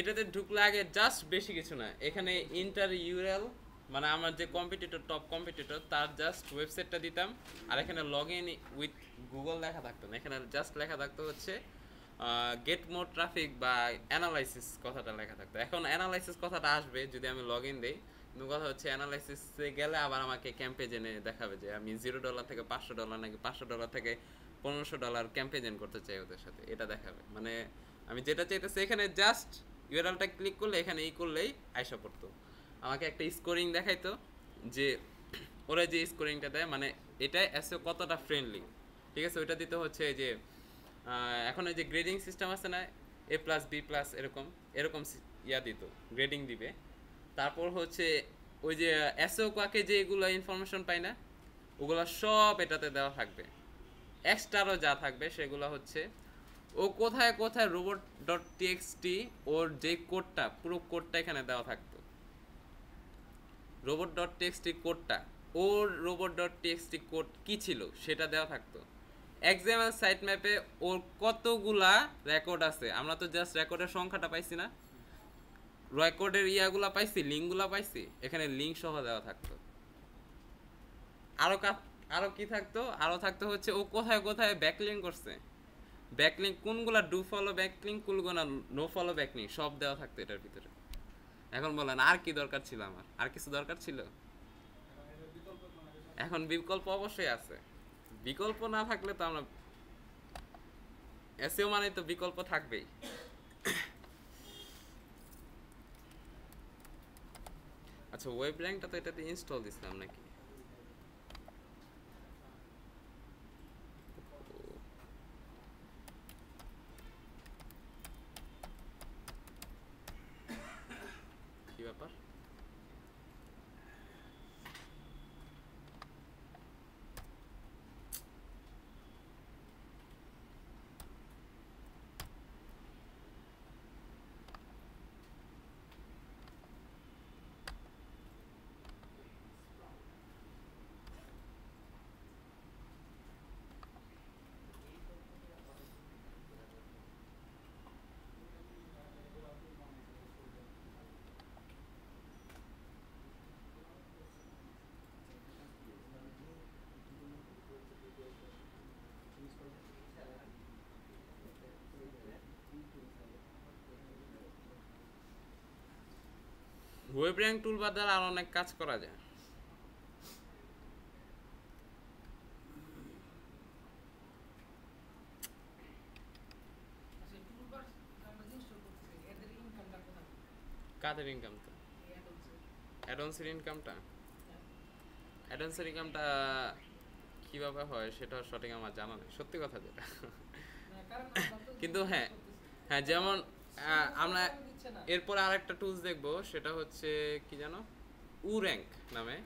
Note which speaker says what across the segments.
Speaker 1: এটাতে ঢুকলে আগে জাস্ট বেশি কিছু না এখানে ইন্টার ইউরেল মানে আমার যে কম্পিটিটর টপ কম্পিটিটর তার জাস্ট ওয়েবসাইটটা দিতাম আর এখানে লগ ইন উইথ গুগল লেখা থাকতো না এখানে জাস্ট লেখা থাকতো হচ্ছে গেট মোর ট্রাফিক বা অ্যানালাইসিস কথাটা লেখা থাকতো এখন অ্যানালাইসিস কথাটা আসবে যদি আমি লগ ইন দিই কিন্তু কথা হচ্ছে অ্যানালাইসিসে গেলে আবার আমাকে ক্যাম্পে জেনে দেখাবে যে আমি জিরো ডলার থেকে পাঁচশো ডলার নাকি পাঁচশো ডলার থেকে পনেরোশো ডলার ক্যাম্পেজেন করতে চাই ওদের সাথে এটা দেখাবে মানে আমি যেটা চাইতেছি এখানে জাস্ট ইউআরএলটা ক্লিক করলে এখানে ই করলেই আয়সা পড়তো আমাকে একটা স্কোরিং দেখাইতো যে ওরা যে স্কোরিংটা দেয় মানে এটা এসে কতটা ফ্রেন্ডলি ঠিক আছে ওইটা দিতে হচ্ছে যে এখন ওই যে গ্রেডিং সিস্টেম আছে না এ প্লাস বি প্লাস এরকম এরকম ইয়া দিত গ্রেডিং দিবে তারপর হচ্ছে ওই যে এসও কাকে যে এগুলো ইনফরমেশন পাই না ওগুলো সব এটাতে দেওয়া থাকবে এক্সট্রারও যা থাকবে সেগুলো হচ্ছে ও কোথায় কোথায় রোবট ডট টিএক্সটি ওর যে কোডটা পুরো কোডটা এখানে দেওয়া থাকতো রোবট ডট টিএক্সটি কোডটা ওর রোবট ডট টিএক্সটি কোড কী ছিল সেটা দেওয়া থাকতো এক্সাম্পল সাইট ম্যাপে ওর কতগুলা রেকর্ড আছে আমরা তো জাস্ট রেকর্ডের সংখ্যাটা পাইছি না রেকর্ডের ইয়াগুলো পাইছি লিঙ্কগুলা পাইছি এখানে লিঙ্ক সহ দেওয়া থাকতো আরও কা আরও কি থাকতো আরও থাকতো হচ্ছে ও কোথায় কোথায় ব্যাকলিং করছে ব্যাকলিং কোনগুলা ডু ফলো ব্যাকলিং কোনগুলা নো ফলো ব্যাকলিং সব দেওয়া থাকতো এটার ভিতরে এখন বলেন আর কি দরকার ছিল আমার আর কিছু দরকার ছিল এখন বিকল্প অবশ্যই আছে বিকল্প না থাকলে তো আমরা এসিও মানে তো বিকল্প থাকবেই আচ্ছা ওয়েব র্যাঙ্কটা তো এটাতে ইনস্টল দিছিলাম নাকি ওয়েব র্যাঙ্ক টুলবার দ্বারা আর অনেক কাজ করা যায় কাদের ইনকামটা অ্যাডন্সের ইনকামটা অ্যাডন্সের ইনকামটা কীভাবে হয় সেটা সঠিক আমার জানা নেই সত্যি কথা যেটা কিন্তু হ্যাঁ হ্যাঁ যেমন আমরা এরপর আর একটা টুলস দেখবো সেটা হচ্ছে কি জানো উ র্যাঙ্ক নামে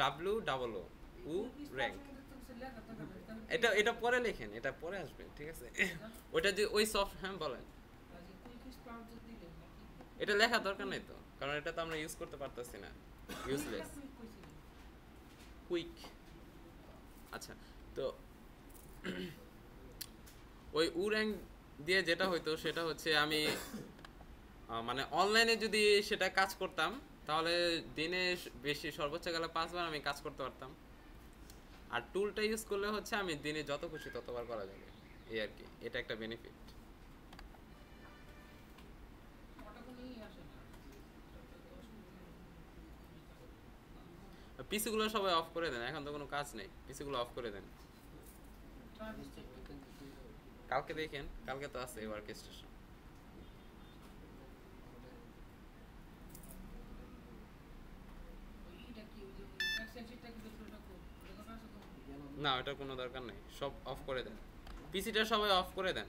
Speaker 1: ডাব্লিউ ডাবল ও উ র্যাঙ্ক এটা এটা পরে লেখেন এটা পরে আসবে ঠিক আছে ওটা যে ওই সফট হ্যাঁ বলেন
Speaker 2: আচ্ছা,
Speaker 1: এটা লেখা দরকার নাই তো কারণ এটা তো আমরা ইউজ করতে পারতাছি না ইউজলেস কুইক আচ্ছা তো ওই উ র্যাঙ্ক দিয়ে যেটা হইতো সেটা হচ্ছে আমি মানে অনলাইনে যদি সেটা কাজ করতাম তাহলে দিনে বেশি সর্বোচ্চ গেলে পাঁচবার আমি কাজ করতে পারতাম আর টুলটা ইউজ করলে হচ্ছে আমি দিনে যত খুশি ততবার করা যাবে এই আর কি এটা একটা বেনিফিট পিসিগুলো সবাই অফ করে দেন এখন তো কোনো কাজ নেই পিসিগুলো অফ করে দেন কালকে দেখেন কালকে তো আছে ওয়ার্ক স্টেশন না ওটার কোনো দরকার নেই সব অফ করে দেন পিসিটা সবাই অফ করে দেন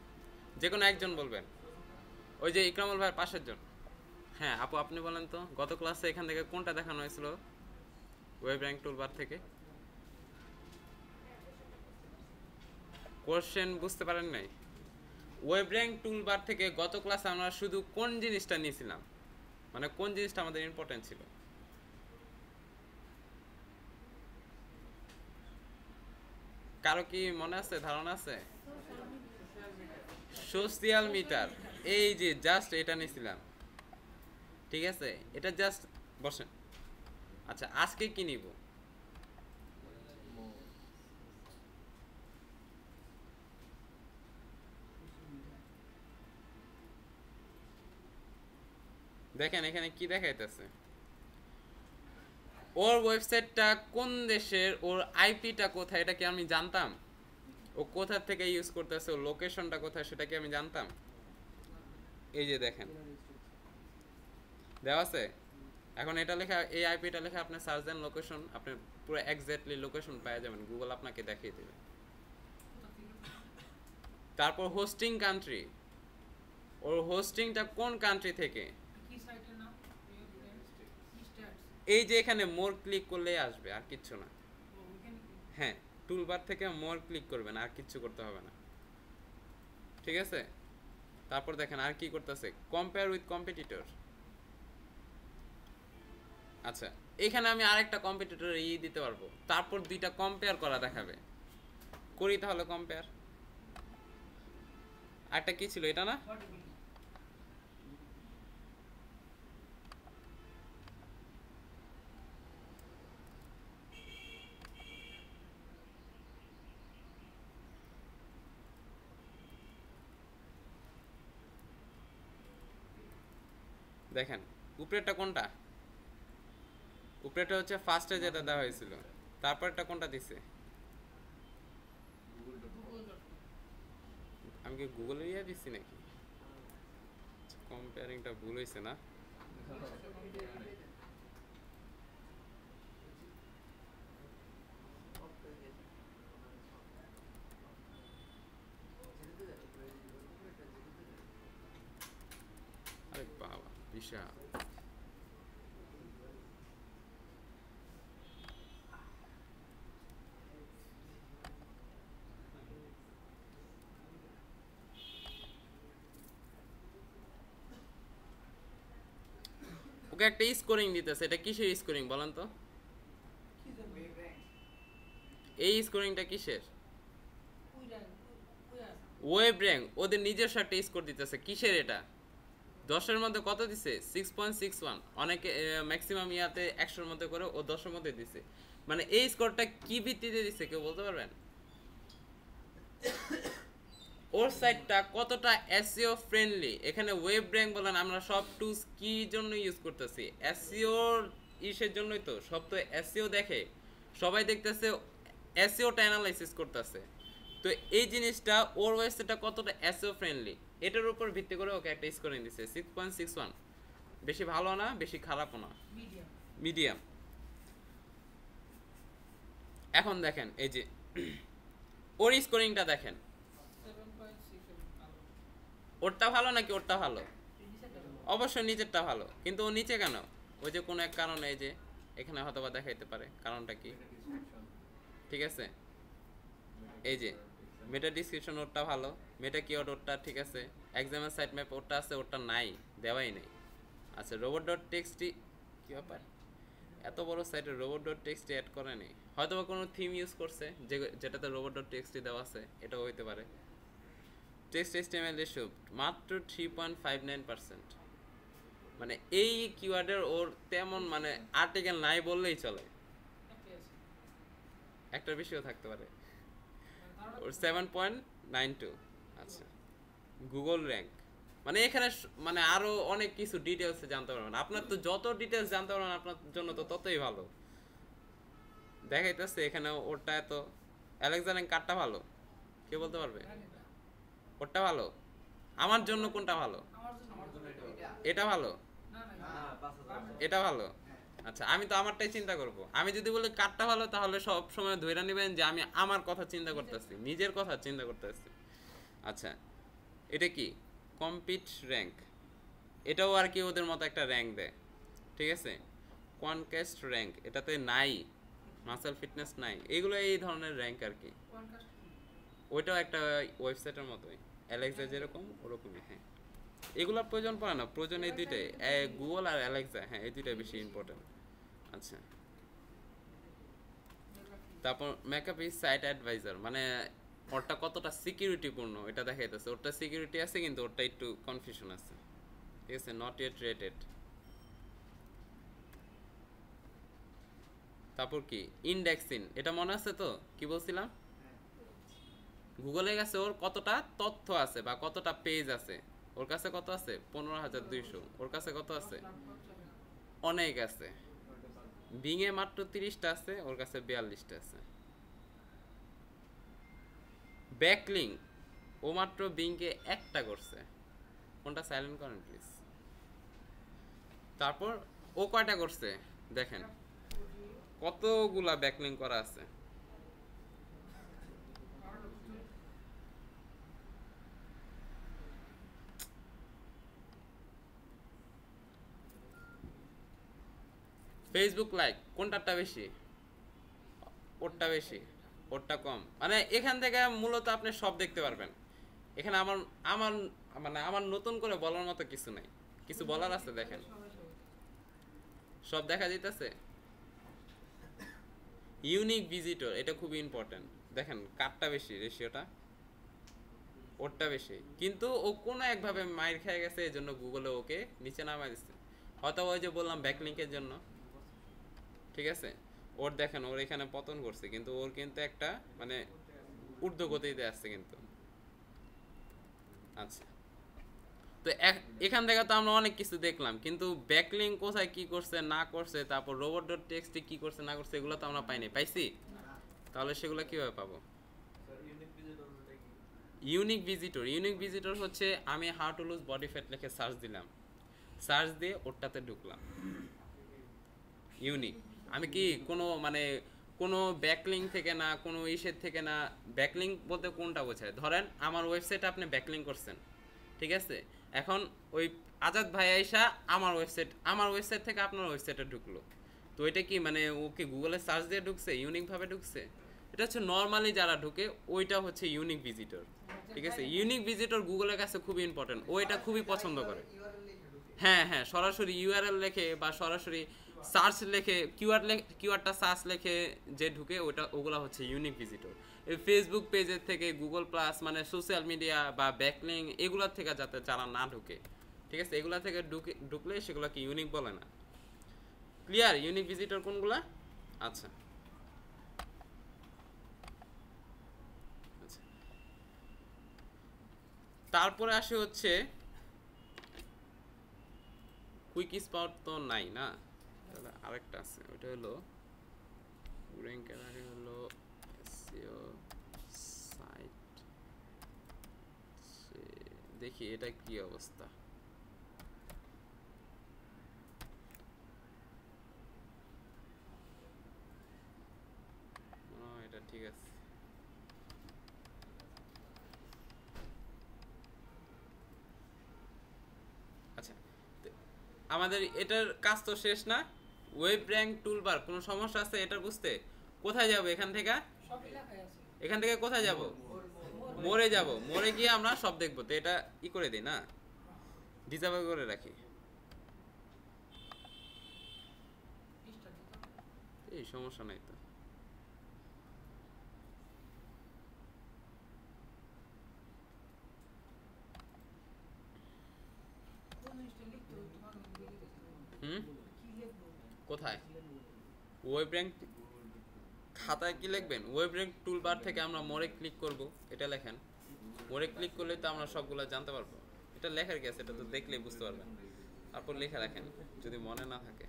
Speaker 1: যে কোনো একজন বলবেন ওই যে ইকরামুল ভাইয়ের পাশের জন হ্যাঁ আপু আপনি বলেন তো গত ক্লাসে এখান থেকে কোনটা দেখানো হয়েছিল ওয়েব র্যাঙ্ক টুলবার থেকে কোশ্চেন বুঝতে পারেন নাই ওয়েব র্যাঙ্ক টুলবার থেকে গত ক্লাসে আমরা শুধু কোন জিনিসটা নিয়েছিলাম মানে কোন জিনিসটা আমাদের ইম্পর্টেন্ট ছিল কারো কি মনে আছে ধারণা আছে সোশ্যাল মিটার এই যে জাস্ট এটা নিয়েছিলাম ঠিক আছে এটা জাস্ট বসেন আচ্ছা আজকে কি নিব দেখেন এখানে কি দেখাইতেছে ওর ওয়েবসাইটটা কোন দেশের ওর আইপিটা কোথায় এটা কি আমি জানতাম ও কোথা থেকে ইউজ করতেছে ও লোকেশনটা কোথায় সেটা কি আমি জানতাম এই যে দেখেন দেওয়া আছে এখন এটা লেখা এই আইপিটা লেখা আপনার সার্চ দেন লোকেশন আপনি পুরো এক্স্যাক্টলি লোকেশন পেয়ে যাবেন গুগল আপনাকে দেখিয়ে দেবে তারপর হোস্টিং কান্ট্রি ওর হোস্টিংটা কোন কান্ট্রি থেকে এই যে এখানে মোর ক্লিক করলে আসবে আর কিচ্ছু না oh, হ্যাঁ টুলবার থেকে মোর ক্লিক করবেন আর কিচ্ছু করতে হবে না ঠিক আছে তারপর দেখেন আর কি করতেছে কম্পেয়ার উইথ কম্পিটিটর আচ্ছা এখানে আমি আরেকটা কম্পিটিটর ই দিতে পারবো তারপর দুইটা কম্পেয়ার করা দেখাবে করি তাহলে কম্পেয়ার আরেকটা কি ছিল এটা না দেখেন উপরেরটা কোনটা উপরেরটা হচ্ছে ফার্স্টে যেটা দেওয়া হয়েছিল তারপরটা কোনটা দিছে আমি কি গুগলের ইয়া দিছি নাকি কম্পেয়ারিংটা আচ্ছা, ভুল হয়েছে না ওকে একটা স্কোরিং দিতেছে এটা কিসের স্কোরিং বলেন তো এই স্কোরিংটা কিসের ওয়েব র্যাঙ্ক ওদের নিজস্ব একটা স্কোর দিতেছে কিসের এটা দশের মধ্যে কত দিছে সিক্স পয়েন্ট সিক্স ওয়ান অনেকে ম্যাক্সিমাম ইয়াতে একশোর মধ্যে করে ও দশের মধ্যে দিছে মানে এই স্কোরটা কি ভিত্তিতে দিছে কেউ বলতে পারবেন ওয়েবসাইটটা কতটা এসিও ফ্রেন্ডলি e এখানে ওয়েব র্যাঙ্ক বলেন আমরা সব টুলস কি জন্য ইউজ করতেছি এসিওর e ইসের জন্যই তো সব তো এসিও e দেখে সবাই দেখতেছে এসিওটা অ্যানালাইসিস করতেছে তো এই জিনিসটা ওর ওয়েবসাইটটা কতটা এসিও ফ্রেন্ডলি এটার উপর ভিত্তি করে ওকে একটা স্কোরিং দিছে সিক্স পয়েন্ট সিক্স ওয়ান বেশি ভালো না বেশি খারাপও না মিডিয়াম এখন দেখেন এই যে ওর স্কোরিংটা দেখেন ওরটা ভালো নাকি ওরটা ভালো অবশ্যই নিচেরটা ভালো কিন্তু ও নিচে কেন ওই যে কোনো এক কারণে এই যে এখানে হয়তো বা দেখাইতে পারে কারণটা কি ঠিক আছে এই যে মেটা ডিসক্রিপশন ওরটা ভালো মেটা কিওয়ার্ড ওরটা ঠিক আছে এক্সামের সাইড ম্যাপ ওরটা আছে ওরটা নাই দেওয়াই নেই আচ্ছা রোবট ডট টেক্সটি কী ব্যাপার এত বড় সাইটে রোবট ডট টেক্সটি অ্যাড করে নেই হয়তো বা কোনো থিম ইউজ করছে যে যেটাতে রোবট ডট টেক্সটি দেওয়া আছে এটাও হইতে পারে টেক্সট এস্টিমেল রেশিও মাত্র three point five nine percent মানে এই কিওয়ার্ডের ওর তেমন মানে আর্টিকেল নাই বললেই চলে একটা বেশিও থাকতে পারে or seven point nine two আচ্ছা গুগল র্যাঙ্ক মানে এখানে মানে আরো অনেক কিছু ডিটেলস জানতে পারবেন আপনার তো যত ডিটেলস জানতে পারবেন আপনার জন্য তো ততই ভালো দেখাইতেছে এখানে ওরটা এত অ্যালেক্সারেন কার্ডটা ভালো কে বলতে পারবে কোনটা ভালো আমার জন্য কোনটা ভালো এটা ভালো এটা ভালো আচ্ছা আমি তো আমারটাই চিন্তা করব আমি যদি বলি কারটা ভালো তাহলে সব সময় ধৈরা নেবেন যে আমি আমার কথা চিন্তা করতেছি নিজের কথা চিন্তা করতেছি আচ্ছা এটা কি কম্পিট র্যাঙ্ক এটাও আর কি ওদের মতো একটা র্যাঙ্ক দেয় ঠিক আছে কনকেস্ট র্যাঙ্ক এটাতে নাই মাসেল ফিটনেস নাই এগুলো এই ধরনের র্যাঙ্ক আর কি ওইটাও একটা ওয়েবসাইটের মতোই অ্যালেক্সা যেরকম ওরকমই হ্যাঁ এগুলোর প্রয়োজন পড়ে না প্রয়োজন এই দুইটাই গুগল আর অ্যালেক্সা হ্যাঁ এই দুইটাই বেশি ইম্পর্টেন্ট আচ্ছা তারপর মেকআপ ইজ সাইট অ্যাডভাইজার মানে ওরটা কতটা সিকিউরিটিপূর্ণ এটা দেখাইতেছে ওরটা সিকিউরিটি আছে কিন্তু ওরটা একটু কনফিউশন আছে ঠিক আছে নট ইয়েট রেটেড তারপর কি ইন্ডেক্সিন এটা মনে আছে তো কি বলছিলাম গুগলের কাছে ওর কতটা তথ্য আছে বা কতটা পেজ আছে ওর কাছে কত আছে পনেরো হাজার দুইশো ওর কাছে কত আছে অনেক আছে বিঙে মাত্র তিরিশটা আছে ওর কাছে বিয়াল্লিশটা আছে ব্যাকলিং ও মাত্র বিংকে একটা করছে ফোনটা সাইলেন্ট করেন প্লিজ তারপর ও কয়টা করছে দেখেন কতগুলা ব্যাকলিং করা আছে ফেসবুক লাইক কোনটা বেশি ওরটা বেশি ওরটা কম মানে এখান থেকে মূলত আপনি সব দেখতে পারবেন এখানে আমার আমার মানে আমার নতুন করে বলার মতো কিছু নাই কিছু বলার আছে দেখেন সব দেখা যাইতেছে ইউনিক ভিজিটর এটা খুব ইম্পর্টেন্ট দেখেন কাটটা বেশি রেশিওটা ওরটা বেশি কিন্তু ও কোনো একভাবে মায়ের খেয়ে গেছে এই জন্য গুগলে ওকে নিচে নামাই দিচ্ছে হয়তো ওই যে বললাম ব্যাকলিংকের জন্য ঠিক আছে ওর দেখেন ওর এখানে পতন করছে কিন্তু ওর কিন্তু একটা মানে ঊর্ধ্ব গতিতে আসছে কিন্তু আচ্ছা তো এখান থেকে তো আমরা অনেক কিছু দেখলাম কিন্তু ব্যাকলিং কোথায় কি করছে না করছে তারপর রোবট ডট টেক্সটে কি করছে না করছে এগুলো তো আমরা পাইনি পাইছি তাহলে সেগুলো কিভাবে পাবো ইউনিক ভিজিটর ইউনিক ভিজিটর হচ্ছে আমি how to lose body fat লিখে সার্চ দিলাম সার্চ দিয়ে ওরটাতে ঢুকলাম ইউনিক আমি কি কোনো মানে কোনো ব্যাকলিং থেকে না কোনো ইসের থেকে না ব্যাকলিং বলতে কোনটা বোঝায় ধরেন আমার ওয়েবসাইটে আপনি ব্যাকলিং করছেন ঠিক আছে এখন ওই আজাদ ভাই আইসা আমার ওয়েবসাইট আমার ওয়েবসাইট থেকে আপনার ওয়েবসাইটে ঢুকলো তো এটা কি মানে ও কি গুগলে সার্চ দিয়ে ঢুকছে ইউনিকভাবে ঢুকছে এটা হচ্ছে নর্মালি যারা ঢুকে ওইটা হচ্ছে ইউনিক ভিজিটর ঠিক আছে ইউনিক ভিজিটর গুগলের কাছে খুবই ইম্পর্টেন্ট ও এটা খুবই পছন্দ করে হ্যাঁ হ্যাঁ সরাসরি ইউআরএল লেখে বা সরাসরি সার্চ লেখে কিউআর কিউআরটা সার্চ লেখে যে ঢুকে ওটা ওগুলো হচ্ছে ইউনিক ভিজিটর ফেসবুক পেজের থেকে গুগল প্লাস মানে সোশ্যাল মিডিয়া বা ব্যাকলিং এগুলো থেকে যাতে যারা না ঢুকে ঠিক আছে এগুলো থেকে ঢুকে ঢুকলে সেগুলোকে ইউনিক বলে না ক্লিয়ার ইউনিক ভিজিটর কোনগুলো আচ্ছা তারপরে আসে হচ্ছে কুইক স্পট তো নাই না তাহলে আরেকটা আছে ওটা হলো র্যাঙ্ক ক্যাটাগরি হলো এসিও সাইট দেখি এটা কি অবস্থা এটা ঠিক আছে আচ্ছা আমাদের এটার কাজ তো শেষ না ওয়েব র্যাঙ্ক টুলবার কোনো সমস্যা আছে এটা বুঝতে কোথায় যাব এখান থেকে এখান থেকে কোথায় যাব মোড়ে যাব মোড়ে গিয়ে আমরা সব দেখবো তো এটা ই করে দিই না ডিজাবল করে রাখি এই সমস্যা নাই তো কোথায় ওয়েব র্যাঙ্ক খাতায় কি লিখবেন ওয়েব র্যাঙ্ক বার থেকে আমরা মোড়ে ক্লিক করব এটা লেখেন মোড়ে ক্লিক করলে তো আমরা সবগুলো জানতে পারবো এটা লেখার কি আছে এটা তো দেখলেই বুঝতে পারবেন তারপর লেখা রাখেন যদি মনে না থাকে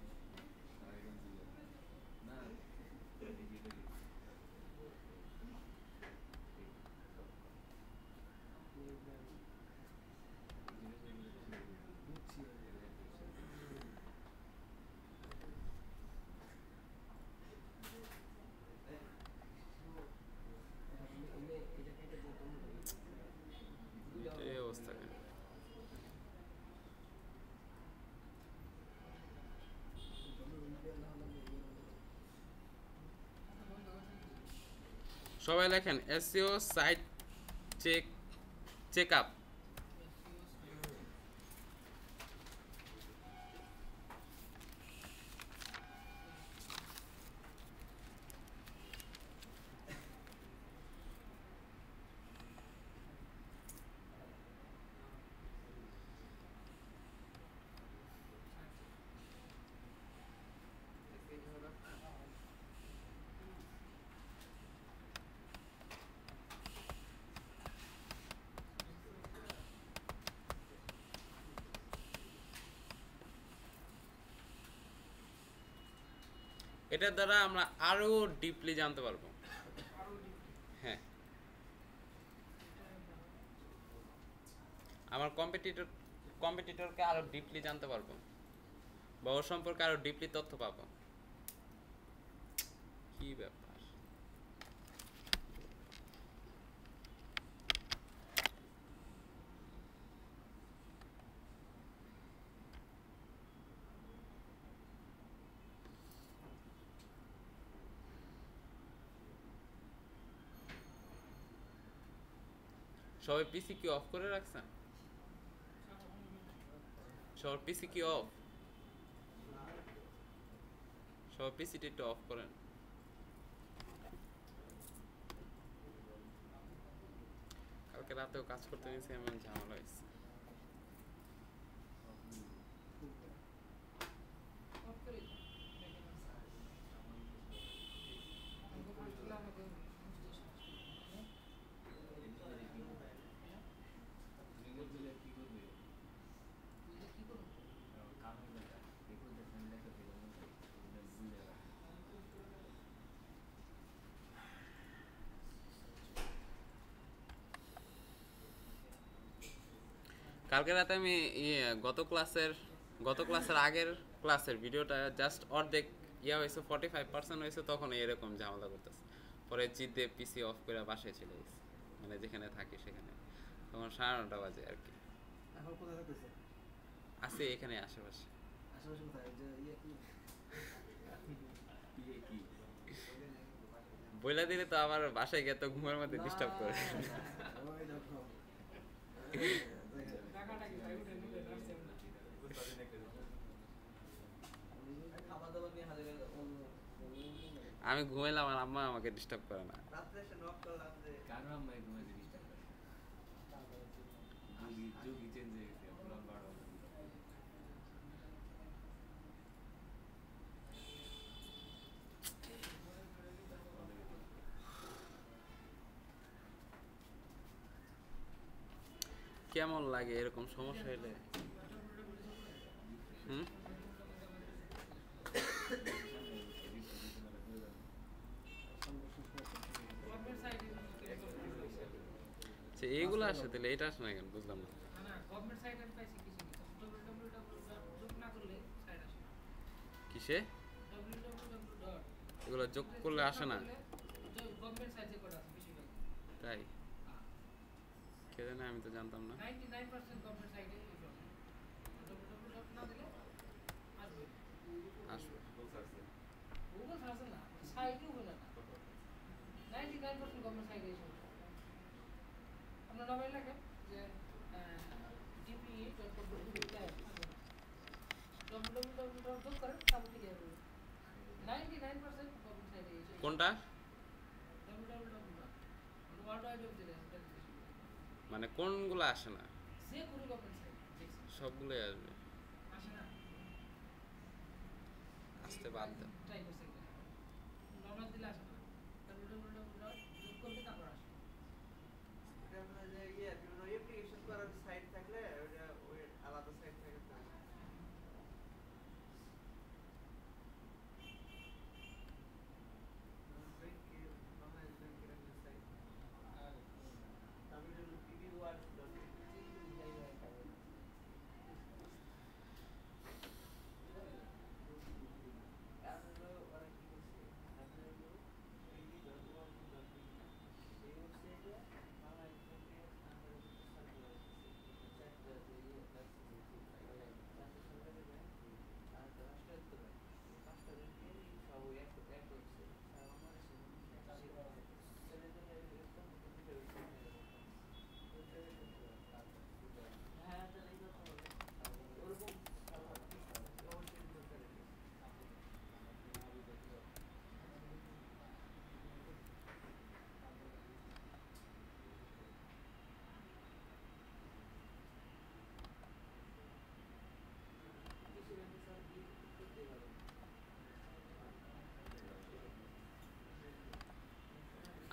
Speaker 1: সবাই লেখেন SEO site check checkup সেটার দ্বারা আমরা আরো ডিপলি জানতে পারবো হ্যাঁ আমার কম্পিটিটর কম্পিটিটরকে আরো ডিপলি জানতে পারবো বা ওর সম্পর্কে আরো ডিপলি তথ্য পাবো কি ব্যাপার সবাই পিসি কি অফ করে রাখছেন সবার পিসি কি অফ সবার পিসিটি একটু অফ করেন কালকে রাতেও কাজ করতে গেছি এমন ঝামেলা হয়েছে কালকে রাতে আমি ইয়ে, গত ক্লাসের গত ক্লাসের আগের ক্লাসের ভিডিওটা জাস্ট অর্ধেক ইয়া হয়েছে ফর্টি ফাইভ পার্সেন্ট হয়েছে তখন এরকম ঝামেলা করতেছে পরে জিতে পিসি অফ করে বাসায় চলে গেছে মানে যেখানে থাকি সেখানে তখন সাড়ে নটা বাজে আর কি আছে এখানে আশেপাশে
Speaker 2: ইয়ে ইয়ে
Speaker 1: বইলা দিলে তো আমার বাসায় গিয়ে তো ঘুমের মধ্যে ডিস্টার্ব করে আমি ঘুমাইলাম আর আম্মা আমাকে ডিস্টার্ব করে না কেমন লাগে এরকম সমস্যা হলে হুম
Speaker 2: আচ্ছা, এইগুলো আসে
Speaker 1: তাহলে এটা আসে না কেন বুঝলাম না কিসে
Speaker 2: এগুলো যোগ করলে আসে না
Speaker 1: তাই কে না আমি তো জানতাম না
Speaker 2: নাইনটি নাইন কোনটা W W dot world wide web
Speaker 1: মানে কোনগুলো আসে না সবগুলোই আসবে আসতে বাধ্য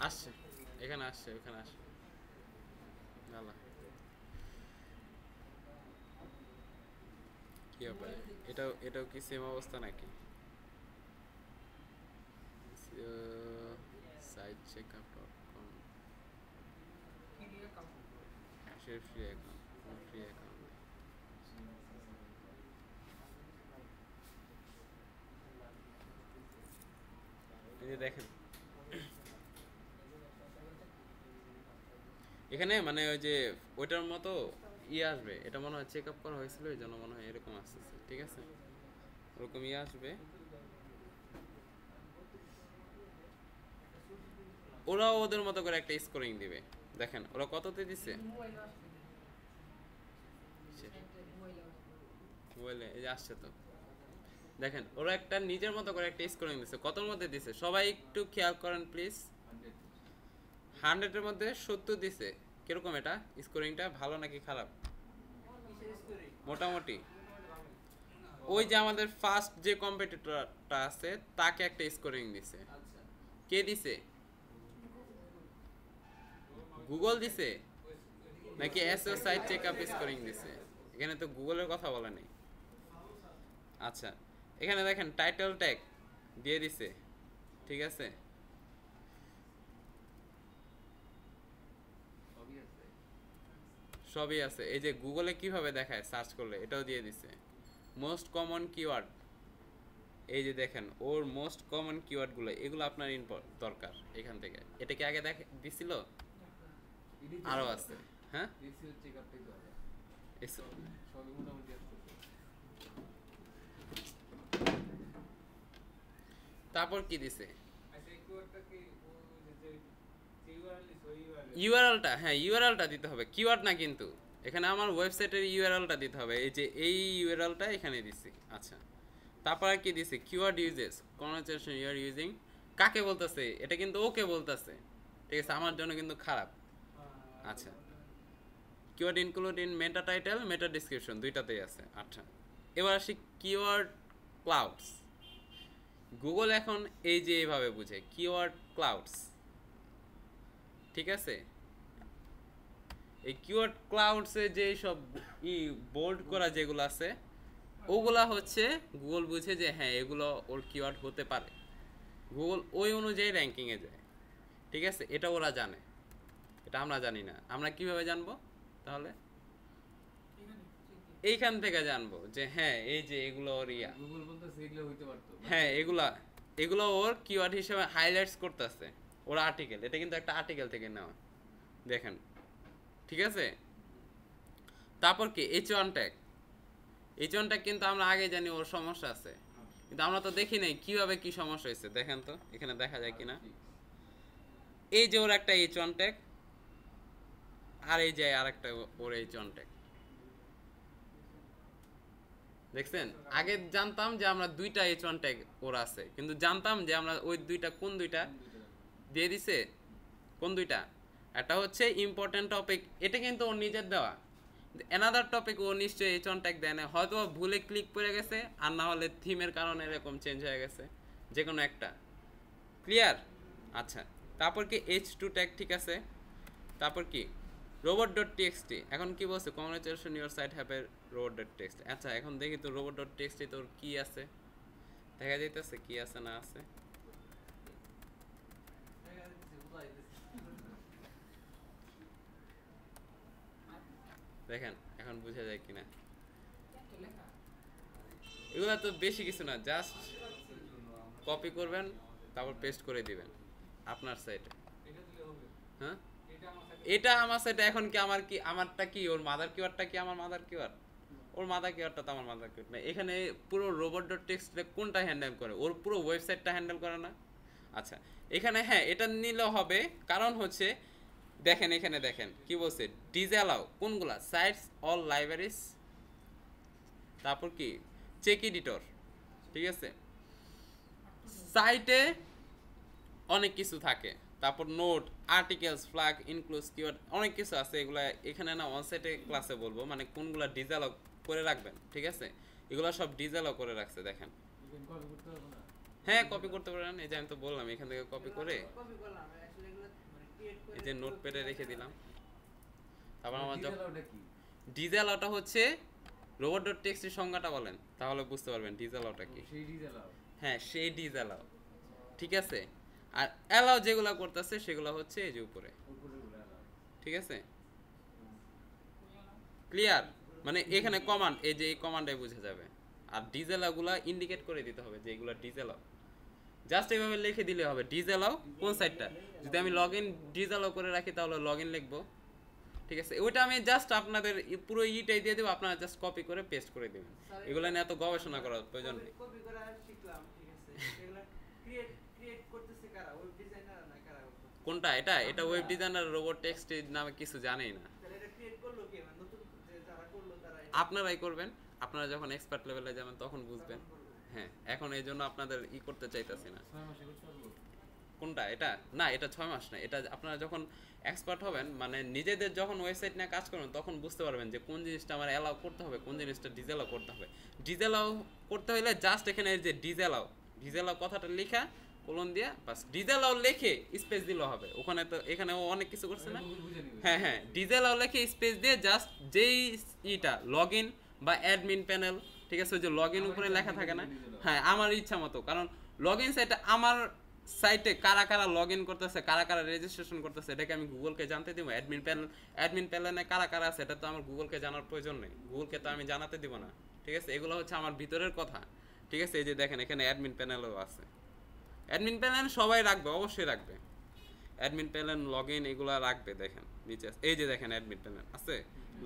Speaker 1: আসছে এখানে আসছে ওখানে আসছে আল্লাহ কি ব্যাপার এটাও এটাও কি সেম অবস্থা নাকি site checkup dot com
Speaker 2: সে ফ্রি অ্যাকাউন্ট ফ্রি অ্যাকাউন্ট এই
Speaker 1: দেখেন এখানে মানে ওই যে ওইটার মতো ইয়ে আসবে এটা মনে হয় চেক আপ করা হয়েছিল ওই জন্য মনে হয় এরকম আসতেছে ঠিক আছে ওরকম ইয়ে আসবে ওরাও ওদের মতো করে একটা স্কোরিং দিবে দেখেন ওরা কততে দিছে বলে এই যে আসছে তো দেখেন ওরা একটা নিজের মতো করে একটা স্কোরিং দিছে কতর মধ্যে দিছে সবাই একটু খেয়াল করেন প্লিজ হান্ড্রেডের মধ্যে সত্তর দিছে কিরকম এটা স্কোরিংটা ভালো নাকি খারাপ মোটামুটি ওই যে আমাদের ফার্স্ট যে কম্পিটিটরটা আছে তাকে একটা স্কোরিং দিছে কে দিছে গুগল দিছে
Speaker 2: নাকি SSI site checkup scoring দিছে
Speaker 1: এখানে তো গুগলের কথা বলা নেই আচ্ছা এখানে দেখেন টাইটেল ট্যাগ দিয়ে দিছে ঠিক আছে সবই আছে এই যে গুগলে কিভাবে দেখায় সার্চ করলে এটাও দিয়ে দিছে মোস্ট কমন কিওয়ার্ড এই যে দেখেন ওর মোস্ট কমন কিওয়ার্ডগুলো এগুলো আপনার দরকার এখান থেকে এটা কি আগে দেখ দিছিল আরও আছে হ্যাঁ তারপর কি দিছে
Speaker 2: আচ্ছা কিওয়ার্ডটা কি ইউআরএলটা
Speaker 1: হ্যাঁ ইউআরএলটা দিতে হবে কিওয়ার্ড না কিন্তু এখানে আমার ওয়েবসাইটের ইউআরএলটা দিতে হবে এই যে এই ইউআরএলটা এখানে দিছি আচ্ছা তারপর কি দিছি keyword uses conversation you are using কাকে বলতেছে এটা কিন্তু ওকে বলতেছে ঠিক আছে আমার জন্য কিন্তু খারাপ আচ্ছা keyword include in meta title meta description দুইটাতেই আছে আচ্ছা এবার আসি কিওয়ার্ড ক্লাউডস গুগল এখন এই যে এইভাবে বুঝে কিওয়ার্ড ক্লাউডস ঠিক আছে এই কিওয়ার্ড ক্লাউডসে যে সব ই বোল্ড করা যেগুলো আছে ওগুলা হচ্ছে গুগল বুঝে যে হ্যাঁ এগুলো ওর কিওয়ার্ড হতে পারে গুগল ওই অনুযায়ী র্যাঙ্কিংয়ে যায় ঠিক আছে এটা ওরা জানে এটা আমরা জানি না আমরা কিভাবে জানব তাহলে এইখান থেকে জানবো যে হ্যাঁ এই যে এগুলো ওর ইয়া হ্যাঁ এগুলা এগুলো ওর কিওয়ার্ড হিসেবে হাইলাইটস করতেছে ওরা আর্টিকেল এটা কিন্তু একটা আর্টিকেল থেকে নেওয়া দেখেন ঠিক আছে তারপর কি H one tag H one tag কিন্তু আমরা আগে জানি ওর সমস্যা আছে কিন্তু আমরা তো দেখি নাই কীভাবে কী সমস্যা হয়েছে দেখেন তো এখানে দেখা যায় কি না এই যে ওর একটা এইচ ওয়ান ট্যাগ আর এই যে আর একটা ওর এইচ ওয়ান ট্যাগ দেখছেন আগে জানতাম যে আমরা দুইটা এইচ ওয়ান ট্যাগ ওর আছে কিন্তু জানতাম যে আমরা ওই দুইটা কোন দুইটা দিয়ে দিছে কোন দুইটা একটা হচ্ছে ইম্পর্ট্যান্ট টপিক এটা কিন্তু ওর নিজের দেওয়া অ্যানাদার টপিক ও নিশ্চয়ই এই চনটাক দেয় না হয়তো ভুলে ক্লিক পড়ে গেছে আর না হলে থিমের কারণে এরকম চেঞ্জ হয়ে গেছে যে কোনো একটা ক্লিয়ার আচ্ছা তারপর কি এইচ টু ট্যাগ ঠিক আছে তারপর কি রোবট ডট টেক্সটি এখন কি বলছে congratulation your site have robot dot text আচ্ছা এখন দেখি তো রোবট ডট টেক্সটি তোর কী আছে দেখা যাইতেছে কী আছে না আছে দেখেন এখন বোঝা যায় কিনা এগুলো তো বেশি কিছু না জাস্ট কপি করবেন তারপর পেস্ট করে দিবেন আপনার সাইটে হ্যাঁ এটা আমার সাইটে এখন কি আমার কি আমারটা কি ওর মাদার কিওয়ারটা কি আমার মাদার কিওয়ার ওর মাদার কিওয়ারটা তো আমার মাদার কিওয়ার না এখানে পুরো রোবট ডট টেক্সটে কোনটা হ্যান্ডেল করে ওর পুরো ওয়েবসাইটটা হ্যান্ডেল করে না আচ্ছা এখানে হ্যাঁ এটা নিলেও হবে কারণ হচ্ছে দেখেন এখানে দেখেন কি বলছে ডিজে অ্যালাউ কোনগুলা সাইটস অল লাইব্রেরিজ তারপর কি চেক এডিটর ঠিক আছে সাইটে অনেক কিছু থাকে তারপর not articles flag includes keyword অনেক কিছু আছে এগুলা এখানে না অনসাইটে ক্লাসে বলবো মানে কোনগুলো ডিজেল করে রাখবেন ঠিক আছে এগুলো সব ডিজালক করে রাখছে দেখেন হ্যাঁ কপি করতে পারেন এই যে আমি তো বললাম এখান থেকে কপি করে
Speaker 2: এই যে নোটপ্যাডে
Speaker 1: রেখে দিলাম তারপর আমার যখন ডিজেল হচ্ছে রোবট ডট টেক্সটের সংজ্ঞাটা বলেন তাহলে বুঝতে পারবেন ডিজেল অটা কি হ্যাঁ সেই ডিজেল ঠিক আছে আর অ্যালাও যেগুলো করতেছে সেগুলো হচ্ছে এই যে উপরে ঠিক আছে ক্লিয়ার মানে এখানে কমান্ড এই যে এই কমান্ডে বোঝা যাবে আর ডিজেলাগুলো ইন্ডিকেট করে দিতে হবে যে এগুলো ডিজেল জাস্ট এভাবে লিখে দিলে হবে ডিজেলাও কোন সাইডটা যদি আমি লগ ইন ডিজালও করে রাখি তাহলে লগ ইন লিখবো ঠিক আছে ওইটা আমি জাস্ট আপনাদের পুরো ইটাই দিয়ে দেবো আপনারা জাস্ট কপি করে পেস্ট করে দেবেন এগুলো নিয়ে এত গবেষণা করার প্রয়োজন নেই কোনটা এটা এটা ওয়েব ডিজাইনার রোবট টেক্সট নামে কিছু জানেই মানে না আপনারাই করবেন আপনারা যখন এক্সপার্ট লেভেলে যাবেন তখন বুঝবেন হ্যাঁ এখন এই জন্য আপনাদের ই করতে চাইতেছি না কোনটা এটা না এটা ছয় মাস না এটা আপনারা যখন এক্সপার্ট হবেন মানে নিজেদের যখন ওয়েবসাইট নিয়ে কাজ করবেন তখন বুঝতে পারবেন যে কোন জিনিসটা আমার অ্যালাউ করতে হবে কোন জিনিসটা ডিজেলাও করতে হবে ডিজেলও করতে হলে জাস্ট এখানে যে ডিজেলও ডিজেলাও কথাটা লেখা কোলন দিয়া বাস ডিজেল লেখে স্পেস দিলেও হবে ওখানে তো এখানেও অনেক কিছু করছে না হ্যাঁ হ্যাঁ ডিজেল লেখে স্পেস দিয়ে জাস্ট যেই ইটা লগ ইন বা অ্যাডমিন প্যানেল ঠিক আছে ওই যে লগ ইন উপরে লেখা থাকে না হ্যাঁ আমার ইচ্ছা মতো কারণ লগ ইন সাইটটা আমার সাইটে কারা কারা লগ ইন করতেছে কারা কারা রেজিস্ট্রেশন করতেছে এটাকে আমি গুগলকে জানতে দিব অ্যাডমিন প্যানেল অ্যাডমিন প্যানেলে কারা কারা আছে এটা তো আমার গুগলকে জানার প্রয়োজন নেই গুগলকে তো আমি জানাতে দিব না ঠিক আছে এগুলো হচ্ছে আমার ভিতরের কথা ঠিক আছে এই যে দেখেন এখানে অ্যাডমিন প্যানেলও আছে অ্যাডমিন প্যানেল সবাই রাখবে অবশ্যই রাখবে অ্যাডমিন প্যানেল লগ ইন এগুলো রাখবে দেখেন নিচে এই যে দেখেন অ্যাডমিন প্যানেল আছে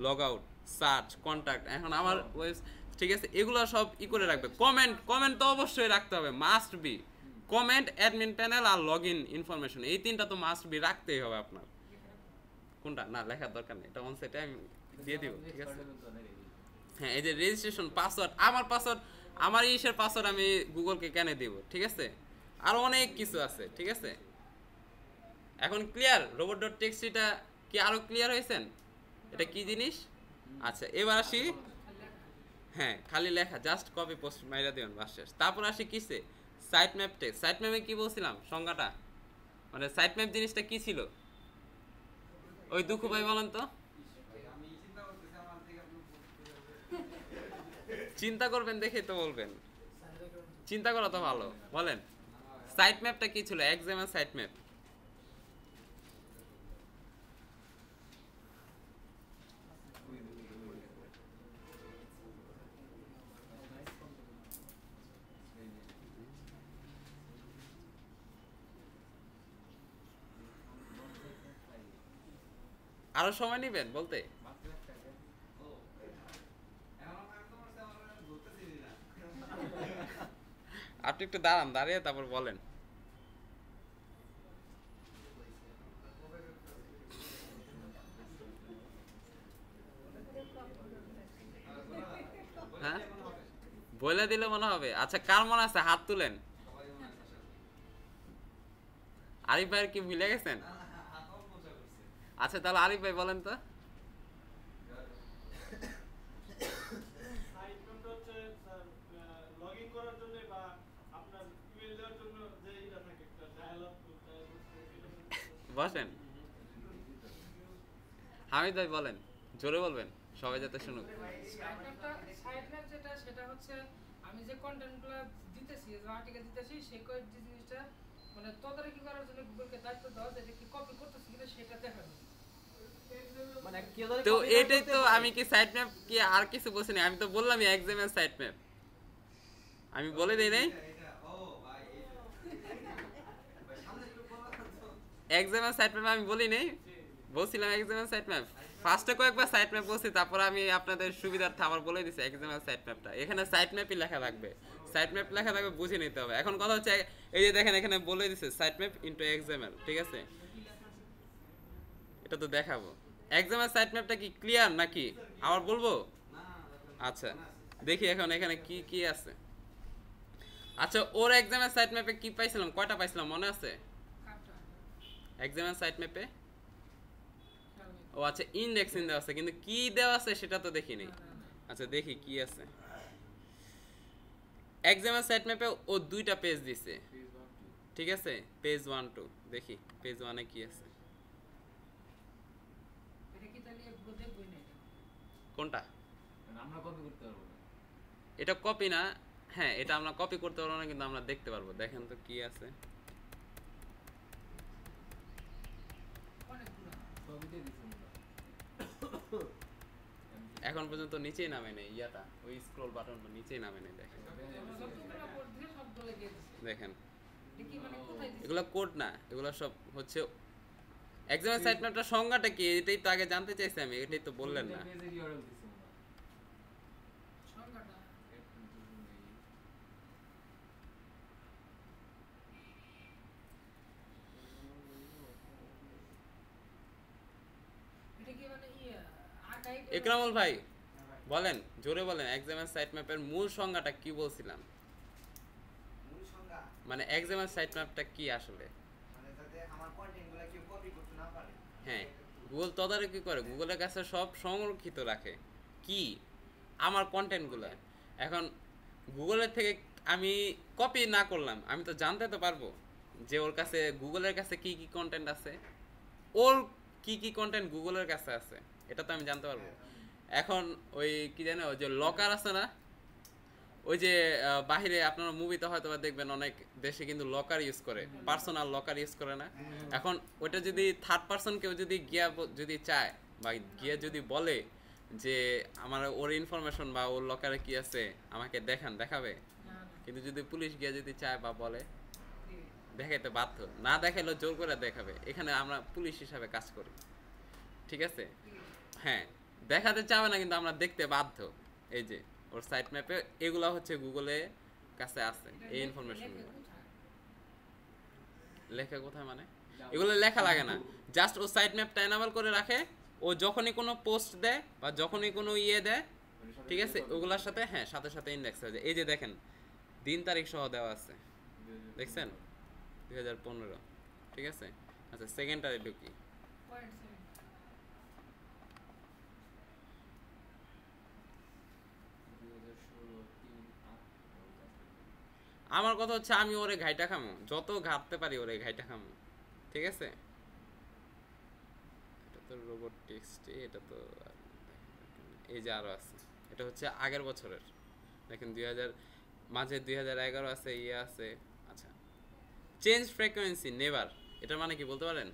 Speaker 1: লগ আউট সার্চ কন্ট্যাক্ট এখন আমার ওয়েব ঠিক আছে এগুলো সব ই করে রাখবে কমেন্ট কমেন্ট তো অবশ্যই রাখতে হবে must be comment admin panel আর লগ ইন ইনফরমেশন এই তিনটা তো মাস্ট বি রাখতেই হবে আপনার কোনটা না লেখার দরকার নেই এটা অনসাইটে আমি দিয়ে দিব ঠিক আছে হ্যাঁ এই যে রেজিস্ট্রেশন পাসওয়ার্ড আমার পাসওয়ার্ড আমার ইসের পাসওয়ার্ড আমি গুগলকে কেন দেব ঠিক আছে আর অনেক কিছু আছে ঠিক আছে এখন ক্লিয়ার রোবট ডট টেক্সিটা কি আরও ক্লিয়ার হয়েছেন এটা কি জিনিস আচ্ছা এবার আসি হ্যাঁ খালি লেখা জাস্ট কপি পোস্ট মাইরা দিবেন বাস তারপর আসি কিসে সাইট ম্যাপ টেক্সট সাইট ম্যাপে কী বলছিলাম সংজ্ঞাটা মানে সাইট ম্যাপ জিনিসটা কী ছিল ওই দুঃখ ভাই বলেন তো চিন্তা করবেন দেখে তো বলবেন চিন্তা করা তো ভালো বলেন সাইট ম্যাপটা কী ছিল এক্সামের সাইট ম্যাপ আরো সময় নেবেন বলতে আপনি একটু দাঁড়ান দাঁড়িয়ে তারপর বলেন হ্যাঁ বলে দিলে মনে হবে আচ্ছা কার মনে আছে হাত তুলেন আরিফ ভাইয়ের কি মিলে গেছেন আচ্ছা তাহলে আরিফ ভাই বলেন তো বসেন হামিদ ভাই বলেন জোরে বলবেন সবাই যাতে শুনুক
Speaker 2: যেটা সেটা হচ্ছে আমি যে কন্টেন্ট কন্টেন্টগুলো দিতেছি আর্টিকেল দিতেছি সেই জিনিসটা মানে তদারকি করার জন্য গুগলকে দায়িত্ব দেওয়া যে কি কপি করতেছি কিনা সেটা দেখা মানে তো এটাই তো
Speaker 1: আমি কি ম্যাপ কি আর কিছু আমি তো বললাম এক্সামের ম্যাপ আমি বলে নাই এক্সামের ম্যাপ আমি বলি নাই এক্সামের ম্যাপ ফার্স্টে কয়েকবার সাইড ম্যাপ বলছি তারপর আমি আপনাদের সুবিধার্থে আবার বলে দিছি এক্সামের সাইড ম্যাপটা এখানে সাইট ম্যাপই লেখা থাকবে সাইড ম্যাপ লেখা থাকবে বুঝে নিতে হবে এখন কথা হচ্ছে এই যে দেখেন এখানে বলে দিছে সাইট ম্যাপ ইনটু এক্সামের ঠিক আছে এটা তো দেখাবো এক্সামের সাইড ম্যাপটা কি ক্লিয়ার নাকি আবার বলবো আচ্ছা দেখি এখন এখানে কি কি আছে আচ্ছা ওর এক্সামের সাইড ম্যাপে কি পাইছিলাম কয়টা পাইছিলাম মনে আছে এক্সামের সাইড ম্যাপে ও আচ্ছা ইন্ডেক্স ইন দেওয়া আছে কিন্তু কি দেওয়া আছে সেটা তো দেখিনি আচ্ছা দেখি কি আছে এক্সামের সাইড ম্যাপে ও দুইটা পেজ দিছে ঠিক আছে পেজ ওয়ান টু দেখি পেজ ওয়ানে কি আছে কোনটা মানে আমরা কপি করতে পারবো না এটা কপি না হ্যাঁ এটা আমরা কপি করতে পারবো না কিন্তু আমরা দেখতে পারবো দেখেন তো কি আছে এখন পর্যন্ত নিচেই নামে নেই ইয়াটা ওই স্ক্রল বাটনটা নিচেই নামে নেই দেখেন দেখেন
Speaker 2: মানে এগুলো
Speaker 1: কোড না এগুলো সব হচ্ছে এক্সামের সাইট ম্যাপটার সংজ্ঞাটা কি এটাই তো আগে জানতে চাইছি আমি এটাই তো বললেন না
Speaker 2: মানে ইয়ে, একরামুল ভাই
Speaker 1: বলেন জোরে বলেন এক্সামের সাইট ম্যাপের মূল সংজ্ঞাটা কি বলছিলাম মানে এক্সামের সাইট ম্যাপটা কি আসলে হ্যাঁ গুগল তদারকি করে গুগলের কাছে সব সংরক্ষিত রাখে কি আমার কন্টেন্টগুলো এখন গুগলের থেকে আমি কপি না করলাম আমি তো জানতে তো পারবো যে ওর কাছে গুগলের কাছে কি কি কন্টেন্ট আছে ওর কি কি কন্টেন্ট গুগলের কাছে আছে এটা তো আমি জানতে পারবো এখন ওই কি জানো যে লকার আছে না ওই যে বাহিরে আপনারা মুভিতে হয়তো দেখবেন অনেক দেশে কিন্তু লকার ইউজ করে পার্সোনাল লকার ইউজ করে না এখন ওটা যদি থার্ড পার্সন কেউ যদি গিয়া যদি চায় বা গিয়ে যদি বলে যে আমার ওর ইনফরমেশন বা ওর লকারে কি আছে আমাকে দেখান দেখাবে কিন্তু যদি পুলিশ গিয়ে যদি চায় বা বলে দেখাইতে বাধ্য না দেখাইলেও জোর করে দেখাবে এখানে আমরা পুলিশ হিসাবে কাজ করি ঠিক আছে হ্যাঁ দেখাতে চাবে না কিন্তু আমরা দেখতে বাধ্য এই যে ওর সাইট ম্যাপে এগুলো হচ্ছে গুগলে কাছে আছে এই ইনফরমেশন লেখা কোথায় মানে এগুলো লেখা লাগে না জাস্ট ও সাইট ম্যাপটা এনাবল করে রাখে ও যখনই কোনো পোস্ট দেয় বা যখনই কোনো ইয়ে দেয় ঠিক আছে ওগুলার সাথে হ্যাঁ সাথে সাথে ইন্ডেক্স হয়ে যায় এই যে দেখেন দিন তারিখ সহ দেওয়া আছে দেখছেন দুই ঠিক আছে আচ্ছা সেকেন্ডারি ঢুকি আমার কথা হচ্ছে আমি ওরে ঘাইটা খামো যত ঘাটতে পারি ওরে ঘাইটা খামো ঠিক আছে এটা তো রোবট টেক্সটি এটা তো এই যে আরও আছে এটা হচ্ছে আগের বছরের দেখেন দুই হাজার মাঝে দুই হাজার এগারো আছে ইয়ে আছে আচ্ছা চেঞ্জ ফ্রিকোয়েন্সি নেভার এটার মানে কি বলতে পারেন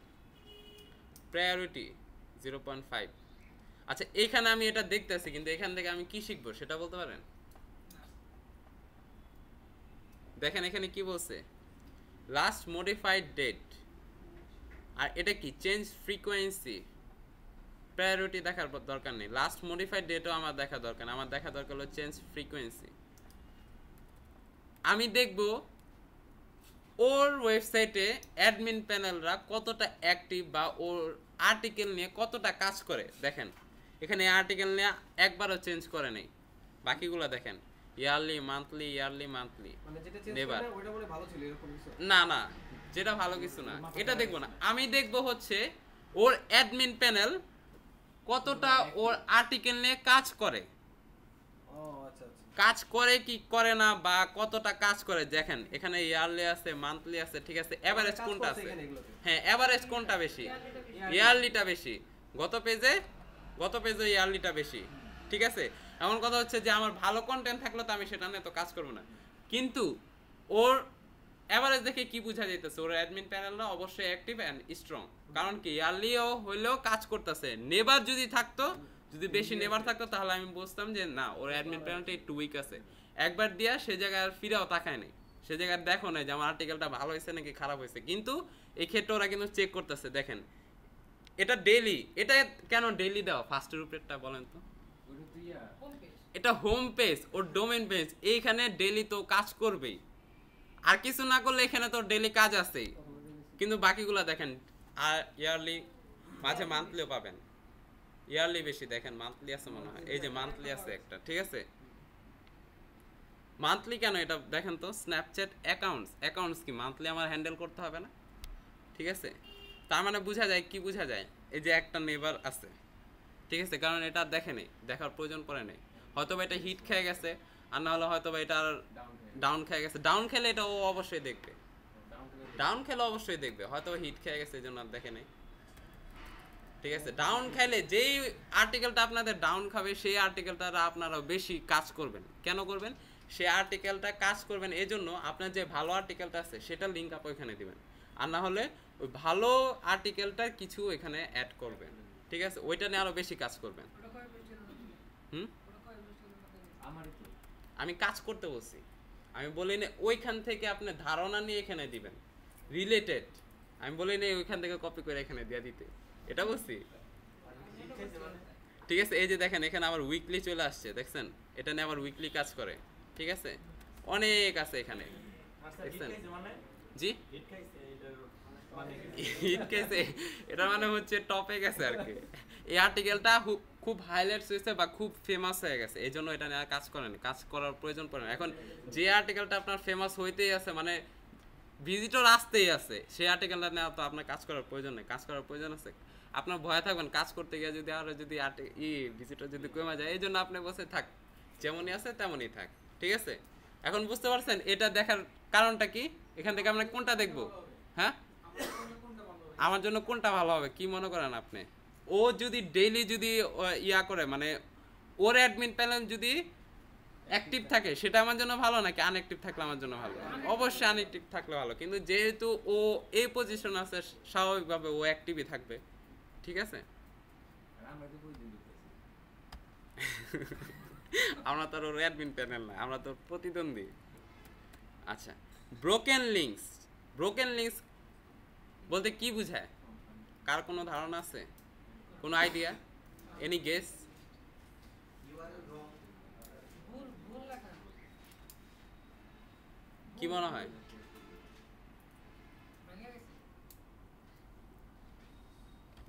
Speaker 1: প্রায়োরিটি জিরো পয়েন্ট ফাইভ আচ্ছা এখানে আমি এটা দেখতেছি কিন্তু এখান থেকে আমি কি শিখবো সেটা বলতে পারেন দেখেন এখানে কি বলছে লাস্ট মডিফাইড ডেট আর এটা কি চেঞ্জ ফ্রিকোয়েন্সি প্রায়োরিটি দেখার দরকার নেই লাস্ট মডিফাইড ডেটও আমার দেখা দরকার আমার দেখা দরকার হলো চেঞ্জ ফ্রিকোয়েন্সি আমি দেখব ওর ওয়েবসাইটে অ্যাডমিন প্যানেলরা কতটা অ্যাক্টিভ বা ওর আর্টিকেল নিয়ে কতটা কাজ করে দেখেন এখানে আর্টিকেল নিয়ে একবারও চেঞ্জ করে নেই বাকিগুলো দেখেন yearly monthly yearly monthly never
Speaker 2: মানে না
Speaker 1: না যেটা ভালো কিছু না এটা দেখবো না আমি দেখব হচ্ছে ওর অ্যাডমিন প্যানেল কতটা ওর আর্টিকেল নিয়ে কাজ করে আচ্ছা, আচ্ছা। কাজ করে কি করে না বা কতটা কাজ করে দেখেন এখানে ইয়ারলি আছে মান্থলি আছে ঠিক আছে এভারেজ মানে কোনটা আছে হ্যাঁ এভারেজ কোনটা বেশি ইয়ারলিটা বেশি গত পেজে গত পেজে ইয়ারলিটা বেশি ঠিক আছে এমন কথা হচ্ছে যে আমার ভালো কন্টেন্ট থাকলে তো আমি সেটা নিয়ে তো কাজ করবো না কিন্তু ওর অ্যাভারেজ দেখে কি বোঝা যাইতেছে ওর অ্যাডমিন প্যানেলরা অবশ্যই অ্যাক্টিভ অ্যান্ড স্ট্রং কারণ কি ইয়ারলিও হইলেও কাজ করতেছে নেবার যদি থাকতো যদি বেশি নেবার থাকতো তাহলে আমি বুঝতাম যে না ওর অ্যাডমিন প্যানেলটা একটু উইক আছে একবার দিয়া সে জায়গায় আর ফিরেও তাকায় নাই সে জায়গায় দেখো নাই যে আমার আর্টিকেলটা ভালো হয়েছে নাকি খারাপ হয়েছে কিন্তু এক্ষেত্রে ওরা কিন্তু চেক করতেছে দেখেন এটা ডেলি এটা কেন ডেলি দাও ফার্স্টের উপরেরটা বলেন তো এটা home page or domain page এইখানে ডেলি তো কাজ করবেই আর কিছু না করলে এখানে তো ডেলি কাজ আছেই কিন্তু বাকিগুলো দেখেন আর ইয়ারলি মাঝে মান্থলিও পাবেন ইয়ারলি বেশি দেখেন মান্থলি আছে মনে হয় এই যে মান্থলি আছে একটা ঠিক আছে মান্থলি কেন এটা দেখেন তো স্ন্যাপচ্যাট অ্যাকাউন্টস অ্যাকাউন্টস কি মান্থলি আমার হ্যান্ডেল করতে হবে না ঠিক আছে তার মানে বোঝা যায় কি বোঝা যায় এই যে একটা নেবার আছে ঠিক আছে কারণ এটা দেখেনি দেখার প্রয়োজন পড়ে নেই হয়তো বা এটা হিট খেয়ে গেছে আর না হলে হয়তো বা এটা ডাউন খেয়ে গেছে ডাউন খেলে এটা ও অবশ্যই দেখবে ডাউন খেলে অবশ্যই দেখবে হয়তো হিট খেয়ে গেছে এই জন্য আর দেখে নেই ঠিক আছে ডাউন খেলে যেই আর্টিকেলটা আপনাদের ডাউন খাবে সেই আর্টিকেলটা আপনারা বেশি কাজ করবেন কেন করবেন সেই আর্টিকেলটা কাজ করবেন এজন্য আপনার যে ভালো আর্টিকেলটা আছে সেটা লিঙ্ক আপ ওইখানে দিবেন আর না হলে ওই ভালো আর্টিকেলটার কিছু এখানে অ্যাড করবেন ঠিক আছে ওইটা নিয়ে আরও বেশি কাজ করবেন হুম আমি কাজ করতে বলছি আমি বলি না ওইখান থেকে আপনি ধারণা নিয়ে এখানে দিবেন রিলেটেড আমি বলি না ওইখান থেকে কপি করে এখানে দিয়ে দিতে এটা বলছি ঠিক আছে এই যে দেখেন এখানে আমার উইকলি চলে আসছে দেখছেন এটা নিয়ে আমার উইকলি কাজ করে ঠিক আছে অনেক আছে এখানে আচ্ছা, দেখছেন মানে? জি
Speaker 2: ইট গেছে এটা মানে হচ্ছে
Speaker 1: টপে গেছে আর কি এই আর্টিকেলটা খুব হাইলাইট হয়েছে বা খুব ফেমাস হয়ে গেছে এই জন্য এটা নিয়ে কাজ করেন কাজ করার প্রয়োজন পড়ে না এখন যে আর্টিকেলটা আপনার ফেমাস হইতেই আছে মানে ভিজিটর আসতেই আছে সেই আর্টিকেলটা নেওয়া তো আপনার কাজ করার প্রয়োজন নেই কাজ করার প্রয়োজন আছে আপনার ভয় থাকবেন কাজ করতে গিয়ে যদি আরও যদি ই ভিজিটর যদি কমে যায় এই জন্য আপনি বসে থাক যেমনই আছে তেমনই থাক ঠিক আছে এখন বুঝতে পারছেন এটা দেখার কারণটা কি এখান থেকে আমরা কোনটা দেখব হ্যাঁ আমার জন্য কোনটা ভালো হবে কি মনে করেন আপনি ও যদি ডেইলি যদি ইয়া করে মানে ওর অ্যাডমিন প্যানেল যদি অ্যাক্টিভ থাকে সেটা আমার জন্য ভালো নাকি আনঅ্যাক্টিভ থাকলে আমার জন্য ভালো অবশ্যই আনঅ্যাক্টিভ থাকলে ভালো কিন্তু যেহেতু ও এই পজিশন আছে স্বাভাবিকভাবে ও অ্যাক্টিভই থাকবে ঠিক আছে আমরা তো আর ওর অ্যাডমিন প্যানেল না আমরা তো প্রতিদ্বন্দ্বী আচ্ছা ব্রোকেন লিঙ্কস ব্রোকেন লিঙ্কস বলতে কি বুঝায় কার কোনো ধারণা আছে কোনো আইডিয়া এনি গেস কি মনে হয়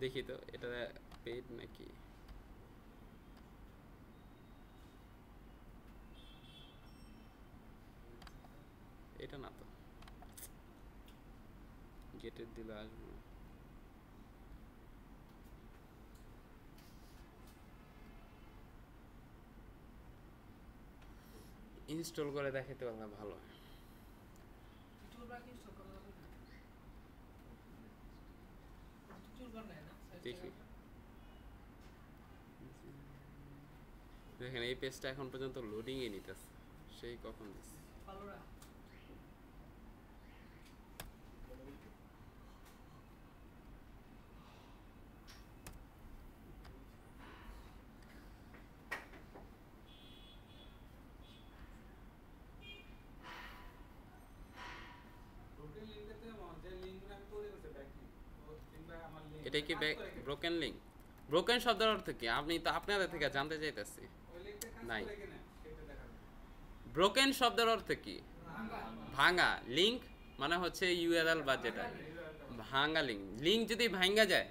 Speaker 1: দেখি তো এটা পেড নাকি এটা না তো গেটের দিলে আসবো ইনস্টল করে দেখাতে পারলে ভালো হয় দেখেন এই পেজটা এখন পর্যন্ত এ নিতেছে সেই কখন দিচ্ছে ব্রোকেন লিঙ্ক ব্রোকেন শব্দের অর্থ কি আপনি তো আপনাদের থেকে জানতে চাইতেছি নাই ব্রোকেন শব্দের অর্থ কি ভাঙা লিঙ্ক মানে হচ্ছে ইউআরএল বা যেটা ভাঙা লিঙ্ক লিঙ্ক যদি ভাঙা যায়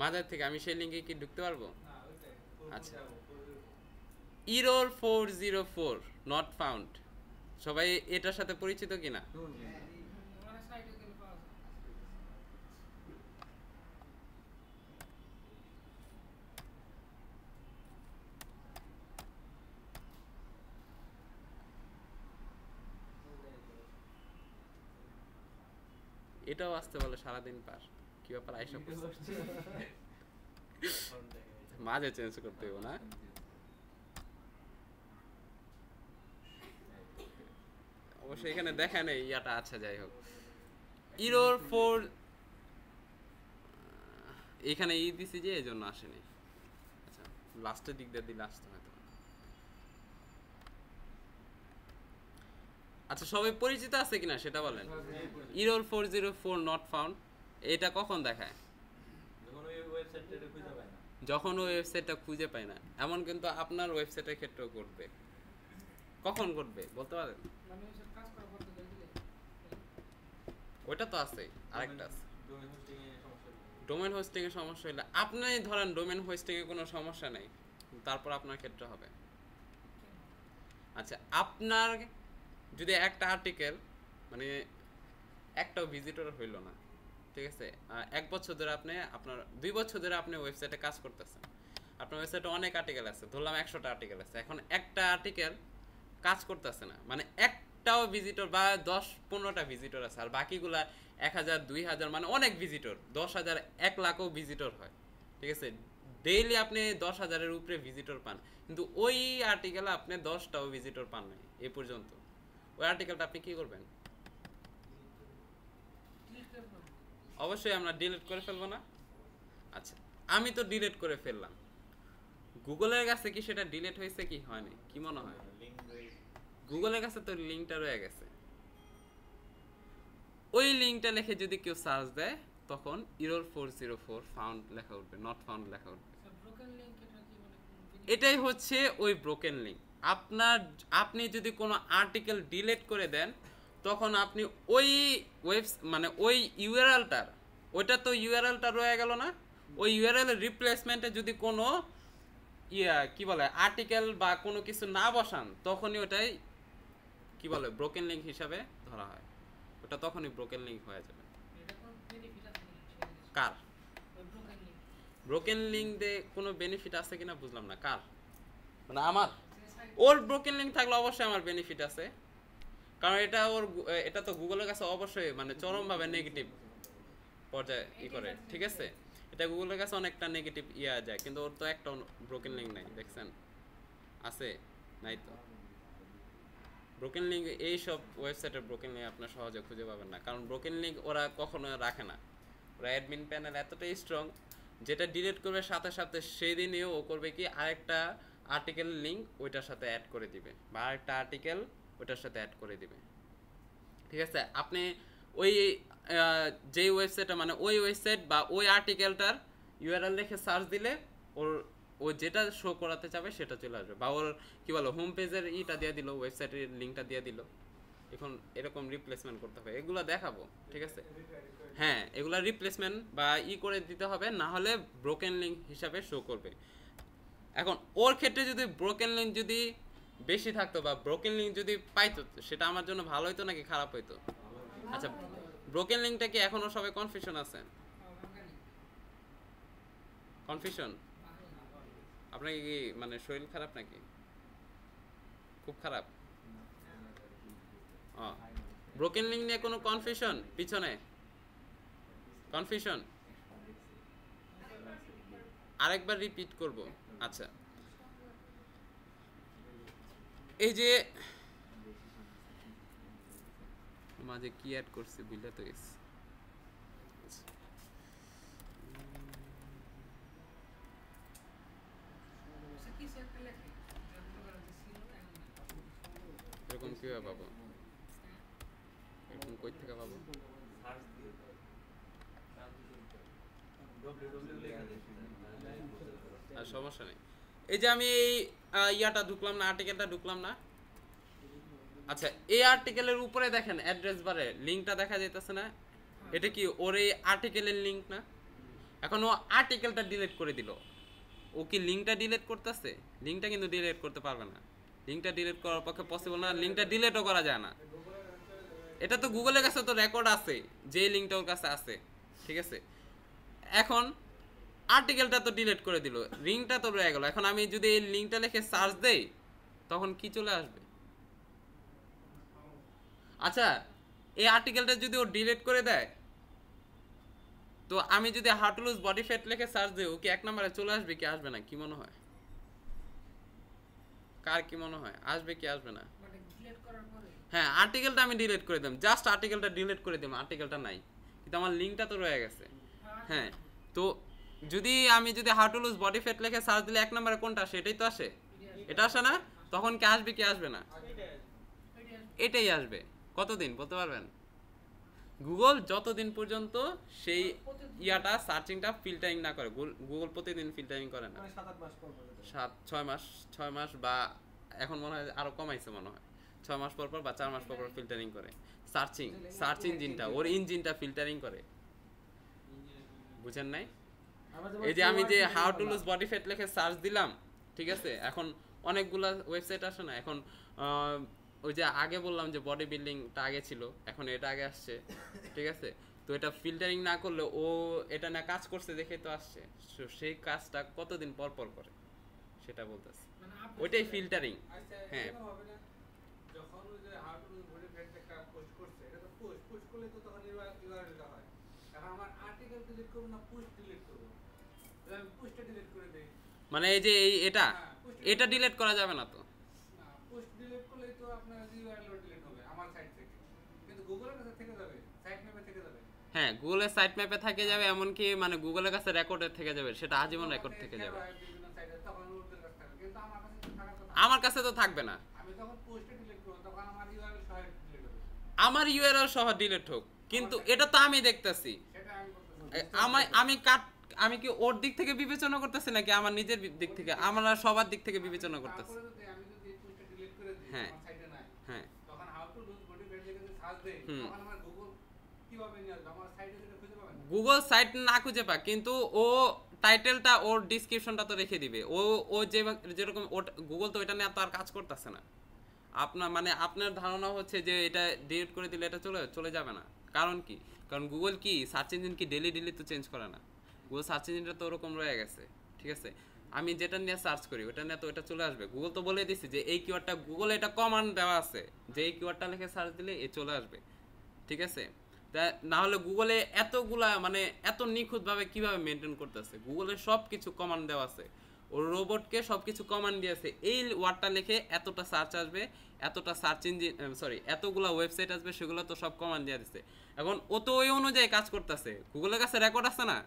Speaker 1: মাদার থেকে আমি সেই লিঙ্কে কি ঢুকতে পারবো আচ্ছা error four zero four not found সবাই এটার সাথে পরিচিত কিনা এটাও আসতে বলে সারাদিন পার কি ব্যাপার আইসা মাঝে চেঞ্জ করতে হবে না অবশ্যই এখানে দেখা নেই ইয়াটা আচ্ছা যাই হোক ইরোর ফোর এখানে ই e দিছি যে এই জন্য আসেনি আচ্ছা লাস্টের দিক দিয়ে দিলে আসতে হয় আচ্ছা সবাই পরিচিত আছে কিনা সেটা বলেন error four zero four not found এটা কখন দেখায় যখন ওই ওয়েবসাইটটা খুঁজে পায় না এমন কিন্তু আপনার ওয়েবসাইটের ক্ষেত্রেও করবে কখন করবে বলতে পারেন ওটা তো আছে আরেকটা আছে ডোমেন হোস্টিং এর সমস্যা হলে আপনি ধরেন ডোমেন হোস্টিং এ কোনো সমস্যা নেই তারপর আপনার ক্ষেত্রে হবে আচ্ছা আপনার যদি একটা আর্টিকেল মানে একটাও ভিজিটর হইল না ঠিক আছে এক বছর ধরে আপনি আপনার দুই বছর ধরে আপনি ওয়েবসাইটে কাজ করতেছেন আপনার ওয়েবসাইটে অনেক আর্টিকেল আছে ধরলাম একশোটা আর্টিকেল আছে এখন একটা আর্টিকেল কাজ করতেছে না মানে একটাও ভিজিটর বা দশ পনেরোটা ভিজিটর আছে আর বাকিগুলা এক হাজার দুই হাজার মানে অনেক ভিজিটর দশ হাজার এক লাখও ভিজিটর হয় ঠিক আছে ডেইলি আপনি দশ হাজারের উপরে ভিজিটর পান কিন্তু ওই আর্টিকেল আপনি দশটাও ভিজিটর পান নাই এ পর্যন্ত ওই আর্টিকেলটা আপনি কি করবেন অবশ্যই আমরা ডিলিট করে ফেলবো না আচ্ছা আমি তো ডিলিট করে ফেললাম গুগলের কাছে কি সেটা ডিলিট হয়েছে কি হয়নি কি মনে হয় গুগলের কাছে তো লিঙ্কটা রয়ে গেছে ওই লিঙ্কটা লিখে যদি কেউ সার্চ দেয় তখন error four zero four found লেখা উঠবে নট ফাউন্ড লেখা উঠবে মানে এটাই হচ্ছে ওই ব্রোকেন লিঙ্ক আপনার আপনি যদি কোনো আর্টিকেল ডিলেট করে দেন তখন আপনি ওই ওয়েবস মানে ওই ইউআরএলটার ওইটা তো ইউআরএলটা রয়ে গেল না ওই ইউআরএল রিপ্লেসমেন্টে যদি কোনো ইয়া কি বলে আর্টিকেল বা কোনো কিছু না বসান তখনই ওটাই কি বলে ব্রোকেন লিঙ্ক হিসাবে ধরা হয় ওটা তখনই ব্রোকেন লিঙ্ক হয়ে যাবে কার ব্রোকেন লিঙ্ক দিয়ে কোনো বেনিফিট আছে কিনা বুঝলাম না কার মানে আমার ওর ব্রোকেন লিঙ্ক থাকলে অবশ্যই আমার বেনিফিট আছে কারণ এটা ওর এটা তো গুগলের কাছে অবশ্যই মানে চরমভাবে নেগেটিভ পর্যায়ে ই করে ঠিক আছে এটা গুগলের কাছে অনেকটা নেগেটিভ ইয়া যায় কিন্তু ওর তো একটা ব্রোকেন লিঙ্ক নাই দেখছেন আছে নাই তো ব্রোকেন লিঙ্ক সব ওয়েবসাইটের ব্রোকেন লিঙ্ক আপনার সহজে খুঁজে পাবেন না কারণ ব্রোকেন লিঙ্ক ওরা কখনো রাখে না ওরা অ্যাডমিন প্যানেল এতটাই স্ট্রং যেটা ডিলিট করবে সাথে সাথে সেই দিনেও ও করবে কি আরেকটা আর্টিকেল লিঙ্ক ওইটার সাথে অ্যাড করে দিবে বা একটা আর্টিকেল ওইটার সাথে অ্যাড করে দিবে ঠিক আছে আপনি ওই যে ওয়েবসাইটটা মানে ওই ওয়েবসাইট বা ওই আর্টিকেলটার ইউআরএল লিখে সার্চ দিলে ওর ও যেটা শো করাতে চাবে সেটা চলে আসবে বা ওর কী বলো হোম পেজের ইটা দিয়ে দিল ওয়েবসাইটের লিঙ্কটা দিয়ে দিল এখন এরকম রিপ্লেসমেন্ট করতে হবে এগুলো দেখাবো ঠিক আছে হ্যাঁ এগুলো রিপ্লেসমেন্ট বা ই করে দিতে হবে না হলে ব্রোকেন লিঙ্ক হিসাবে শো করবে এখন ওর ক্ষেত্রে যদি ব্রোকেন লিঙ্ক যদি বেশি থাকতো বা ব্রোকেন লিঙ্ক যদি পাইতো সেটা আমার জন্য ভালো হইতো নাকি খারাপ হইতো আচ্ছা ব্রোকেন লিঙ্কটা কি এখনো সবাই কনফিউশন আছে কনফিউশন আপনাকে কি মানে শরীর খারাপ নাকি খুব খারাপ ব্রোকেন লিঙ্ক নিয়ে কোনো কনফিউশন পিছনে কনফিউশন আরেকবার রিপিট করবো আচ্ছা এই যে মাঝে কি অ্যাড করছে বুঝলা তো গেছে এরকম কিভাবে পাবো এরকম কই থেকে পাবো সমস্যা নেই এই যে আমি এই ইয়াটা ঢুকলাম না আর্টিকেলটা ঢুকলাম না আচ্ছা এই আর্টিকেলের উপরে দেখেন অ্যাড্রেস বারে লিঙ্কটা দেখা যাইতেছে না এটা কি ওর এই আর্টিকেলের লিঙ্ক না এখন ও আর্টিকেলটা ডিলিট করে দিল ও কি লিঙ্কটা ডিলিট করতেছে লিঙ্কটা কিন্তু ডিলিট করতে পারবে না লিঙ্কটা ডিলিট করার পক্ষে পসিবল না লিঙ্কটা ডিলিটও করা যায় না এটা তো গুগলের কাছে তো রেকর্ড আছে যে লিঙ্কটা ওর কাছে আছে ঠিক আছে এখন আর্টিকেলটা তো ডিলেট করে দিল রিংটা তো রয়ে গেল এখন আমি যদি এই লিঙ্কটা লিখে সার্চ দেই তখন কি চলে আসবে আচ্ছা এই আর্টিকেলটা যদি ও ডিলেট করে দেয় তো আমি যদি হাটলুজ বডি ফ্যাট লিখে সার্চ দেই ও কি এক নম্বরে চলে আসবে কি আসবে না কি মনে হয় কার কি মনে হয় আসবে কি আসবে না মানে হ্যাঁ আর্টিকেলটা আমি ডিলেট করে দিলাম জাস্ট আর্টিকেলটা ডিলেট করে দিলাম আর্টিকেলটা নাই কিন্তু আমার লিঙ্কটা তো রয়ে গেছে
Speaker 2: হ্যাঁ, হ্যাঁ
Speaker 1: তো যদি আমি যদি how to lose body fat লেখে সার্চ দিলে এক নম্বরে কোনটা আসে এটাই তো আসে এটা আসে না তখন কে আসবে কে আসবে না এটাই আসবে কতদিন বলতে পারবেন গুগল যতদিন পর্যন্ত সেই ইয়াটা সার্চিংটা ফিল্টারিং না করে গুগল প্রতিদিন ফিল্টারিং করে না মানে সাত ছয় মাস ছয় মাস বা এখন মনে হয় আরও কমাইছে মনে হয় ছয় মাস পর পর বা চার মাস পর পর ফিল্টারিং করে সার্চিং সার্চ ইঞ্জিনটা ওর ইঞ্জিনটা ফিল্টারিং করে বুঝেন নাই এই যে আমি যে how to lose body fat লিখে সার্চ দিলাম ঠিক আছে এখন অনেকগুলা ওয়েবসাইট আসে না এখন ওই যে আগে বললাম যে বডি বিল্ডিংটা আগে ছিল এখন এটা আগে আসছে ঠিক আছে তো এটা ফিল্টারিং না করলে ও এটা না কাজ করছে দেখে তো আসছে সেই কাজটা কতদিন পর পর করে সেটা বলতেছে মানে ওইটাই ফিল্টারিং আচ্ছা, হ্যাঁ
Speaker 2: আমার আর্টিকেল ডিলিট করব না পোস্ট ডিলিট করব
Speaker 1: মানে এই যে এই এটা এটা ডিলিট করা যাবে না তো
Speaker 2: গুগলের সাইট ম্যাপে থেকে যাবে
Speaker 1: হ্যাঁ গুগলের সাইট ম্যাপে থেকে যাবে এমনকি মানে গুগলের কাছে রেকর্ডে থেকে যাবে সেটা আজীবন রেকর্ড থেকে যাবে
Speaker 2: আমার কাছে তো থাকবে
Speaker 1: না আমার ইউআরএল সহ ডিলিট হোক কিন্তু এটা তো আমি দেখতেছি আমি আমি কাট আমি কি ওর দিক থেকে বিবেচনা করতেছি নাকি আমার নিজের দিক থেকে আমরা সবার দিক থেকে বিবেচনা করতেছি
Speaker 2: হ্যাঁ হ্যাঁ
Speaker 1: গুগল সাইট না খুঁজে পাক কিন্তু ও টাইটেলটা ওর ডিসক্রিপশনটা তো রেখে দিবে ও ও যে যেরকম গুগল তো এটা নিয়ে আর কাজ করতেছে না আপনার মানে আপনার ধারণা হচ্ছে যে এটা ডিলিট করে দিলে এটা চলে চলে যাবে না কারণ কি কারণ গুগল কি সার্চ ইঞ্জিন কি ডেলি ডেলি তো চেঞ্জ করে না গুগল সার্চ ইঞ্জিনটা তো ওরকম রয়ে গেছে ঠিক আছে আমি যেটা নিয়ে সার্চ করি ওটা নিয়ে তো ওটা চলে আসবে গুগল তো বলে দিছে যে এই কিওয়ার্ডটা গুগলে এটা কমান্ড দেওয়া আছে যে এই কিওয়ার্ডটা লিখে সার্চ দিলে এ চলে আসবে ঠিক আছে না হলে গুগলে এতগুলা মানে এত নিখুঁতভাবে কিভাবে মেনটেন করতেছে গুগলে সব কিছু কমান্ড দেওয়া আছে ওর রোবটকে সব কিছু কমান্ড দিয়েছে এই ওয়ার্ডটা লিখে এতটা সার্চ আসবে এতটা সার্চ ইঞ্জিন সরি এতগুলা ওয়েবসাইট আসবে সেগুলো তো সব কমান্ড দিয়ে দিচ্ছে এখন ও তো ওই অনুযায়ী কাজ করতেছে গুগলের কাছে রেকর্ড আছে না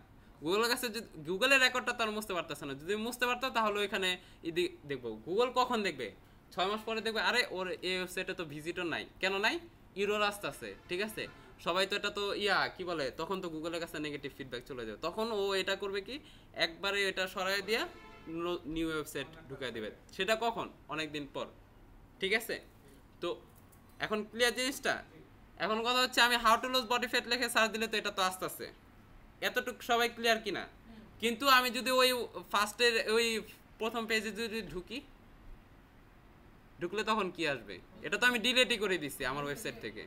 Speaker 1: গুগলের কাছে যদি গুগলের রেকর্ডটা তার মুছতে পারতেছে না যদি মুছতে পারতো তাহলে ওইখানে ইদি দেখবো গুগল কখন দেখবে ছয় মাস পরে দেখবে আরে ওর এই ওয়েবসাইটে তো ভিজিটও নাই কেন নাই ইউরোর রাস্তা আছে ঠিক আছে সবাই তো এটা তো ইয়া কি বলে তখন তো গুগলের কাছে নেগেটিভ ফিডব্যাক চলে যাবে তখন ও এটা করবে কি একবারে এটা সরাই দিয়া নিউ ওয়েবসাইট ঢুকাই দেবে সেটা কখন অনেক দিন পর ঠিক আছে তো এখন ক্লিয়ার জিনিসটা এখন কথা হচ্ছে আমি how to lose body fat লিখে সার্চ দিলে তো এটা তো আস্তে আস্তে এতটুকু সবাই ক্লিয়ার কিনা কিন্তু আমি যদি ওই ফার্স্টের ওই প্রথম পেজে যদি ঢুকি ঢুকলে তখন কি আসবে এটা তো আমি ডিলেটই করে দিছি আমার ওয়েবসাইট থেকে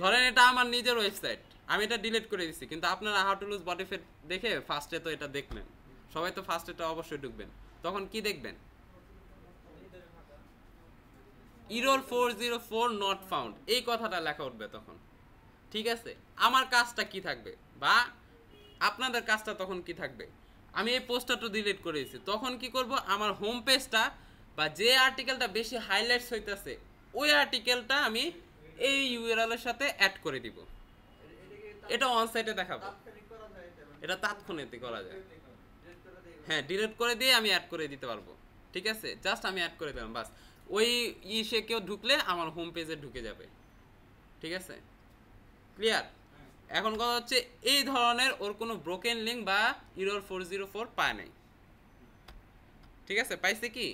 Speaker 1: ধরেন এটা আমার নিজের ওয়েবসাইট আমি এটা ডিলেট করে দিছি কিন্তু আপনারা how to lose body fat দেখে ফার্স্টে তো এটা দেখলেন সবাই তো ফার্স্ট এটা অবশ্যই ঢুকবেন তখন কি দেখবেন error four zero four not found এই কথাটা লেখা উঠবে তখন ঠিক আছে আমার কাজটা কি থাকবে বা আপনাদের কাজটা তখন কি থাকবে আমি এই পোস্টারটা ডিলিট করে দিয়েছি তখন কি করব আমার হোম পেজটা বা যে আর্টিকেলটা বেশি হাইলাইটস হইতেছে ওই আর্টিকেলটা আমি এই ইউআরএলের সাথে অ্যাড করে দিব এটা অন সাইটে দেখাবো এটা তাৎক্ষণিক করা যায় হ্যাঁ ডিলিট করে দিয়ে আমি অ্যাড করে দিতে পারবো ঠিক আছে জাস্ট আমি অ্যাড করে দিলাম বাস ওই ইসে কেউ ঢুকলে আমার হোম পেজে ঢুকে যাবে ঠিক আছে ক্লিয়ার এখন কথা হচ্ছে এই ধরনের ওর কোনো ব্রোকেন লিঙ্ক বা ইরোর ফোর জিরো ফোর পায় নাই ঠিক আছে পাইছে কি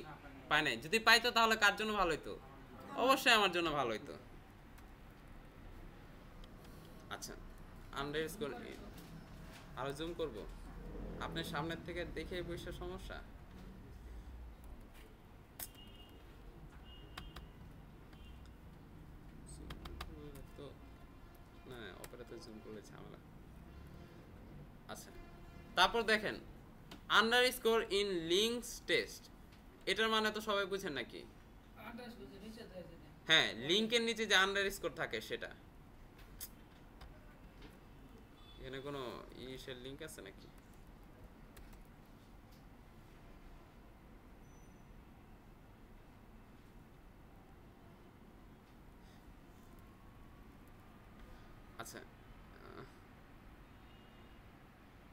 Speaker 1: পায় নাই যদি পাইতো তাহলে কার জন্য ভালো হইতো অবশ্যই আমার জন্য ভালো হইতো আচ্ছা আন্ডার স্কোর আরও জুম করবো আপনার সামনের থেকে দেখে বৈশাখ সমস্যা জুম করেছে আমরা আচ্ছা তারপর দেখেন underscore in links test এটার মানে তো সবাই বুঝেন নাকি হ্যাঁ লিঙ্কের নিচে যে আন্ডার স্কোর থাকে সেটা এখানে কোনো ইনিশিয়াল লিঙ্ক আছে নাকি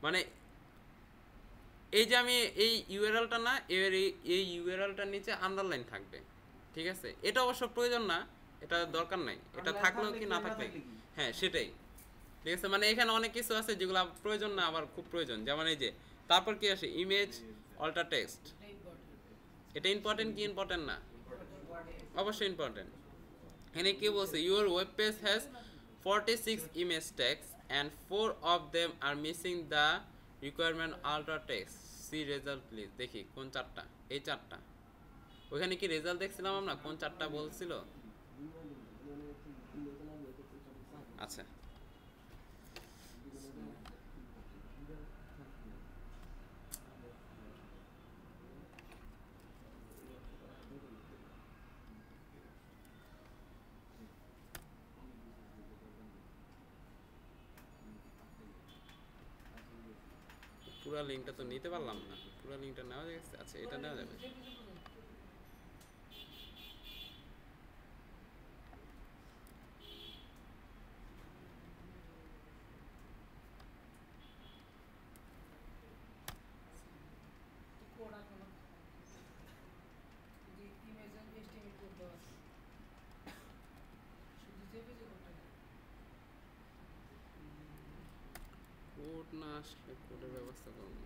Speaker 1: মানে এই যে আমি এই ইউআরএলটা না এর এই ইউআরএলটার নিচে আন্ডারলাইন থাকবে ঠিক আছে এটা অবশ্য প্রয়োজন না এটা দরকার নাই এটা থাকলেও কি না থাকলে হ্যাঁ সেটাই ঠিক আছে মানে এখানে অনেক কিছু আছে যেগুলো প্রয়োজন না আবার খুব প্রয়োজন যেমন এই যে তারপর কি আসে ইমেজ অল্টার টেক্সট এটা ইম্পর্টেন্ট কি ইম্পর্টেন্ট না অবশ্যই ইম্পর্টেন্ট এখানে কি বলছে your web page has forty six image text and four of them are missing the requirement ultra text see result please দেখি কোন চারটা এই চারটা ওখানে কি রেজাল্ট দেখছিলাম আমরা কোন চারটা বলছিল আচ্ছা পুরো টা তো নিতে পারলাম না পুরো টা নেওয়া গেছে আচ্ছা এটা নেওয়া যাবে ব্যবস্থা করবো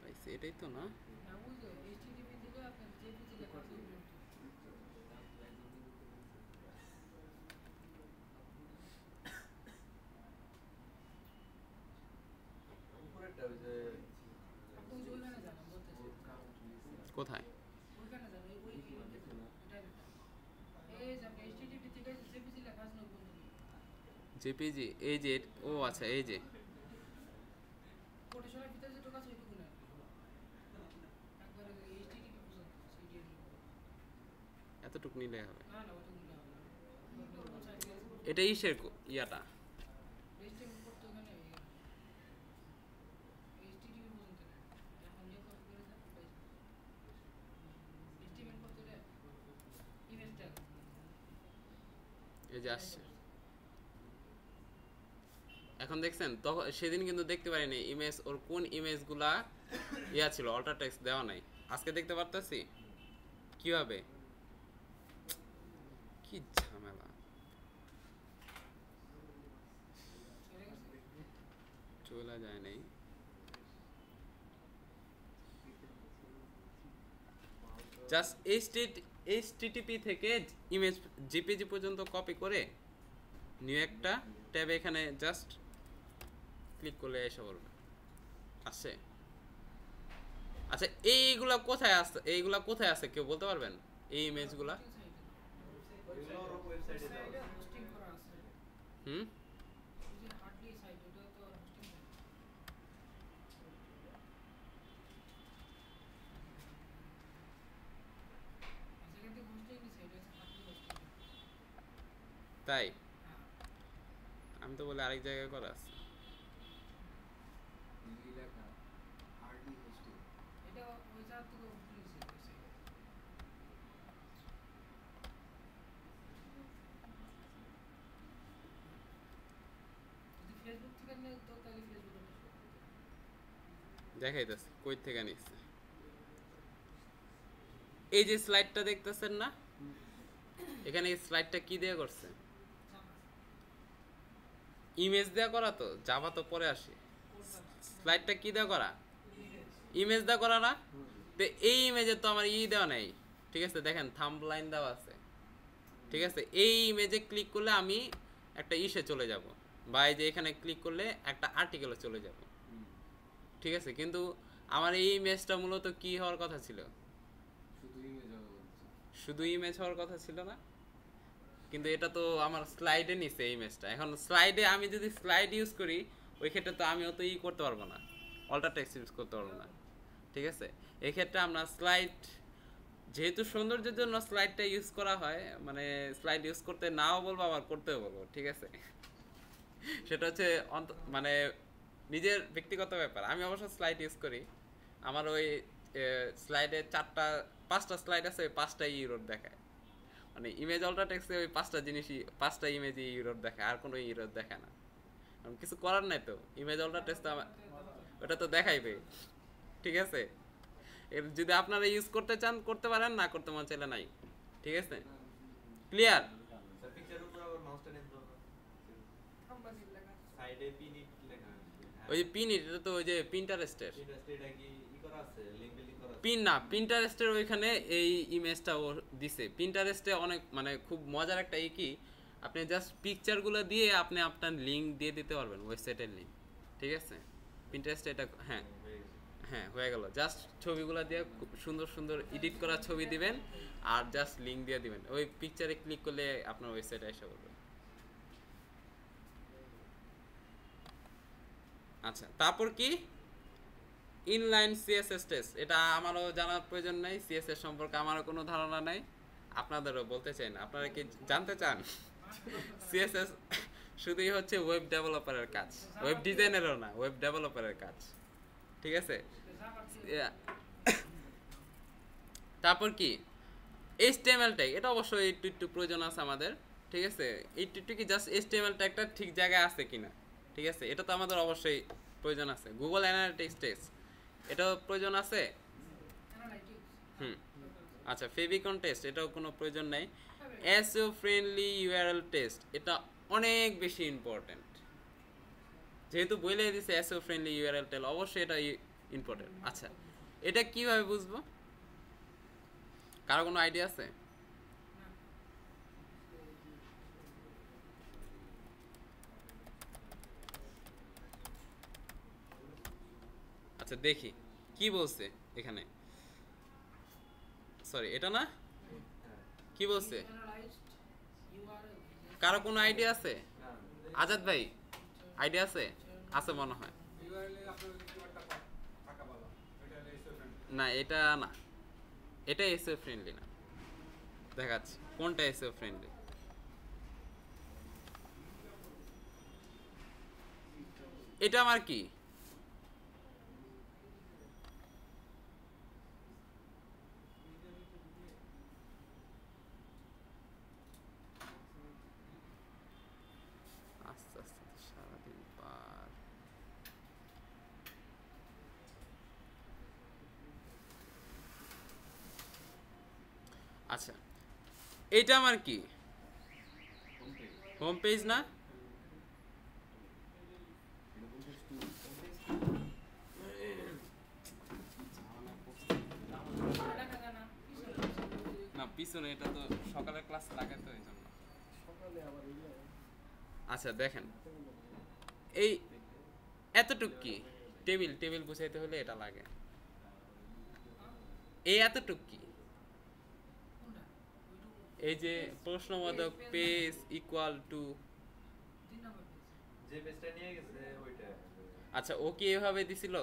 Speaker 1: পাইছি এটাই তো না কোথায় জেপিজি এই যে ও আচ্ছা এই যে
Speaker 2: কোটেশনের
Speaker 1: নিলে হবে ইয়াটা এই যে আসছে এখন দেখছেন তখন সেদিন কিন্তু দেখতে পারিনি ইমেজ ওর কোন ইমেজগুলা ইয়া ছিল অল্টার টেক্স দেওয়া নাই আজকে দেখতে পারতেছি কিভাবে কি ঝামেলা চলে যায় নাই জাস্ট এইচটিটিপি থেকে ইমেজ জিপিজি পর্যন্ত কপি করে নিউ একটা ট্যাবে এখানে জাস্ট ক্লিক করলে এসে বলবে আছে আচ্ছা এইগুলা কোথায় আছে এইগুলা কোথায় আছে কেউ বলতে পারবেন এই ইমেজগুলা হুম তাই আমি তো বলে আরেক জায়গায় করা আছে
Speaker 2: tego nic nie jest. যদি ফেসবুক থেকে নেই তো তাহলে ফেসবুকে
Speaker 1: দেখাইতেছে কই থেকে নিচ্ছে এই যে স্লাইডটা দেখতেছেন না এখানে এই স্লাইডটা কি দিয়ে করছে ইমেজ দেয়া করা তো জাভা তো পরে আসে স্লাইডটা কি দেয়া করা ইমেজ দেয়া করা না তো এই ইমেজে তো আমার ই দেওয়া নাই ঠিক আছে দেখেন থাম্বলাইন দেওয়া আছে ঠিক আছে এই ইমেজে ক্লিক করলে আমি একটা ইসে চলে যাব বা এই যে এখানে ক্লিক করলে একটা আর্টিকেলে চলে যাব ঠিক আছে কিন্তু আমার এই ইমেজটা মূলত কি হওয়ার কথা ছিল শুধু ইমেজ হওয়ার কথা ছিল না কিন্তু এটা তো আমার স্লাইডে নিছে এই ইমেজটা এখন স্লাইডে আমি যদি স্লাইড ইউজ করি ওই ক্ষেত্রে তো আমি অত ই করতে পারবো না অল্টার টেক্সট ইউজ করতে পারবো না ঠিক আছে এক্ষেত্রে আমরা স্লাইড যেহেতু সৌন্দর্যের জন্য স্লাইডটা ইউজ করা হয় মানে স্লাইড ইউজ করতে নাও বলবো আবার করতেও বলবো ঠিক আছে সেটা হচ্ছে মানে নিজের ব্যক্তিগত ব্যাপার আমি অবশ্য স্লাইড ইউজ করি আমার ওই স্লাইডে চারটা পাঁচটা স্লাইড আছে ওই পাঁচটাই ইউরোড দেখায় মানে ইমেজ অল্টা টেক্সে ওই পাঁচটা জিনিসই পাঁচটা ইমেজই ইউরোড দেখায় আর কোনো ইউরোড দেখায় না কিছু করার নাই তো ইমেজ অল্টা টেক্স তো ওটা তো দেখাইবে ঠিক আছে এর যদি আপনারা ইউজ করতে চান করতে পারেন না করতে মন চাইলে নাই ঠিক আছে ক্লিয়ার হ্যাঁ। ওই পিন এটা তো ওই যে পিন্টারেস্টের পিন না পিন্টারেস্টের ওইখানে এই ইমেজটা ও দিছে পিন্টারেস্টে অনেক মানে খুব মজার একটা ই কি আপনি জাস্ট পিকচারগুলো দিয়ে আপনি আপনার লিঙ্ক দিয়ে দিতে পারবেন ওয়েবসাইটের লিঙ্ক ঠিক আছে পিন্টারেস্টে এটা হ্যাঁ হ্যাঁ হয়ে গেল জাস্ট ছবিগুলো দিয়ে খুব সুন্দর সুন্দর এডিট করা ছবি দিবেন আর জাস্ট লিংক দিয়ে দিবেন ওই পিকচারে ক্লিক করলে আপনার ওয়েবসাইটে এসে পড়বে আচ্ছা তারপর কি ইনলাইন সিএসএস টেস্ট এটা আমারও জানার প্রয়োজন নাই সিএসএস সম্পর্কে আমারও কোনো ধারণা নাই আপনাদেরও বলতে চাই না আপনারা কি জানতে চান সিএসএস শুধুই হচ্ছে ওয়েব ডেভেলপারের কাজ ওয়েব ডিজাইনেরও না ওয়েব ডেভেলপারের কাজ ঠিক আছে তারপর কি এইচটিএমএল ট্যাগ এটা অবশ্যই একটু একটু প্রয়োজন আছে আমাদের ঠিক আছে একটু একটু কি জাস্ট এইচটিএমএল ট্যাগটা ঠিক জায়গায় আছে কিনা ঠিক আছে এটা তো আমাদের অবশ্যই প্রয়োজন আছে গুগল অ্যানালিটিক্স টেক্স এটাও প্রয়োজন আছে হুম আচ্ছা ফেভিকন টেস্ট এটাও কোনো প্রয়োজন নাই এসও ফ্রেন্ডলি ইউআরএল টেস্ট এটা অনেক বেশি ইম্পর্টেন্ট যেহেতু বলে দিছে এসও ফ্রেন্ডলি ইউআরএল টেল অবশ্যই এটা ইম্পর্টেন্ট আচ্ছা এটা কিভাবে বুঝবো কারো কোনো আইডিয়া আছে আচ্ছা দেখি কি বলছে এখানে সরি এটা না কি বলছে
Speaker 2: কারো কোনো আইডিয়া আছে আজাদ ভাই
Speaker 1: আইডিয়া আছে আছে মনে হয় না এটা না এটা এসএ ফ্রেন্ডলি না দেখাচ্ছি কোনটা এসএ ফ্রেন্ডলি এটা আমার কি আচ্ছা এইটা আমার কি হোম পেজ না না পিছনে এটা তো ক্লাস ওই জন্য আচ্ছা দেখেন এই টেবিল টেবিল হলে এটা লাগে এই এতটুক কি এই যে প্রশ্নবোধক পেজ ইকুয়াল টু
Speaker 2: যে পেজটা নিয়ে গেছে ওইটা
Speaker 1: আচ্ছা ও কি এভাবে দিছিল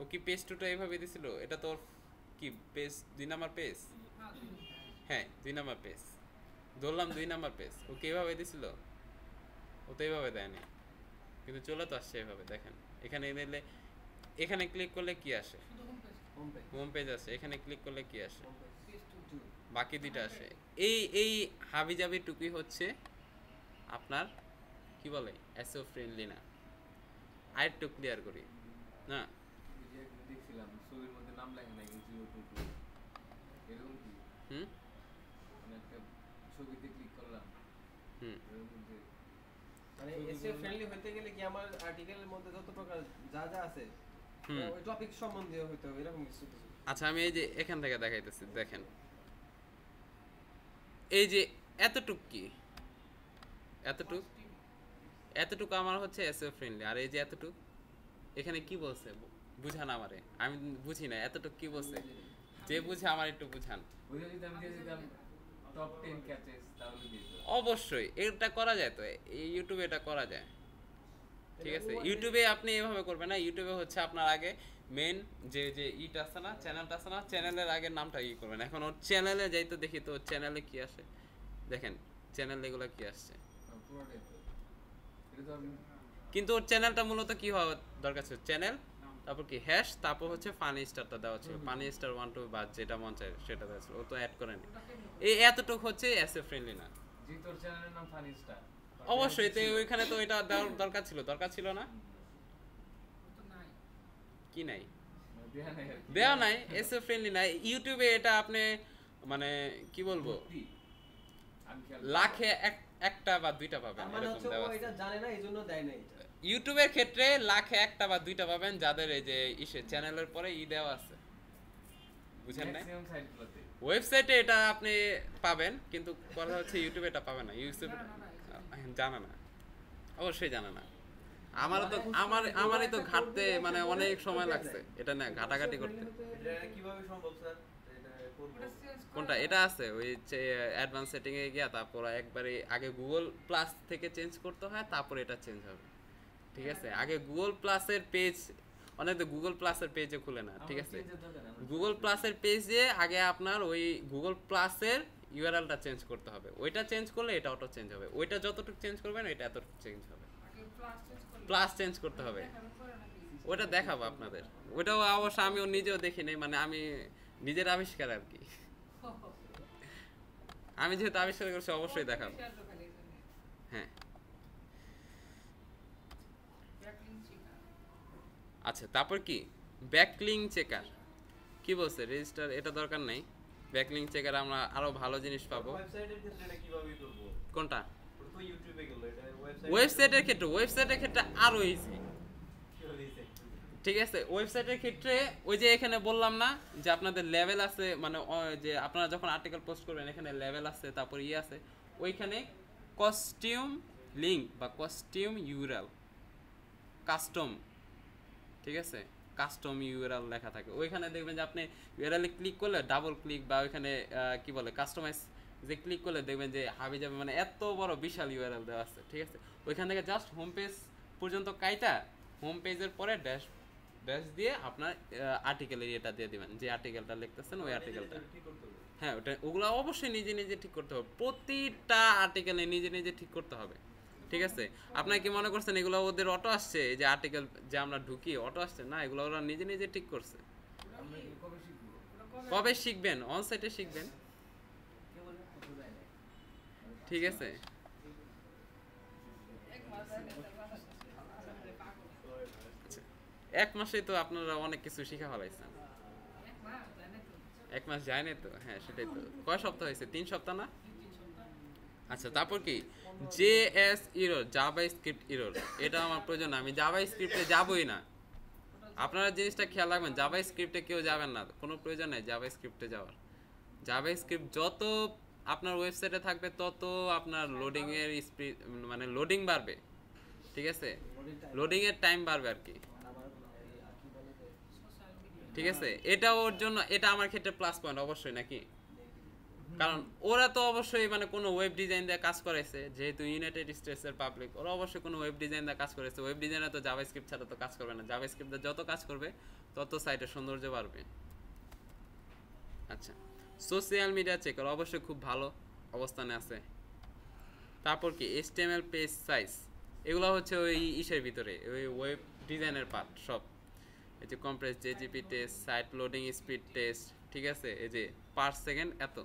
Speaker 1: ও কি পেজ টুটা এভাবে দিছিল এটা তোর কি পেজ দুই নাম্বার পেজ হ্যাঁ দুই নাম্বার পেজ হ্যাঁ, ধরলাম দুই নাম্বার পেজ ও কি এভাবে দিছিল ও তো এভাবে দেয়নি কিন্তু চলে তো আসছে এভাবে দেখেন এখানে দিলে এখানে ক্লিক করলে কি আসে হোম পেজ আসে এখানে ক্লিক করলে কি আসে বাকি দুইটা আসে এই এই হাবিজাবি টুপি হচ্ছে আপনার কি বলে এসও ফ্রেন্ডলি না আয়ের টু ক্লিয়ার করি না
Speaker 2: করলাম ফ্রেন্ডলি মানে হতে গেলে কি আমার মধ্যে যত প্রকার যা যা আছে টপিক হবে
Speaker 1: আচ্ছা আমি এই যে এখান থেকে দেখাইতেছি দেখেন এই যে এতটুক কি এতটুক এতটুকু আমার হচ্ছে এসএ ফ্রেন্ডলি আর এই যে এতটুক এখানে কি বলছে বুঝান আমারে আমি বুঝি না এতটুক কি বলছে যে বুঝে আমার একটু বুঝান অবশ্যই এটা করা যায় তো এই ইউটিউবে এটা করা যায় ঠিক আছে ইউটিউবে আপনি এভাবে করবেন না ইউটিউবে হচ্ছে আপনার আগে মেন যে যে ইটা আছে না চ্যানেলটা আছে না চ্যানেলের আগে নামটা ই করবেন এখন ওর চ্যানেলে যাই তো দেখি তো চ্যানেলে কি আসে দেখেন চ্যানেল এগুলো কি আসছে কিন্তু ওর চ্যানেলটা মূলত কি হওয়া দরকার ছিল চ্যানেল তারপর কি হ্যাশ তারপর হচ্ছে ফানি স্টারটা দেওয়া ছিল ফানি স্টার ওয়ান টু বা যেটা মন চায় সেটা দেওয়া ছিল ও তো অ্যাড করেনি এই এতটুকু হচ্ছে এস এ ফ্রেন্ডলি না
Speaker 2: জি চ্যানেলের নাম ফানি স্টার অবশ্যই তো ওইখানে তো এটা দেওয়ার
Speaker 1: দরকার ছিল দরকার ছিল না কি নাই দেওয়া নাই এসে ফ্রেন্ডলি নাই ইউটিউবে এটা আপনি মানে কি বলবো লাখে একটা বা দুইটা পাবেন ইউটিউবের ক্ষেত্রে লাখে একটা বা দুইটা পাবেন যাদের এই যে ইসে চ্যানেলের পরে ই দেওয়া আছে বুঝেন নাই ওয়েবসাইটে এটা আপনি পাবেন কিন্তু কথা হচ্ছে ইউটিউবে এটা পাবেন না ইউটিউবে জানা না অবশ্যই জানা না আমার তো আচ্ছা। আমার আচ্ছা। আমারই তো ঘাটতে মানে অনেক সময় লাগছে এটা না ঘাটাঘাটি করতে
Speaker 2: কিভাবে সম্ভব স্যার কোনটা এটা
Speaker 1: আছে ওই অ্যাডভান্স সেটিং এ গিয়া তারপর একবারে আগে গুগল প্লাস থেকে চেঞ্জ করতে হয় তারপর এটা চেঞ্জ হবে ঠিক আছে আগে গুগল প্লাসের পেজ অনেক তো গুগল প্লাসের পেজে খুলে না ঠিক আছে গুগল প্লাসের পেজে আগে আপনার ওই গুগল প্লাসের ইউআরএলটা চেঞ্জ করতে হবে ওইটা চেঞ্জ করলে এটা অটো চেঞ্জ হবে ওইটা যতটুকু চেঞ্জ করবেন এটা এত চেঞ্জ হবে প্লাস চেঞ্জ করতে হবে ওটা দেখাবো আপনাদের ওটাও অবশ্য আমিও নিজেও দেখি নাই মানে আমি নিজের আবিষ্কার আর কি আমি যেহেতু আবিষ্কার করছি অবশ্যই দেখাবো হ্যাঁ আচ্ছা তারপর কি ব্যাকলিং চেকার কি বলছে রেজিস্টার এটা দরকার নাই ব্যাকলিং চেকার আমরা আরো ভালো জিনিস পাবো কোনটা ইউটিউবে গেল এটা ওয়েবসাইটের ক্ষেত্রে ওয়েবসাইটের ক্ষেত্রে আরও ইজি ঠিক আছে ওয়েবসাইটের ক্ষেত্রে ওই যে এখানে বললাম না যে আপনাদের লেভেল আছে মানে যে আপনারা যখন আর্টিকেল পোস্ট করবেন এখানে লেভেল আছে তারপর ইয়ে আছে ওইখানে কস্টিউম লিঙ্ক বা কস্টিউম ইউরাল কাস্টম ঠিক আছে কাস্টম ইউরাল লেখা থাকে ওইখানে দেখবেন যে আপনি ইউরালে ক্লিক করলে ডাবল ক্লিক বা ওইখানে কি বলে কাস্টমাইজ যে ক্লিক করলে দেখবেন যে হাবি যাবে মানে এত বড় বিশাল ইউআরএল দেওয়া আছে ঠিক আছে ওইখান থেকে জাস্ট হোম পেজ পর্যন্ত কাইটা হোম পেজের পরে ড্যাশ ড্যাশ দিয়ে আপনার আর্টিকেলের এটা দিয়ে দিবেন যে আর্টিকেলটা লিখতেছেন ওই আর্টিকেলটা হ্যাঁ ওটা ওগুলো অবশ্যই নিজে নিজে ঠিক করতে হবে প্রতিটা আর্টিকেলে নিজে নিজে ঠিক করতে হবে ঠিক আছে আপনার কি মনে করছেন এগুলো ওদের অটো আসছে এই যে আর্টিকেল যে আমরা ঢুকি অটো আসছে না এগুলো ওরা নিজে নিজে ঠিক করছে
Speaker 2: কবে শিখবেন
Speaker 1: অনসাইটে শিখবেন ঠিক আছে আচ্ছা, এক মাসে তো আপনারা অনেক কিছু শিখা ফেলাইছেন এক মাস যায় নাই তো হ্যাঁ সেটাই তো কয় সপ্তাহ হয়েছে তিন সপ্তাহ না আচ্ছা তারপর কি J S error JavaScript error এটা আমার প্রয়োজন আমি জাভাই স্ক্রিপ্টে যাবই না আপনারা জিনিসটা খেয়াল রাখবেন জাভাই স্ক্রিপ্টে কেউ যাবেন না কোনো প্রয়োজন নেই জাভাই স্ক্রিপ্টে যাওয়ার জাভাই স্ক্রিপ্ট যত আপনার ওয়েবসাইটে থাকবে তত আপনার এর স্পিড মানে লোডিং বাড়বে ঠিক আছে লোডিং এর টাইম বাড়বে আর কি ঠিক আছে এটা ওর জন্য এটা আমার ক্ষেত্রে প্লাস পয়েন্ট অবশ্যই নাকি কারণ ওরা তো অবশ্যই মানে কোনো ওয়েব ডিজাইন দিয়ে কাজ করেছে যেহেতু ইউনাইটেড স্টেটসের পাবলিক ওরা অবশ্যই কোনো ওয়েব ডিজাইন দিয়ে কাজ করেছে ওয়েব ডিজাইনার তো জাভা স্ক্রিপ্ট ছাড়া তো কাজ করবে না জাভা স্ক্রিপ্ট যত কাজ করবে তত সাইটের সৌন্দর্য বাড়বে আচ্ছা সোশ্যাল মিডিয়া চেক অবশ্যই খুব ভালো অবস্থানে আছে তারপর কি এসটিএমএল পেজ সাইজ এগুলো হচ্ছে ওই ইসের ভিতরে ওই ওয়েব ডিজাইনের পার্ট সব এই যে compress JPG test site loading speed test ঠিক আছে এই যে পার সেকেন্ড এত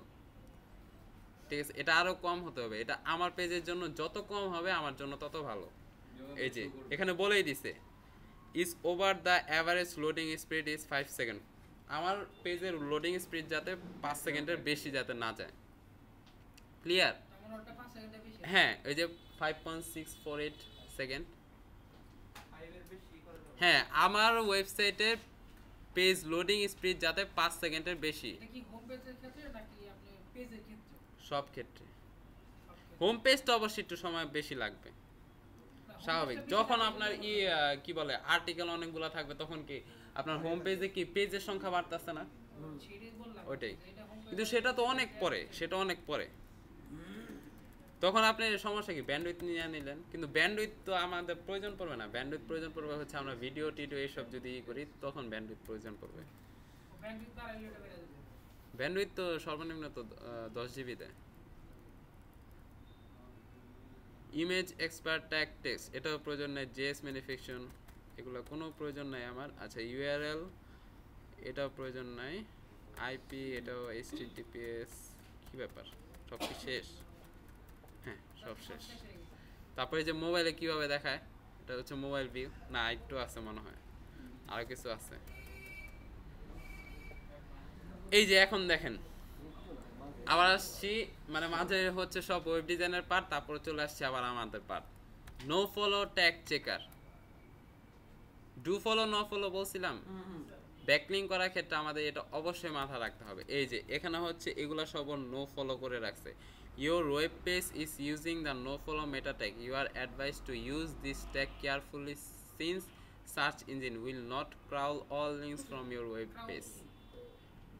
Speaker 1: ঠিক আছে এটা আরও কম হতে হবে এটা আমার পেজের জন্য যত কম হবে আমার জন্য তত ভালো এই যে এখানে বলেই দিছে is over the average loading speed is five second আমার পেজের লোডিং স্পিড যাতে পাঁচ সেকেন্ডের বেশি যাতে না যায় ক্লিয়ার হ্যাঁ ওই যে five point six four eight second হ্যাঁ আমার ওয়েবসাইটের পেজ লোডিং স্পিড যাতে পাঁচ সেকেন্ডের বেশি সব ক্ষেত্রে হোম পেজ তো অবশ্যই একটু সময় বেশি লাগবে স্বাভাবিক যখন আপনার ই কি বলে আর্টিকেল অনেকগুলো থাকবে তখন কি আপনার হোম পেজে কি পেজের সংখ্যা বাড়তেছে না
Speaker 2: ওইটাই কিন্তু সেটা তো অনেক
Speaker 1: পরে সেটা অনেক পরে তখন আপনি সমস্যা কি ব্যান্ডউইথ নিয়ে নিলেন কিন্তু ব্যান্ডউইথ তো আমাদের প্রয়োজন পড়বে না ব্যান্ডউইথ প্রয়োজন পড়বে হচ্ছে আমরা ভিডিও টিডিও এইসব যদি করি তখন ব্যান্ডউইথ প্রয়োজন পড়বে ব্যান্ডউইথ তো সর্বনিম্ন তো দশ জিবি দেয় ইমেজ এক্সপার্ট ট্যাক টেক্স এটাও প্রয়োজন নেই জেএস ম্যানুফ্যাকচার এগুলো কোনো প্রয়োজন নাই আমার আচ্ছা ইউআরএল এটাও প্রয়োজন নাই আইপি এটাও এইচটিটিপিএস কি ব্যাপার সব কি শেষ হ্যাঁ সব শেষ তারপরে যে মোবাইলে কিভাবে দেখায় এটা হচ্ছে মোবাইল ভিউ না একটু আছে মনে হয় আরও কিছু আছে এই যে এখন দেখেন আবার আসছি মানে মাঝে হচ্ছে সব ওয়েব ডিজাইনের পার্ট তারপরে চলে আসছে আবার আমাদের part no follow tag checker do follow no follow বলছিলাম ব্যাকলিং করার ক্ষেত্রে আমাদের এটা অবশ্যই মাথা রাখতে হবে এই যে এখানে হচ্ছে এগুলো সব নো ফলো করে রাখছে your web page is using the no follow meta tag you are advise to use this tag carefully since search engine will not crawl all links from your web page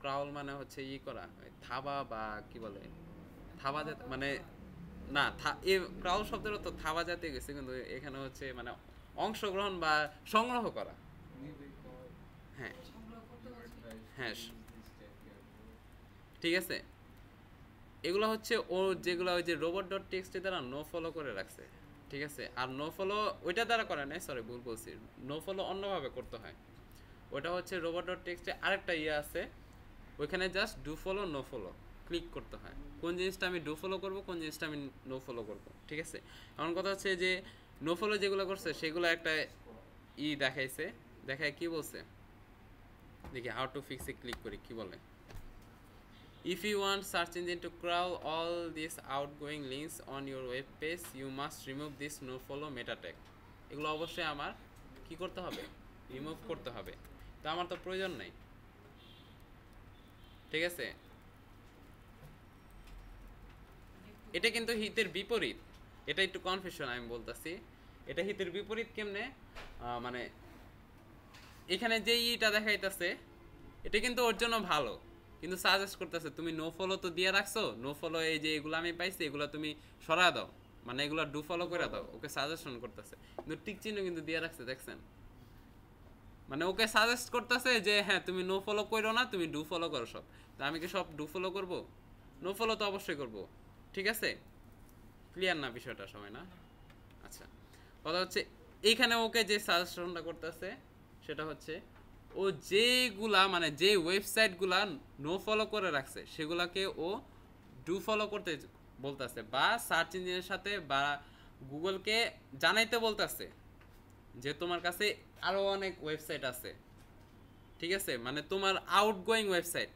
Speaker 1: crawl মানে হচ্ছে ই করা থাবা বা কি বলে থাবা মানে না থা এ ক্রাউল শব্দের তো থাবা জাতীয় গেছে কিন্তু এখানে হচ্ছে মানে অংশগ্রহণ বা সংগ্রহ করা হ্যাঁ হ্যাঁ ঠিক আছে এগুলো হচ্ছে ও যেগুলো ওই যে রোবট ডট টেক্সটে তারা নো ফলো করে রাখছে ঠিক আছে আর নো ফলো ওইটা দ্বারা করে নাই সরি ভুল বলছি নো ফলো অন্যভাবে করতে হয় ওটা হচ্ছে রোবট ডট টেক্সটে আরেকটা ইয়ে আছে ওইখানে just do follow no follow click করতে হয় কোন জিনিসটা আমি ডু ফলো করবো কোন জিনিসটা আমি নো ফলো করবো ঠিক আছে এমন কথা হচ্ছে যে নোফলো যেগুলো করছে সেগুলো একটা ই দেখাইছে দেখায় কি বলছে দেখি হাউ টু ফিক্সে ক্লিক করি কি বলে If you want search engine to crawl all these outgoing links on your web page, you must remove this no follow meta tag. এগুলো অবশ্যই আমার কি করতে হবে রিমুভ করতে হবে তো আমার তো প্রয়োজন নেই ঠিক আছে এটা কিন্তু হিতের বিপরীত এটা একটু কনফিউশন আমি বলতেছি এটা হিতের বিপরীত কেমনে মানে এখানে যে ইটা দেখাইতেছে এটা কিন্তু ওর জন্য ভালো কিন্তু সাজেস্ট করতেছে তুমি নো ফলো তো দিয়ে রাখছো নো ফলো এই যে এগুলো আমি পাইছি এগুলো তুমি সরা দাও মানে এগুলো ডু ফলো করে দাও ওকে সাজেশন করতেছে কিন্তু টিক চিহ্ন কিন্তু দিয়ে রাখছে দেখছেন মানে ওকে সাজেস্ট করতেছে যে হ্যাঁ তুমি নো ফলো করো না তুমি ডু ফলো করো সব তো আমি কি সব ডু ফলো করবো নো ফলো তো অবশ্যই করবো ঠিক আছে ক্লিয়ার না বিষয়টা সময় না আচ্ছা কথা হচ্ছে এইখানে ওকে যে সাজেশনটা করতেছে সেটা হচ্ছে ও যেগুলা মানে যে ওয়েবসাইটগুলা নো ফলো করে রাখছে সেগুলাকে ও ডু ফলো করতে বলতেছে বা সার্চ ইঞ্জিনের সাথে বা গুগলকে জানাইতে বলতেছে যে তোমার কাছে আরও অনেক ওয়েবসাইট আছে ঠিক আছে মানে তোমার আউটগোয়িং ওয়েবসাইট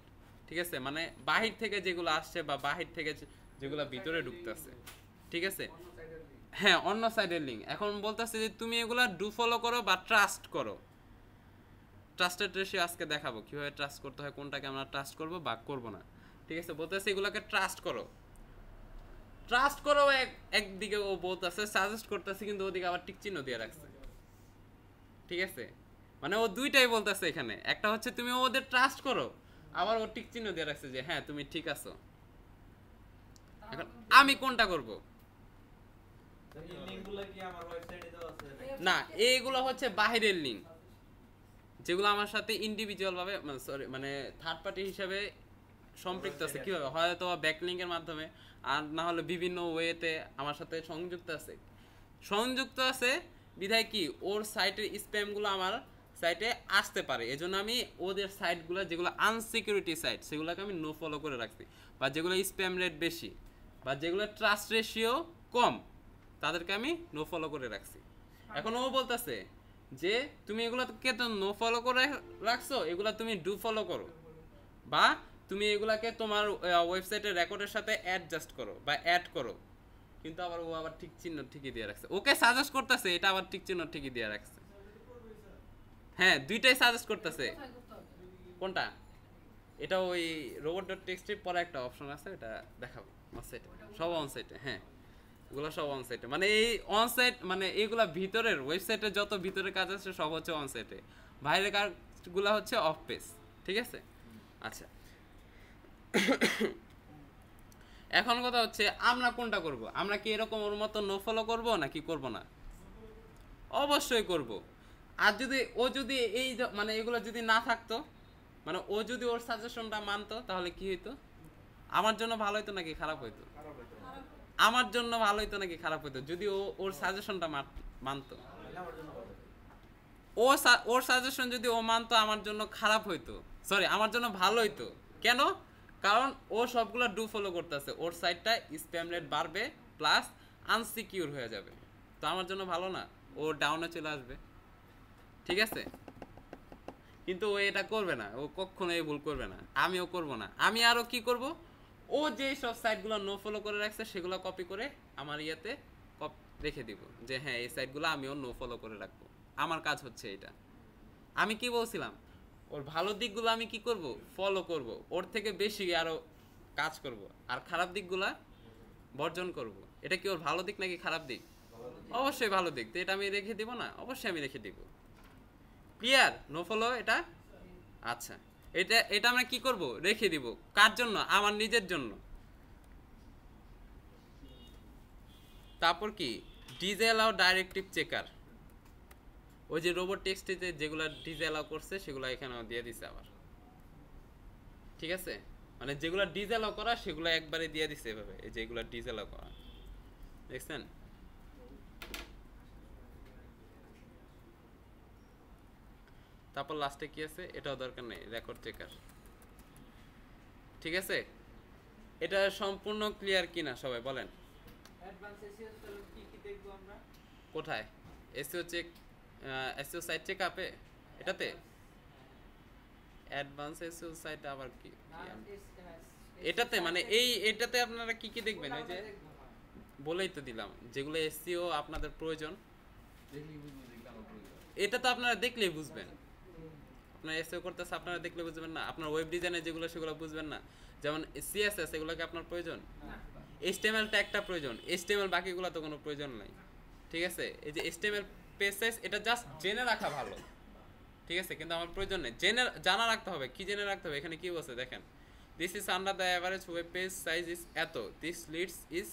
Speaker 1: ঠিক আছে মানে বাহির থেকে যেগুলো আসছে বা বাহির থেকে যেগুলো ভিতরে ঢুকতেছে ঠিক আছে হ্যাঁ অন্য সাইডের লিঙ্ক এখন বলতেছে যে তুমি এগুলা ডু ফলো করো বা ট্রাস্ট করো ট্রাস্টেড রেশিও আজকে দেখাবো কীভাবে ট্রাস্ট করতে হয় কোনটাকে আমরা ট্রাস্ট করব বা করব না ঠিক আছে বলতেছে এগুলোকে ট্রাস্ট করো ট্রাস্ট করো এক একদিকে ও বলতেছে সাজেস্ট করতেছে কিন্তু ওদিকে আবার টিক চিহ্ন দিয়ে রাখছে ঠিক আছে মানে ও দুইটাই বলতেছে এখানে একটা হচ্ছে তুমি ওদের ট্রাস্ট করো আবার ও টিক চিহ্ন দিয়ে রাখছে যে হ্যাঁ তুমি ঠিক আছো এখন আমি কোনটা করবো না এইগুলো হচ্ছে বাহিরের লিঙ্ক যেগুলো আমার সাথে ইন্ডিভিজুয়াল ভাবে সরি মানে থার্ড পার্টি হিসাবে সম্পৃক্ত আছে কিভাবে হয়তো ব্যাকলিংকের মাধ্যমে আর না হলে বিভিন্ন ওয়েতে আমার সাথে সংযুক্ত আছে সংযুক্ত আছে বিধায় কি ওর সাইটের স্প্যামগুলো আমার সাইটে আসতে পারে এজন্য আমি ওদের সাইটগুলো যেগুলো আনসিকিউরিটি সাইট সেগুলোকে আমি নো ফলো করে রাখছি বা যেগুলো স্প্যাম রেট বেশি বা যেগুলো ট্রাস্ট রেশিও কম তাদেরকে আমি নো ফলো করে রাখছি আচ্ছা। এখন ও বলতেছে যে তুমি এগুলাকে তো নো ফলো করে রাখছো এগুলা তুমি ডু ফলো করো বা তুমি এগুলাকে তোমার ওয়েবসাইটের রেকর্ডের সাথে অ্যাডজাস্ট করো বা অ্যাড করো কিন্তু আবার ও আবার ঠিক চিহ্ন ঠিকই দিয়ে রাখছে ওকে সাজেস্ট করতেছে এটা আবার ঠিক চিহ্ন ঠিকই দিয়ে রাখছে হ্যাঁ দুইটাই সাজেস্ট করতেছে কোনটা এটা ওই রোবট ডট টেক্সটের পরে একটা অপশন আছে এটা দেখাবো অনসাইটে সব অনসাইটে হ্যাঁ ওগুলো সব অনসাইটে মানে এই অনসাইট মানে এগুলা ভিতরের ওয়েবসাইটে যত ভিতরের কাজ আছে সব হচ্ছে অনসাইটে বাইরের কাজগুলো হচ্ছে অফ পেজ ঠিক আছে আচ্ছা এখন কথা হচ্ছে আমরা কোনটা করব আমরা কি এরকম ওর মতো নো ফলো করবো নাকি করব না অবশ্যই করব আর যদি ও যদি এই মানে এগুলো যদি না থাকতো মানে ও যদি ওর সাজেশনটা মানতো তাহলে কি হইতো আমার জন্য ভালো হইতো নাকি খারাপ হইতো আমার জন্য ভালো হইতো নাকি খারাপ হইতো যদি ও ওর সাজেশনটা মানতো ও ওর সাজেশন যদি ও মানতো আমার জন্য খারাপ হইতো সরি আমার জন্য ভালো হইতো কেন কারণ ও সবগুলো ডু ফলো করতেছে ওর সাইডটা স্প্যাম রেট বাড়বে প্লাস আনসিকিউর হয়ে যাবে তো আমার জন্য ভালো না ও ডাউনে চলে আসবে ঠিক আছে কিন্তু ও এটা করবে না ও কখনো এই ভুল করবে না আমিও করব না আমি আরও কি করব ও যে সব সাইটগুলো নো ফলো করে রাখছে সেগুলো কপি করে আমার ইয়াতে কপ রেখে দিব যে হ্যাঁ এই সাইটগুলো আমিও নো ফলো করে রাখবো আমার কাজ হচ্ছে এটা আমি কি বলছিলাম ওর ভালো দিকগুলো আমি কি করব ফলো করব ওর থেকে বেশি আরও কাজ করব আর খারাপ দিকগুলো বর্জন করব এটা কি ওর ভালো দিক নাকি খারাপ দিক অবশ্যই ভালো দিক তো এটা আমি রেখে দিব না অবশ্যই আমি রেখে দিব ক্লিয়ার নো ফলো এটা আচ্ছা এটা এটা আমরা কি করব রেখে দিব কার জন্য আমার নিজের জন্য তারপর কি ডিজে অ্যালাউ ডাইরেক্টিভ চেকার ওই যে রোবট টেক্সটিতে যেগুলো ডিজে অ্যালাউ করছে সেগুলো এখানেও দিয়ে দিছে আবার ঠিক আছে মানে যেগুলো ডিজে করা সেগুলো একবারে দিয়ে দিছে এভাবে এই যেগুলো ডিজেলাও করা দেখছেন তারপর লাস্টে কি আছে এটাও দরকার নেই রেকর্ড চেকার ঠিক আছে এটা সম্পূর্ণ ক্লিয়ার কিনা সবাই বলেন e কোথায় SEO check SEO site check আপে এটাতে অ্যাডভান্স এসিও সাইট আবার কি e
Speaker 2: এটাতে মানে এই এটাতে
Speaker 1: আপনারা কি কি দেখবেন এই যে হ্যাঁ। বলেই তো দিলাম যেগুলো এসিও e আপনাদের প্রয়োজন এটা তো আপনারা দেখলেই বুঝবেন আপনার এসে করতেছে আপনারা দেখলে বুঝবেন না আপনার ওয়েব ডিজাইনে যেগুলো সেগুলো বুঝবেন না যেমন সিএসএস এগুলো কি আপনার প্রয়োজন টা ট্যাগটা প্রয়োজন এইচটিএমএল বাকিগুলো তো কোনো প্রয়োজন নাই ঠিক আছে এই যে এইচটিএমএল পেজ সাইজ এটা জাস্ট জেনে রাখা ভালো ঠিক আছে কিন্তু আমার প্রয়োজন নেই জেনে জানা রাখতে হবে কি জেনে রাখতে হবে এখানে কি বলছে দেখেন this is under the average web page size is এত this leads is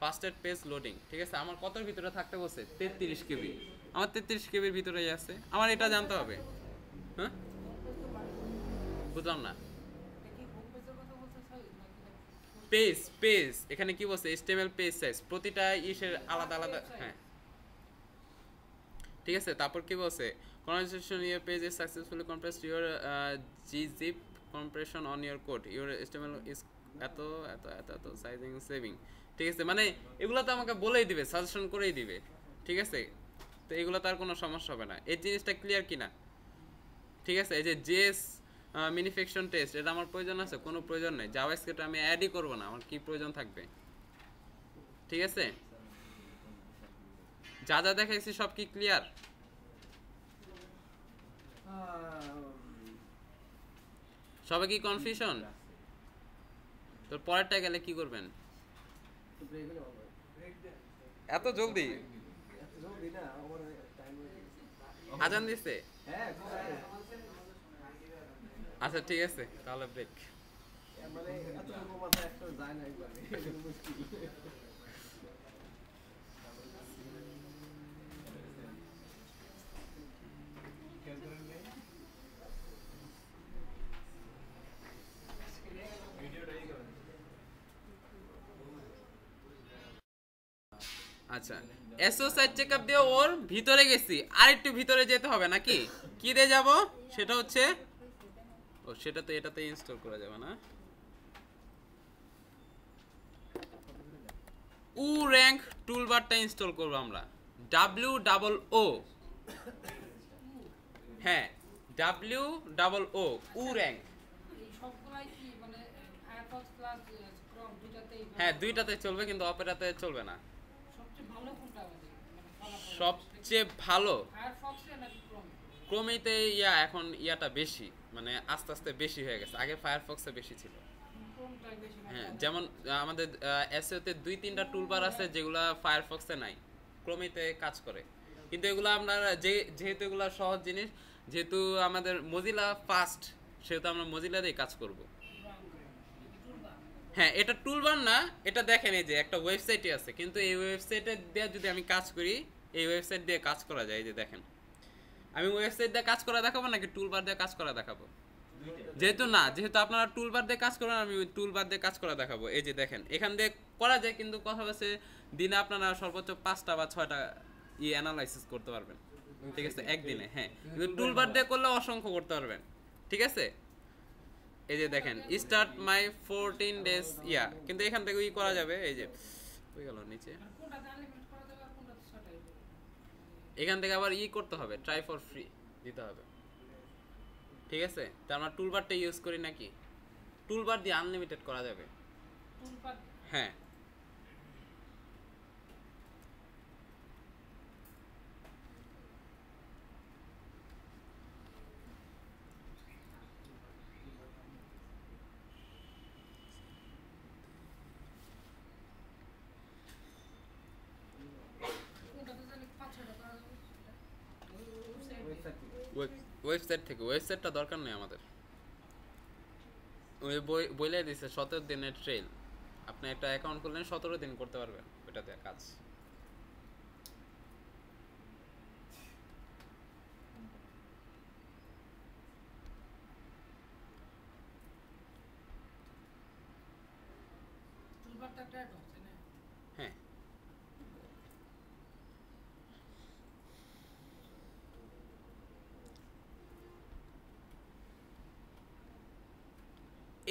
Speaker 1: fasted page loading ঠিক আছে আমার কতর ভিতরে থাকতে বলছে তেত্রিশ কেবি আমার তেত্রিশ কেবির ভিতরেই আছে আমার এটা জানতে হবে হ্যাঁ বুঝলাম না পেজ পেজ এখানে কি বলছে এইচটিএমএল পেজ সাইজ প্রতিটা ইসের আলাদা আলাদা হ্যাঁ ঠিক আছে তারপর কি বলছে conversation your page is successfully compressed your gzip compression on your code your HTML is এত এত এত এত সাইজিং সেভিং ঠিক আছে মানে এগুলো তো আমাকে বলেই দিবে সাজেশন করেই দিবে ঠিক আছে তো এগুলো তার কোনো সমস্যা হবে না এই জিনিসটা ক্লিয়ার কিনা ঠিক আছে এই যে জেস মিনিফিকশন টেস্ট এটা আমার প্রয়োজন আছে কোনো প্রয়োজন নেই যাওয়া স্ক্রিপ্ট আমি অ্যাডই করবো না আমার কি প্রয়োজন থাকবে ঠিক আছে যা যা দেখাইছি সব কি ক্লিয়ার সবাই কি কনফিউশন তোর পরেরটা গেলে কি করবেন এত জলদি আজান দিছে হ্যাঁ আচ্ছা ঠিক আছে তাহলে ব্রেক আচ্ছা চেকআপ দিয়ে ওর ভিতরে গেছি আর একটু ভিতরে যেতে হবে নাকি কি দিয়ে যাব সেটা হচ্ছে ও সেটা তো এটাতে ইনস্টল করা যাবে না উ র্যাঙ্ক টুলবারটা ইনস্টল করব আমরা ডাব্লিউ ডাবল ও হ্যাঁ ডাব্লিউ ডাবল ও উ র্যাঙ্ক হ্যাঁ দুইটাতে চলবে কিন্তু অপেরাতে চলবে না সবচেয়ে ভালো ক্রমেইতে ইয়া এখন ইয়াটা বেশি মানে আস্তে আস্তে বেশি হয়ে গেছে আগে ফায়ারফক্সে বেশি ছিল হ্যাঁ যেমন আমাদের এসইওতে e দুই তিনটা টুলবার আছে যেগুলো ফায়ারফক্সে নাই ক্রমেইতে কাজ করে কিন্তু এগুলো আমরা যে যেহেতু এগুলো সহজ জিনিস যেহেতু আমাদের মজিলা ফাস্ট সেহেতু আমরা মজিলা দিয়ে কাজ করব হ্যাঁ এটা টুলবার না এটা দেখেন এই যে একটা ওয়েবসাইটই আছে কিন্তু এই ওয়েবসাইটে দিয়ে যদি আমি কাজ করি এই ওয়েবসাইট দিয়ে কাজ করা যায় যে দেখেন আমি ওয়েবসাইট দিয়ে কাজ করা দেখাবো নাকি টুলবার দিয়ে কাজ করা দেখাবো যেহেতু না যেহেতু আপনারা টুলবার দিয়ে কাজ করেন আমি টুলবার দিয়ে কাজ করা দেখাবো এই যে দেখেন এখান দিয়ে করা যায় কিন্তু কথা হচ্ছে দিনে আপনারা সর্বোচ্চ পাঁচটা বা ছয়টা ই অ্যানালাইসিস করতে পারবেন ঠিক আছে একদিনে হ্যাঁ কিন্তু টুলবার দিয়ে করলে অসংখ্য করতে পারবেন ঠিক আছে এই যে দেখেন start my fourteen days yeah কিন্তু এখান থেকে ই করা যাবে এই যে হয়ে গেল নিচে এখান থেকে আবার ই করতে হবে ট্রাই ফর ফ্রি দিতে হবে ঠিক আছে তা আমরা টুলবারটা ইউজ করি নাকি টুলবার দিয়ে আনলিমিটেড করা যাবে হ্যাঁ ওয়েবসাইট থেকে ওয়েবসাইটটা দরকার নেই আমাদের ওই বই বলে দিছে সতেরো দিনের ট্রেল আপনি একটা অ্যাকাউন্ট করলেন সতেরো দিন করতে পারবেন ওইটাতে কাজ টুলবারটা একটা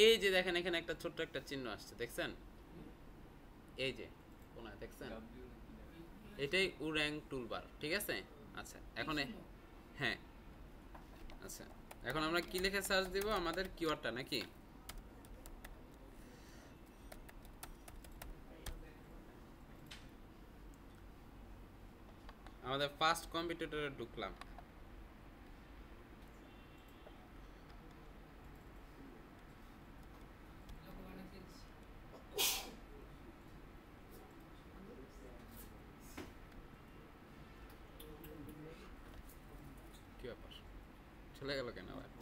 Speaker 1: এই যে দেখেন এখানে একটা ছোট্ট একটা চিহ্ন আসছে দেখছেন এই যে দেখছেন এটাই উর্যাং টুলবার ঠিক আছে আচ্ছা এখন হ্যাঁ আচ্ছা এখন আমরা কি লিখে সার্চ দিব আমাদের কিওয়ার্ডটা নাকি আমাদের ফার্স্ট কম্পিউটারে ঢুকলাম look, look at that.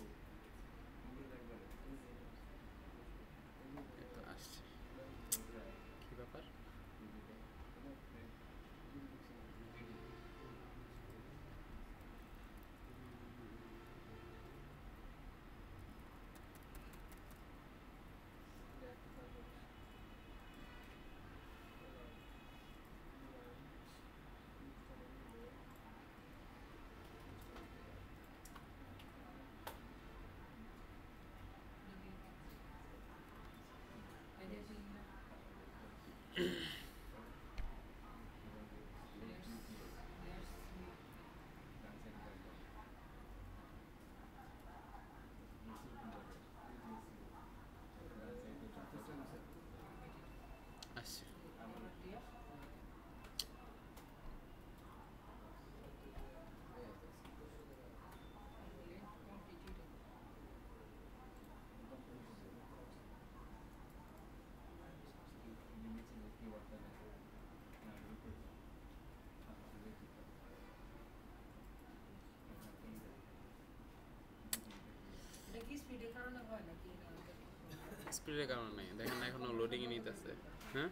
Speaker 1: কারণে দেখেন এখনো নিতেছে হ্যাঁ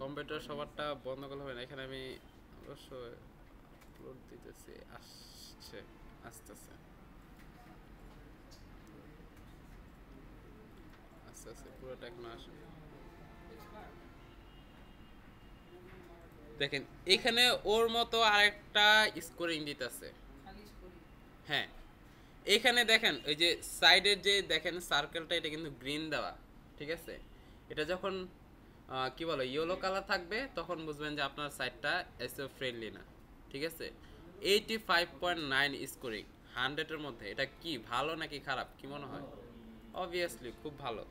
Speaker 1: কম্পিউটার সবারটা বন্ধ করলে হবে এখানে আমি অবশ্য লোড দিতেছি আসছে আসতেছে আস্তে আস্তে পুরোটা এখনো আসে দেখেন এখানে ওর মতো আরেকটা স্কোরিং দিতেছে হ্যাঁ এখানে দেখেন ওই যে সাইডের যে দেখেন সার্কেলটা এটা কিন্তু গ্রিন দেওয়া ঠিক আছে এটা যখন কি বলো ইয়েলো কালার থাকবে তখন বুঝবেন যে আপনার সাইডটা এসে ফ্রেন্ডলি না ঠিক আছে eighty five point nine scoring হান্ড্রেডের মধ্যে এটা কি ভালো নাকি খারাপ কি মনে হয় অবভিয়াসলি খুব ভালো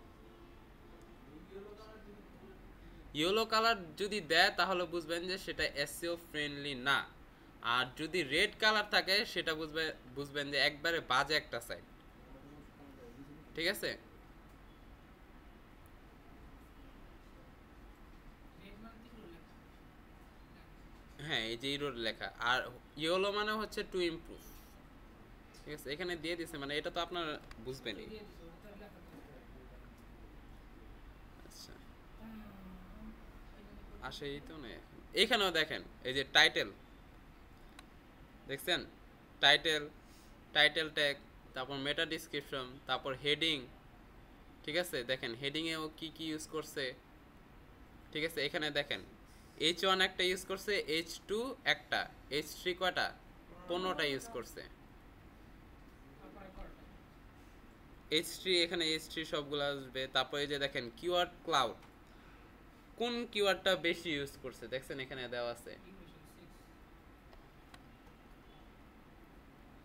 Speaker 1: ইয়েলো কালার যদি দেয় তাহলে বুঝবেন যে সেটা এসিও ফ্রেন্ডলি না আর যদি রেড কালার থাকে সেটা বুঝবে বুঝবেন যে একবারে বাজে একটা সাইড ঠিক আছে হ্যাঁ এই যে ইরোর লেখা আর ইয়েলো মানে হচ্ছে টু ইমপ্রুভ ঠিক আছে এখানে দিয়ে দিছে মানে এটা তো আপনার বুঝবেনই আচ্ছা আসেই তো না এখানেও দেখেন এই যে টাইটেল দেখছেন টাইটেল টাইটেল ট্যাগ তারপর মেটা ডিসক্রিপশন তারপর হেডিং ঠিক আছে দেখেন হেডিংয়েও কি কি ইউজ করছে ঠিক আছে এখানে দেখেন এইচ ওয়ান একটা ইউজ করছে এইচ টু একটা এইচ থ্রি কটা পনেরোটা ইউজ করছে এইচ থ্রি এখানে এইচ থ্রি সবগুলো আসবে তারপরে যে দেখেন কিওয়ার্ড ক্লাউড কোন কিওয়ার্ডটা বেশি ইউজ করছে দেখছেন এখানে দেওয়া আছে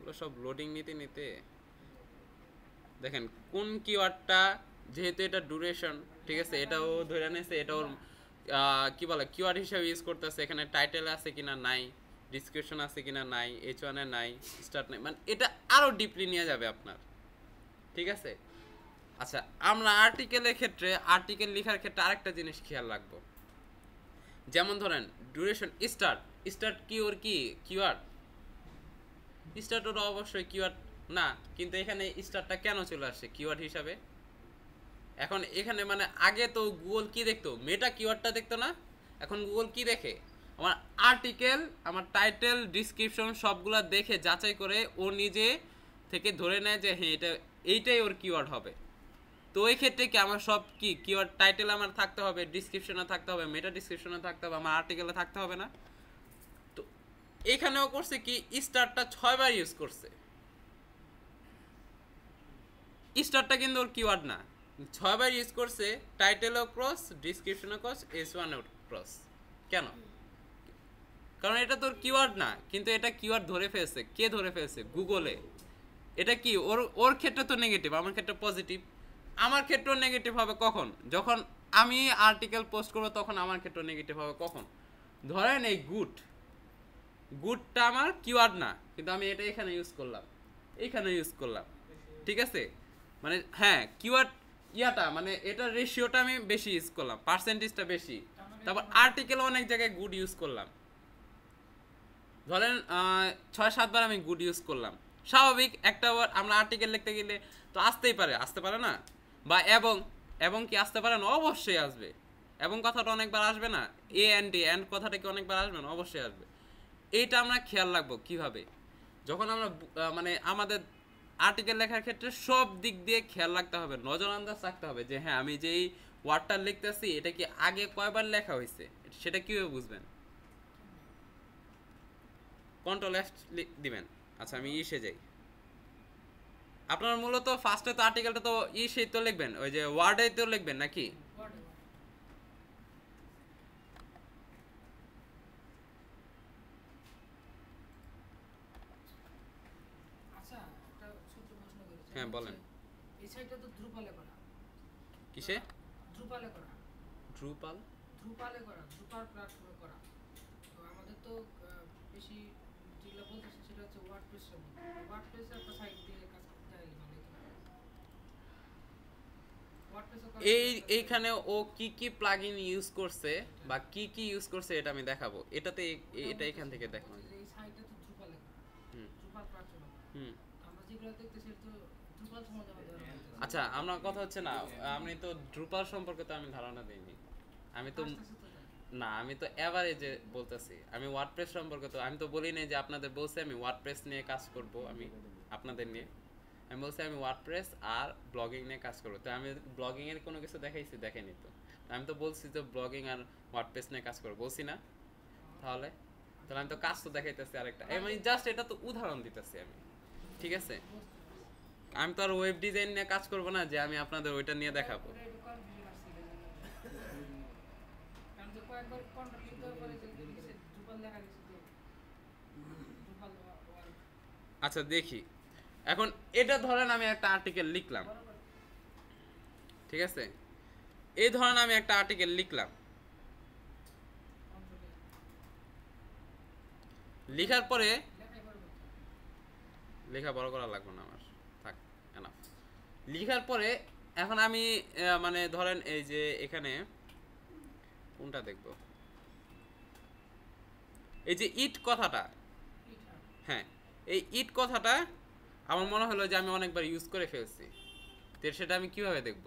Speaker 1: এগুলো সব লোডিং নিতে নিতে দেখেন কোন কিওয়ার্ডটা যেহেতু এটা ডুরেশন ঠিক আছে এটাও ধরে নিয়েছে এটা ওর কী বলে কিওয়ার্ড হিসাবে ইউজ করতেছে এখানে টাইটেল আছে কিনা নাই ডিসক্রিপশন আছে কিনা নাই এইচ ওয়ানে নাই স্টার্ট নাই মানে এটা আরও ডিপলি নিয়ে যাবে আপনার ঠিক আছে আচ্ছা আমরা আর্টিকেলের ক্ষেত্রে আর্টিকেল লেখার ক্ষেত্রে আরেকটা জিনিস খেয়াল রাখবো যেমন ধরেন ডিউরেশন স্টার্ট স্টার্ট কি ওর কি কিওয়ার্ড স্টারটা অবশ্যই কিওয়ার্ড না কিন্তু এখানে স্টারটা কেন চলে আসছে কিওয়ার্ড হিসাবে এখন এখানে মানে আগে তো গুগল কি দেখতো মেটা কিওয়ার্ডটা দেখতো না এখন গুগল কি দেখে আমার আর্টিকেল আমার টাইটেল ডিসক্রিপশন সবগুলো দেখে যাচাই করে ও নিজে থেকে ধরে নেয় যে হ্যাঁ এটা এইটাই ওর কিওয়ার্ড হবে তো ওই ক্ষেত্রে কি আমার সব কি কিওয়ার্ড টাইটেল আমার থাকতে হবে ডিসক্রিপশনে থাকতে হবে মেটা ডিসক্রিপশনে থাকতে হবে আমার আর্টিকেলে থাকতে হবে না এখানেও করছে কি স্টারটা ছয়বার ইউজ করছে স্টারটা কিন্তু ওর কিওয়ার্ড না ছয়বার ইউজ করছে টাইটেলও ক্রস ডিসক্রিপশনও ক্রস এস ওয়ান ক্রস কেন কারণ এটা তোর কিওয়ার্ড না কিন্তু এটা কিওয়ার্ড ধরে ফেলছে কে ধরে ফেলছে গুগলে এটা কি ওর ওর ক্ষেত্রে তো নেগেটিভ আমার ক্ষেত্রে পজিটিভ আমার ক্ষেত্রেও নেগেটিভ হবে কখন যখন আমি আর্টিকেল পোস্ট করবো তখন আমার ক্ষেত্রে নেগেটিভ হবে কখন ধরেন এই গুড গুডটা আমার কিওয়ার্ড না কিন্তু আমি এটা এখানে ইউজ করলাম এখানে ইউজ করলাম ঠিক আছে মানে হ্যাঁ কিওয়ার্ড ইয়াটা মানে এটার রেশিওটা আমি বেশি ইউজ করলাম পার্সেন্টেজটা বেশি তারপর আর্টিকেল অনেক জায়গায় গুড ইউজ করলাম ধরেন ছয় সাতবার আমি গুড ইউজ করলাম স্বাভাবিক একটা ওয়ার্ড আমরা আর্টিকেল লিখতে গেলে তো আসতেই পারে আসতে পারে না বা এবং এবং কি আসতে পারে না অবশ্যই আসবে এবং কথাটা অনেকবার আসবে না এ অ্যান্ড এ অ্যান্ড কথাটা কি অনেকবার আসবে না অবশ্যই আসবে এইটা আমরা খেয়াল রাখবো কিভাবে যখন আমরা মানে আমাদের আর্টিকেল লেখার ক্ষেত্রে সব দিক দিয়ে খেয়াল রাখতে হবে নজর আন্দাজ রাখতে হবে যে হ্যাঁ আমি যেই ওয়ার্ডটা লিখতেছি এটা কি আগে কয়বার লেখা হয়েছে সেটা কীভাবে বুঝবেন কন্ট্রোল এফ দিবেন আচ্ছা আমি ইসে যাই আপনার মূলত ফার্স্টে তো আর্টিকেলটা তো ইসেই তো লিখবেন ওই যে ওয়ার্ডে তো লিখবেন নাকি
Speaker 2: হ্যাঁ বলেন এই সাইডটা তো ধ্রুপালে করা কিসে ধ্রুপালে করা ধ্রুপাল ধ্রুপালে করা ধ্রুপাল প্ল্যাটফর্মে করা তো আমাদের তো বেশি যেগুলো বলতেছে সেটা হচ্ছে ওয়ার্ডপ্রেস সম্বন্ধে একটা সাইট দিয়ে কাজ করতে হয় মানে এই এইখানে
Speaker 1: ও কি কি প্লাগইন ইউজ করছে বা কি কি ইউজ করছে এটা আমি দেখাবো এটাতে এটা এখান থেকে দেখো
Speaker 2: এই সাইটটা তো ধ্রুপালে হুম ধ্রুপাল প্ল্যাটফর্ম হুম আমরা যেগুলো দেখতেছি তো
Speaker 1: আচ্ছা আমার কথা হচ্ছে না আমি তো ড্রুপার সম্পর্কে তো আমি ধারণা দিইনি আমি তো না আমি তো অ্যাভারেজে বলতেছি আমি ওয়ার্ডপ্রেস সম্পর্কে তো আমি তো বলি নাই যে আপনাদের বলছি আমি ওয়ার্ডপ্রেস নিয়ে কাজ করব আমি আপনাদের নিয়ে আমি বলছি আমি ওয়ার্ডপ্রেস আর ব্লগিং নিয়ে কাজ করবো তো আমি ব্লগিং এর কোনো কিছু দেখাইছি দেখেনি তো আমি তো বলছি যে ব্লগিং আর ওয়ার্ডপ্রেস নিয়ে কাজ করবো বলছি না তাহলে তাহলে আমি তো কাজ তো দেখাইতেছি আরেকটা মানে জাস্ট এটা তো উদাহরণ দিতেছি আমি ঠিক আছে আমি তো আর ওয়েব ডিজাইন নিয়ে কাজ করব না যে আমি আপনাদের ওইটা নিয়ে দেখাবো আচ্ছা দেখি এখন এটা ধরেন আমি একটা আর্টিকেল লিখলাম ঠিক আছে এই ধরেন আমি একটা আর্টিকেল লিখলাম লেখার পরে লেখা বড় করা লাগবে না লিখার পরে এখন আমি মানে ধরেন এই যে এখানে কোনটা দেখব এই যে ইট কথাটা হ্যাঁ এই ইট কথাটা আমার মনে হলো যে আমি অনেকবার ইউজ করে ফেলছি তো সেটা আমি কিভাবে দেখব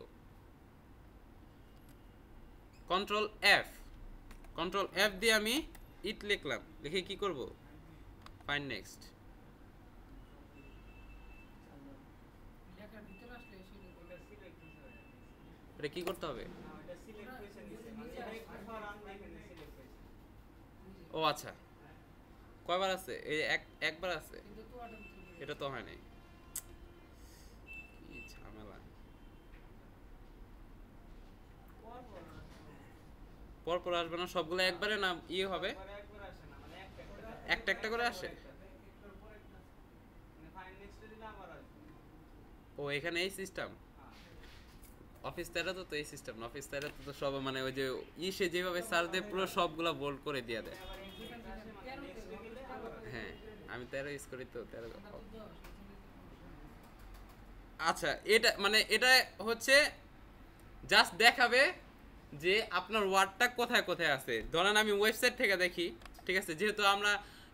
Speaker 1: কন্ট্রোল এফ কন্ট্রোল এফ দিয়ে আমি ইট লিখলাম লিখে কি করব ফাইন নেক্সট এটা কি করতে হবে ও আচ্ছা কয়বার আছে এই এক একবার আছে এটা তো হয় নাই ঝামেলা পরপর আসবে না সবগুলো একবারে না ইয়ে হবে
Speaker 2: একটা একটা করে আসে
Speaker 1: ও এখানে এই সিস্টেম অফিস তেরাতে তো এই সিস্টেম না অফিস তেরাতে তো সব মানে ওই যে ইসে যেভাবে স্যার দেয় পুরো সবগুলো বোল্ড করে দিয়ে দেয় হ্যাঁ আমি তেরো ইউজ করি তো তেরো আচ্ছা এটা মানে এটা হচ্ছে জাস্ট দেখাবে যে আপনার ওয়ার্ডটা কোথায় কোথায় আছে ধরেন আমি ওয়েবসাইট থেকে দেখি ঠিক আছে যেহেতু আমরা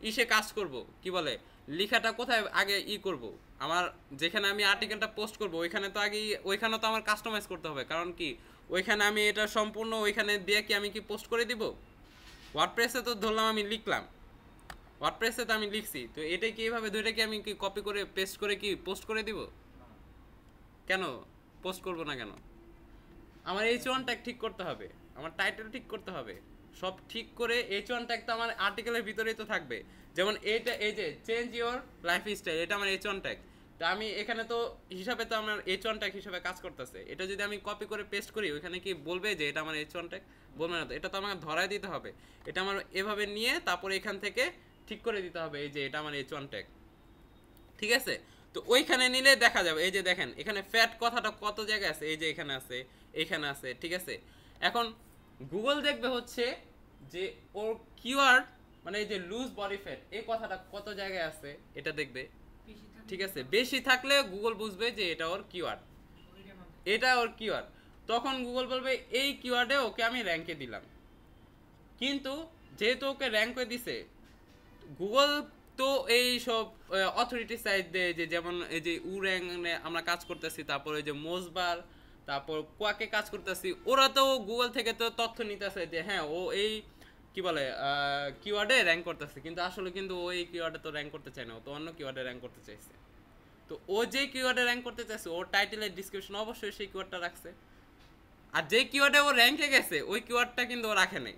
Speaker 1: ইসে কাজ করব কি বলে লেখাটা কোথায় আগে ই করব আমার যেখানে আমি আর্টিকেলটা পোস্ট করব ওইখানে তো আগেই ওইখানে তো আমার কাস্টমাইজ করতে হবে কারণ কি ওইখানে আমি এটা সম্পূর্ণ ওইখানে দিয়ে কি আমি কি পোস্ট করে দিব ওয়ার্ডপ্রেসে তো ধরলাম আমি লিখলাম ওয়ার্ডপ্রেসে তো আমি লিখছি তো এটা কি এইভাবে দুইটা কি আমি কি কপি করে পেস্ট করে কি পোস্ট করে দিব কেন পোস্ট করব না কেন আমার এইচ ওয়ান ট্যাগ ঠিক করতে হবে আমার টাইটেল ঠিক করতে হবে সব ঠিক করে এইচ ওয়ানটা একটা তো আমার আর্টিকেলের ভিতরেই তো থাকবে যেমন এইটা এই যে চেঞ্জ ইওর লাইফ স্টাইল এটা আমার এইচ ওয়ান ট্যাগ তো আমি এখানে তো হিসাবে তো আমার এইচ ওয়ান ট্যাগ হিসাবে কাজ করতেছে এটা যদি আমি কপি করে পেস্ট করি ওইখানে কি বলবে যে এটা আমার এইচ ওয়ান ট্যাগ বলবে না তো এটা তো আমাকে ধরায় দিতে হবে এটা আমার এভাবে নিয়ে তারপরে এখান থেকে ঠিক করে দিতে হবে এই যে এটা আমার এইচ ওয়ান ট্যাগ ঠিক আছে তো ওইখানে নিলে দেখা যাবে এই যে দেখেন এখানে ফ্যাট কথাটা কত জায়গায় আছে এই যে এখানে আছে এখানে আছে ঠিক আছে এখন গুগল দেখবে হচ্ছে যে ওর কিওয়ার্ড মানে এই যে লুজ বডি ফ্যাট এই কথাটা কত জায়গায় আছে এটা দেখবে ঠিক আছে বেশি থাকলে গুগল বুঝবে যে এটা ওর কিওয়ার্ড এটা ওর কিওয়ার্ড তখন গুগল বলবে এই কিওয়ার্ডে ওকে আমি র্যাঙ্কে দিলাম কিন্তু যেহেতু ওকে র্যাঙ্কে দিছে গুগল তো এই সব অথরিটি সাইড দেয় যে যেমন এই যে উ র্যাঙ্ক আমরা কাজ করতেছি তারপরে যে মোজবার তারপর কোয়াকে কাজ করতেছি ওরা তো গুগল থেকে তো তথ্য নিতেছে যে হ্যাঁ ও এই কি বলে কিওয়ার্ডে র্যাঙ্ক করতেছে কিন্তু আসলে কিন্তু ও এই কিওয়ার্ডে তো র্যাঙ্ক করতে চায় না ও তো অন্য কিওয়ার্ডে র্যাঙ্ক করতে চাইছে তো ও যে কিওয়ার্ডে র্যাঙ্ক করতে চাইছে ওর টাইটেলের ডিসক্রিপশন অবশ্যই সেই কিওয়ার্ডটা রাখছে আর যে কিওয়ার্ডে ও র্যাঙ্কে গেছে ওই কিওয়ার্ডটা কিন্তু ও রাখে নাই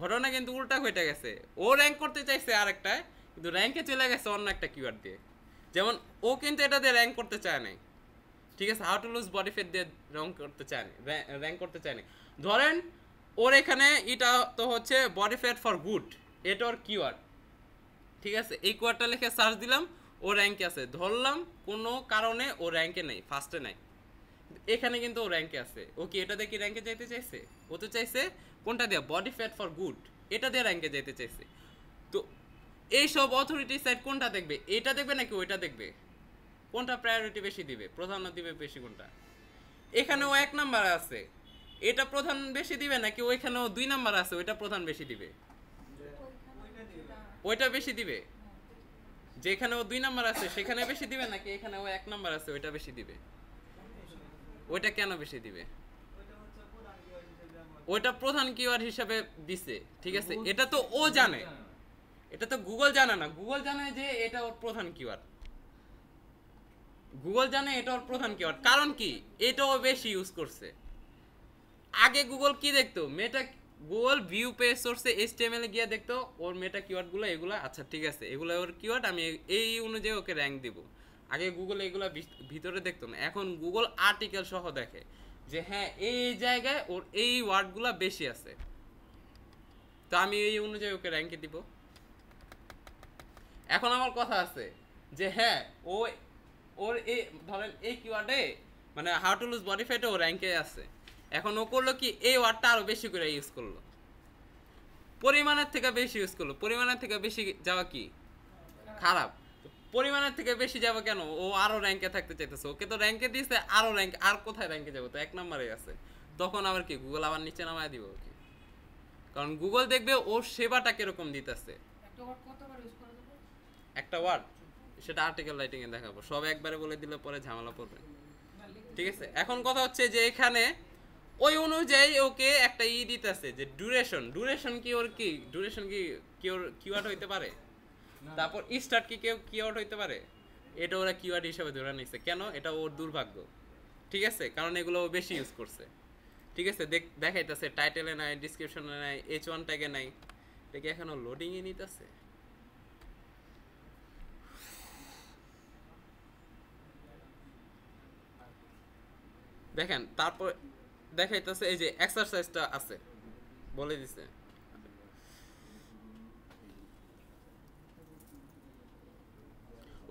Speaker 1: ঘটনা কিন্তু উল্টা হয়ে গেছে ও র্যাঙ্ক করতে চাইছে আরেকটা কিন্তু র্যাঙ্কে চলে গেছে অন্য একটা কিওয়ার্ড দিয়ে যেমন ও কিন্তু এটা দিয়ে র্যাঙ্ক করতে চায় নাই ঠিক আছে how to lose body fat দিয়ে রং করতে চায় র্যাঙ্ক করতে চায় ধরেন ওর এখানে এটা তো হচ্ছে বডি ফেট ফর গুড এটা ওর কিওয়ার্ড ঠিক আছে এই কিওয়ার্ডটা লিখে সার্চ দিলাম ও র্যাঙ্কে আছে ধরলাম কোনো কারণে ও র্যাঙ্কে নেই ফার্স্টে নাই এখানে কিন্তু ও র্যাঙ্কে আছে ও কি এটা দেখি র্যাঙ্কে যেতে চাইছে ও তো চাইছে কোনটা দেয়া বডি ফ্যাট ফর গুড এটা দিয়ে র্যাঙ্কে যেতে চাইছে তো এইসব অথরিটি সাইড কোনটা দেখবে এটা দেখবে নাকি ওইটা দেখবে কোনটা প্রায়োরিটি বেশি দিবে প্রাধান্য দিবে বেশি কোনটা এখানেও এক নাম্বার আছে এটা প্রধান বেশি দিবে নাকি ওইখানেও দুই নাম্বার আছে ওইটা প্রধান বেশি দিবে ওইটা বেশি দিবে যেখানেও দুই নাম্বার আছে সেখানে বেশি দিবে নাকি এখানে ও এক নাম্বার আছে ওইটা বেশি দিবে ওইটা কেন বেশি দিবে ওইটা প্রধান কিওয়ার্ড হিসাবে দিছে ঠিক আছে এটা তো ও জানে এটা তো গুগল জানে না গুগল জানে যে এটা ওর প্রধান কিওয়ার্ড গুগল জানে এটা ওর প্রধান কিওয়ার্ড কারণ কি এটাও বেশি ইউজ করছে আগে গুগল কি দেখতো মেটা গুগল ভিউ পে সোর্সে এইচটিএমএল গিয়ে দেখতো ওর মেটা কিওয়ার্ডগুলো এগুলো আচ্ছা ঠিক আছে এগুলো ওর কিওয়ার্ড আমি এই অনুযায়ী ওকে র্যাঙ্ক দিব আগে গুগল এগুলো ভিতরে দেখতো না এখন গুগল আর্টিকেল সহ দেখে যে হ্যাঁ এই জায়গায় ওর এই ওয়ার্ডগুলো বেশি আছে তো আমি এই অনুযায়ী ওকে র্যাঙ্কে দিব এখন আমার কথা আছে যে হ্যাঁ ও ওর এ ধরেন এই কিওয়ার্ডে মানে হাউ টু লুজ বডি ফ্যাটে ও র্যাঙ্কে আছে এখন ও করলো কি এই ওয়ার্ডটা আরও বেশি করে ইউজ করলো পরিমাণের থেকে বেশি ইউজ করলো পরিমাণের থেকে বেশি যাওয়া কি খারাপ পরিমাণের থেকে বেশি যাবো কেন ও আরও র্যাঙ্কে থাকতে চাইতেছে ওকে তো র্যাঙ্কে দিয়েছে আরও র্যাঙ্ক আর কোথায় র্যাঙ্কে যাবো তো এক নম্বরে আছে তখন আবার কি গুগল আবার নিচে নামায় দিব ওকে কারণ গুগল দেখবে ওর সেবাটা কিরকম দিতেছে একটা ওয়ার্ড সেটা আর্টিকেল এ দেখাবো সব একবারে বলে দিলে পরে ঝামেলা পড়বে ঠিক আছে এখন কথা হচ্ছে যে এখানে ওই অনুযায়ী ওকে একটা ই দিতেছে যে ডিউরেশন ডিউরেশন কি ওর কি ডিউরেশন কি ওর কিওয়ার্ড হইতে পারে তারপর স্টার্ট কি কেউ কিওয়ার্ড হইতে পারে এটা ওরা কিওয়ার্ড হিসেবে ধরে নিচ্ছে কেন এটা ওর দুর্ভাগ্য ঠিক আছে কারণ এগুলো ও বেশি ইউজ করছে ঠিক আছে দেখাইতেছে টাইটেলে নাই ডিসক্রিপশনে নাই এইচ ওয়ান ট্যাগে নাই এটা কি এখনও লোডিংয়ে নিতেছে দেখেন তারপর দেখাইতেছে এই যে এক্সারসাইজটা আছে বলে দিছে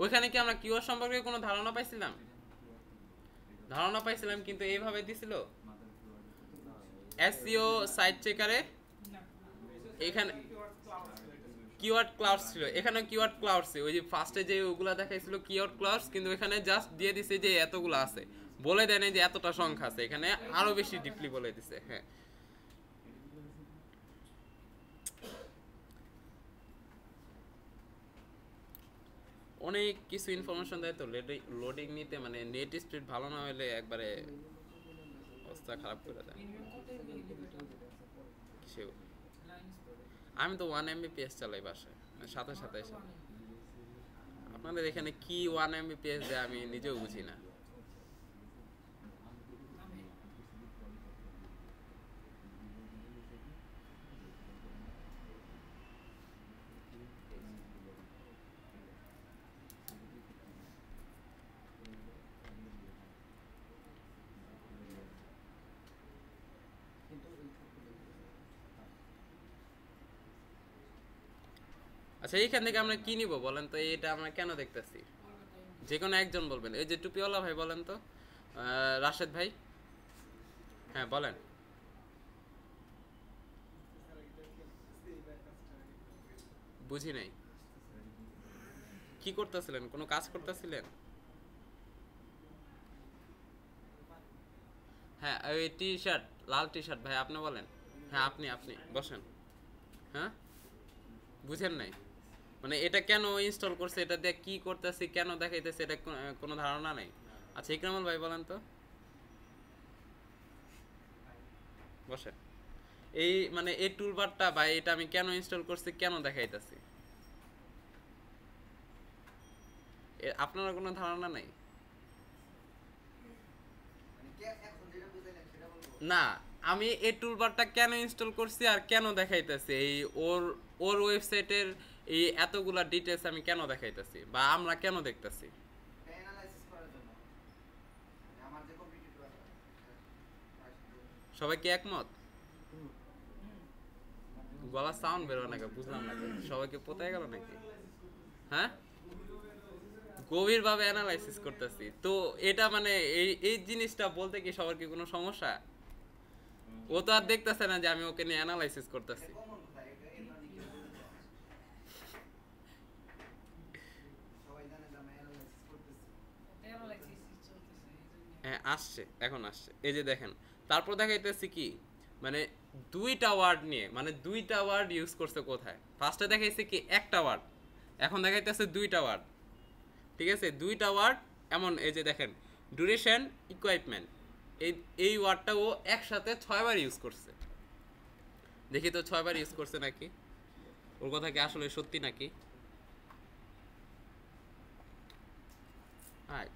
Speaker 1: ওইখানে কি আমরা কিউআর সম্পর্কে কোনো ধারণা পাইছিলাম ধারণা পাইছিলাম কিন্তু এইভাবে দিছিল এসইও সাইট চেকারে এখানে কিওয়ার্ড ক্লাউডস ছিল এখানে কিওয়ার্ড ক্লাউডস ওই যে ফার্স্টে যে ওগুলা দেখাইছিল কিওয়ার্ড ক্লাউডস কিন্তু এখানে জাস্ট দিয়ে দিছে যে এতগুলো আছে বলে দেন যে এতটা সংখ্যা আছে এখানে আরো বেশি ডিপলি বলে দিছে হ্যাঁ অনেক কিছু ইনফরমেশন দেয় তো লোডিং নিতে মানে নেট স্পিড ভালো না হলে একবারে অবস্থা খারাপ করে দেয় আমি তো ওয়ান এমবিপিএস চালাই বাসায় মানে সাথে সাথে আপনাদের এখানে কি ওয়ান এমবিপিএস দেয় আমি নিজেও বুঝি না সেইখান আচ্ছা, থেকে আমরা কি নিব বলেন তো এটা আমরা কেন দেখতেছি যে কোনো একজন বলবেন এই যে টুপিওয়ালা ভাই বলেন তো রাশেদ ভাই হ্যাঁ বলেন বুঝি নাই কি করতেছিলেন কোনো কাজ করতেছিলেন হ্যাঁ ওই টি শার্ট লাল টি শার্ট ভাই আপনি বলেন হ্যাঁ আপনি আপনি বসেন হ্যাঁ বুঝেন নাই মানে এটা কেন ইনস্টল করছে এটা দিয়ে কি করতেছে কেন দেখাইতেছে এটা কোনো ধারণা নেই আচ্ছা ইকরামুল ভাই বলেন তো বসে এই মানে এই টুলবারটা বা এটা আমি কেন ইনস্টল করছি কেন দেখাইতেছি আপনার কোনো ধারণা নাই না আমি এই টুলবারটা কেন ইনস্টল করছি আর কেন দেখাইতেছি এই ওর ওর ওয়েবসাইটের এই এতগুলা ডিটেলস আমি কেন দেখাইতেছি বা আমরা কেন দেখতেছি মানে সবাই কি একমত গলা সাউন্ড বেরো না বুঝলাম না সবাইকে পোতায় গেল নাকি হ্যাঁ গভীরভাবে অ্যানালাইসিস করতেছি তো এটা মানে এই এই জিনিসটা বলতে কি সবার কি কোনো সমস্যা ও তো আর দেখতেছে না যে আমি ওকে নিয়ে অ্যানালাইসিস করতেছি হ্যাঁ আসছে এখন আসছে এই যে দেখেন তারপর দেখাইতেছি কি মানে দুইটা ওয়ার্ড নিয়ে মানে দুইটা ওয়ার্ড ইউজ করছে কোথায় ফার্স্টে দেখাইছে কি একটা ওয়ার্ড এখন দেখাইতেছে দুইটা ওয়ার্ড ঠিক আছে দুইটা ওয়ার্ড এমন এই যে দেখেন ডুরেশন ইকুইপমেন্ট এই এই ওয়ার্ডটা ও একসাথে ছয়বার ইউজ করছে দেখি তো ছয়বার ইউজ করছে নাকি ওর কথা কি আসলে সত্যি নাকি আয়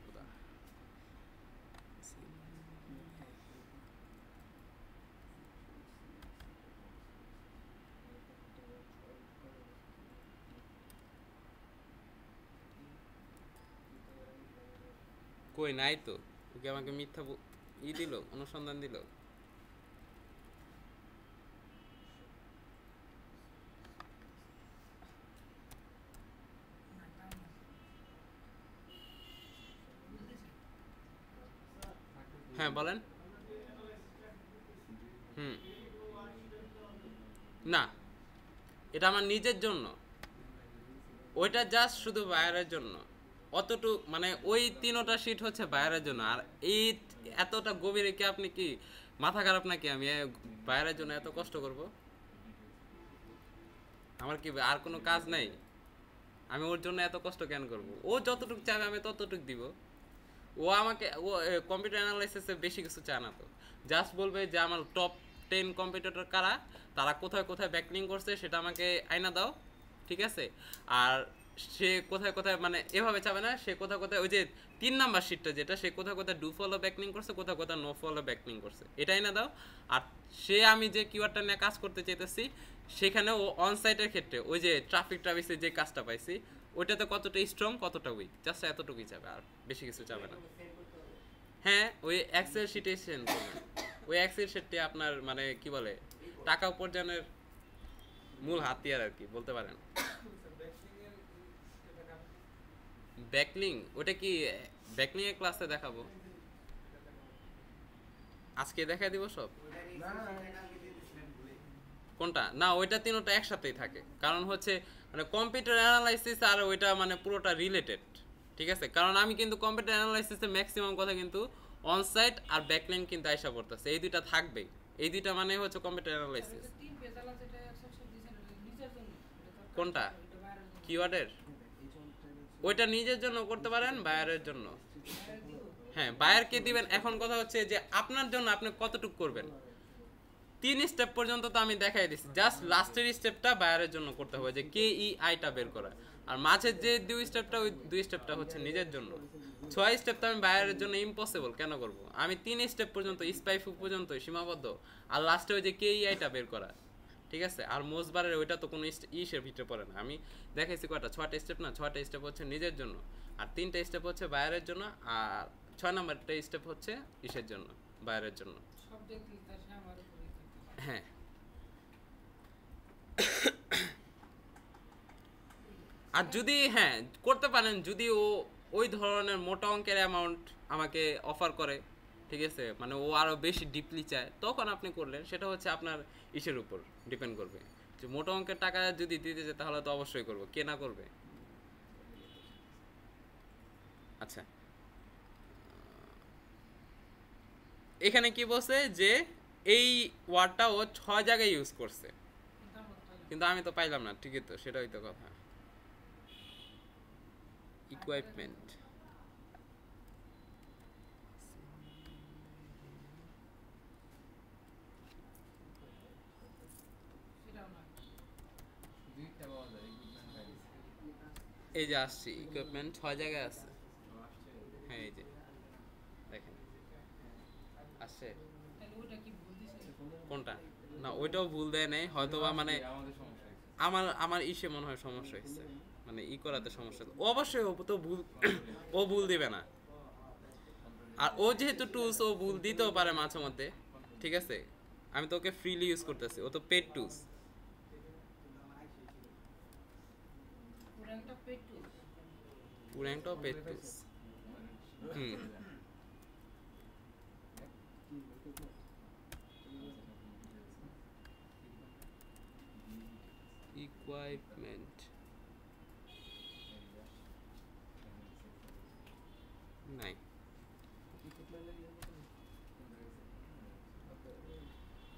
Speaker 1: কই নাই তো ওকে আমাকে মিথ্যা ই দিল অনুসন্ধান দিল হ্যাঁ বলেন হুম না এটা আমার নিজের জন্য ওইটা জাস্ট শুধু বাইরের জন্য অতটু মানে ওই তিনোটা সিট হচ্ছে বাইরের জন্য আর এই এতটা গভীরে কি আপনি কি মাথা খারাপ নাকি আমি বাইরের জন্য এত কষ্ট করব আমার কি আর কোনো কাজ নাই আমি ওর জন্য এত কষ্ট কেন করব ও যতটুকু চাবে আমি ততটুকু দিব ও আমাকে ও কম্পিউটার অ্যানালাইসিসে বেশি কিছু চায় না তো জাস্ট বলবে যে আমার টপ টেন কম্পিউটার কারা তারা কোথায় কোথায় ব্যাকলিং করছে সেটা আমাকে আয়না দাও ঠিক আছে আর সে কোথায় কোথায় মানে এভাবে চাবে না সে কোথাও কোথায় ওই যে তিন নাম্বার সিটটা যেটা সে কোথায় কোথায় ডু ফলো ব্যাকলিং করছে কোথাও কোথায় নো ফলো ব্যাকলিং করছে এটাই না দাও আর সে আমি যে কিওয়ার্ডটা নিয়ে কাজ করতে চাইতেছি সেখানে ও অন সাইটের ক্ষেত্রে ওই যে ট্রাফিক ট্রাফিসে যে কাজটা পাইছি ওইটাতে কতটা স্ট্রং কতটা উইক জাস্ট এতটুকুই যাবে আর বেশি কিছু যাবে না হ্যাঁ ওই এক্সেল শিটে সেন্ড করবেন ওই এক্সেল শিটটি আপনার মানে কি বলে টাকা উপার্জনের মূল হাতিয়ার আর কি বলতে পারেন ব্যাকলিং ওটা কি ব্যাকলিংয়ের ক্লাসে দেখাবো আজকে দেখা দিব সব কোনটা না ওইটা তিন ওটা একসাথেই থাকে কারণ হচ্ছে মানে কম্পিউটার অ্যানালাইসিস আর ওইটা মানে পুরোটা রিলেটেড ঠিক আছে কারণ আমি কিন্তু কম্পিউটার অ্যানালাইসিসে ম্যাক্সিমাম কথা কিন্তু অনসাইট আর ব্যাকলিং কিন্তু আয়সা পড়তেছে এই দুইটা থাকবেই এই দুইটা মানে হচ্ছে কম্পিউটার অ্যানালাইসিস কোনটা কিওয়ার্ডের ওইটা নিজের জন্য করতে পারেন বায়ারের জন্য হ্যাঁ বায়ারকে দিবেন এখন কথা হচ্ছে যে আপনার জন্য আপনি কতটুকু করবেন তিন স্টেপ পর্যন্ত তো আমি দেখাই দিচ্ছি জাস্ট লাস্টের স্টেপটা বায়ারের জন্য করতে হবে যে কে ই e আইটা বের করা আর মাঝের যে দুই স্টেপটা ওই দুই স্টেপটা হচ্ছে নিজের জন্য ছয় স্টেপ তো আমি বায়ারের জন্য ইম্পসিবল কেন করব আমি তিন স্টেপ পর্যন্ত স্পাইফু পর্যন্ত সীমাবদ্ধ আর লাস্টে ওই যে কে ই e আইটা বের করা ঠিক আছে আর মোজবারের ওইটা তো কোনো ইসের ভিতরে পড়ে না আমি দেখাইছি কয়টা ছয়টা স্টেপ না ছয়টা স্টেপ হচ্ছে নিজের জন্য আর তিনটা স্টেপ হচ্ছে বাইরের জন্য আর ছয় নম্বরটা স্টেপ হচ্ছে ইসের জন্য বাইরের জন্য হ্যাঁ আর যদি হ্যাঁ করতে পারেন যদি ও ওই ধরনের মোটা অঙ্কের অ্যামাউন্ট আমাকে অফার করে ঠিক আছে মানে ও আরও বেশি ডিপলি চায় তখন আপনি করলেন সেটা হচ্ছে আপনার ইসের উপর ডিপেন্ড করবে যে মোটা অঙ্কের টাকা যদি দিতে চায় তাহলে তো অবশ্যই করবো কে না করবে আচ্ছা এখানে কি বলছে যে এই ওয়ার্ডটা ও ছয় জায়গায় ইউজ করছে কিন্তু আমি তো পাইলাম না ঠিকই তো সেটাই তো কথা ইকুইপমেন্ট এই যে আসছি ইকুইপমেন্ট ছয় জায়গায় আছে হ্যাঁ এই যে দেখেন আসছে কোনটা না ওইটাও ভুল দেয় নাই মানে আমার আমার ইসে মনে হয় সমস্যা মানে ই করাতে সমস্যা অবশ্যই ও তো ভুল ও ভুল দিবে না আর ও যেহেতু টুলস ও ভুল দিতেও পারে মাঝে মধ্যে ঠিক আছে আমি তো ওকে ফ্রিলি ইউজ করতেছি ও তো পেড টুলস পুরাংটা পেটুস পুরাংটা হুম equipment নাই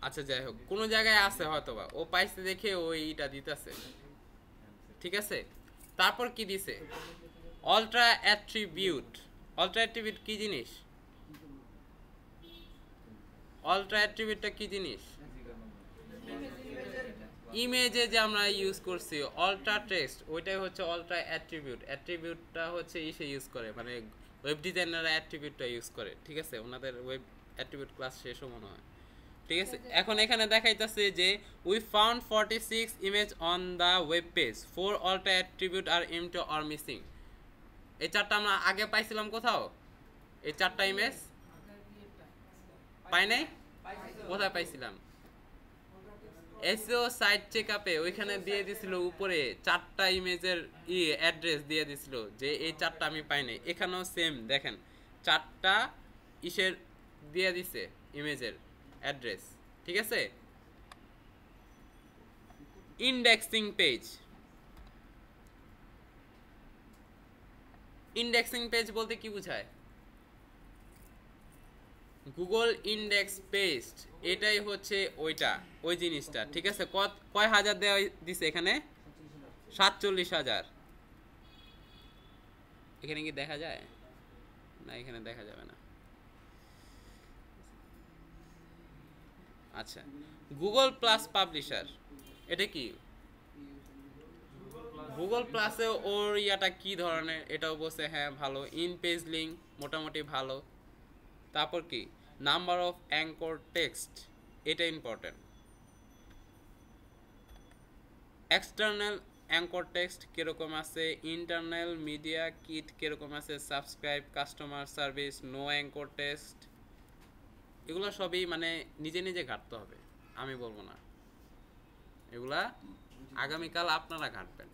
Speaker 1: আচ্ছা যাই হোক কোনো জায়গায় আছে হয়তোবা ও পাইছে দেখে ওইটা দিতেছে ঠিক আছে তারপর কি দিছে অল্ট্রা অ্যাট্রিবিউট অল্ট্রা অ্যাট্রিবিউট কি জিনিস অল্ট্রা অ্যাট্রিবিউটটা কি জিনিস ইমেজে যে আমরা ইউজ করছি অল্ট্রা টেক্সট ওইটাই হচ্ছে অল্ট্রা অ্যাট্রিবিউট অ্যাট্রিবিউটটা হচ্ছে ইসে ইউজ করে মানে ওয়েব ডিজাইনাররা অ্যাট্রিবিউটটা ইউজ করে ঠিক আছে ওনাদের ওয়েব অ্যাট্রিবিউট ক্লাস শেষও মনে হয় ঠিক আছে এখন এখানে দেখাইতেছে যে we found forty six image on the web page four alt attribute are to or missing এই চারটা আমরা আগে পাইছিলাম কোথাও এই চারটা ইমেজ পাই নাই কোথায় পাইছিলাম এসও সাইট চেক আপে ওইখানে দিয়ে দিছিল উপরে চারটা ইমেজের ই অ্যাড্রেস দিয়ে দিছিল যে এই চারটা আমি পাই নাই এখানেও সেম দেখেন চারটা ইসের দিয়ে দিছে ইমেজের অ্যাড্রেস ঠিক আছে ইন্ডেক্সিং পেজ ইন্ডেক্সিং পেজ বলতে কি বোঝায় গুগল ইন্ডেক্স পেস্ট এটাই হচ্ছে ওইটা ওই জিনিসটা ঠিক আছে কত কয় হাজার দেওয়া দিছে এখানে সাতচল্লিশ হাজার এখানে কি দেখা যায় না এখানে দেখা যাবে না আচ্ছা গুগল প্লাস পাবলিশার এটা কি গুগল প্লাসে ওর ইয়াটা কি ধরনের এটাও বসে হ্যাঁ ভালো ইন পেজ লিঙ্ক মোটামুটি ভালো তারপর কি নাম্বার অফ অ্যাঙ্কর টেক্সট এটা ইম্পর্টেন্ট এক্সটার্নাল অ্যাঙ্কর টেক্সট কীরকম আছে ইন্টারনাল মিডিয়া কিট কীরকম আছে subscribe customer service no anchor text এগুলা সবই মানে নিজে নিজে ঘাটতে হবে আমি বলবো না এগুলা আগামীকাল আপনারা ঘাটবেন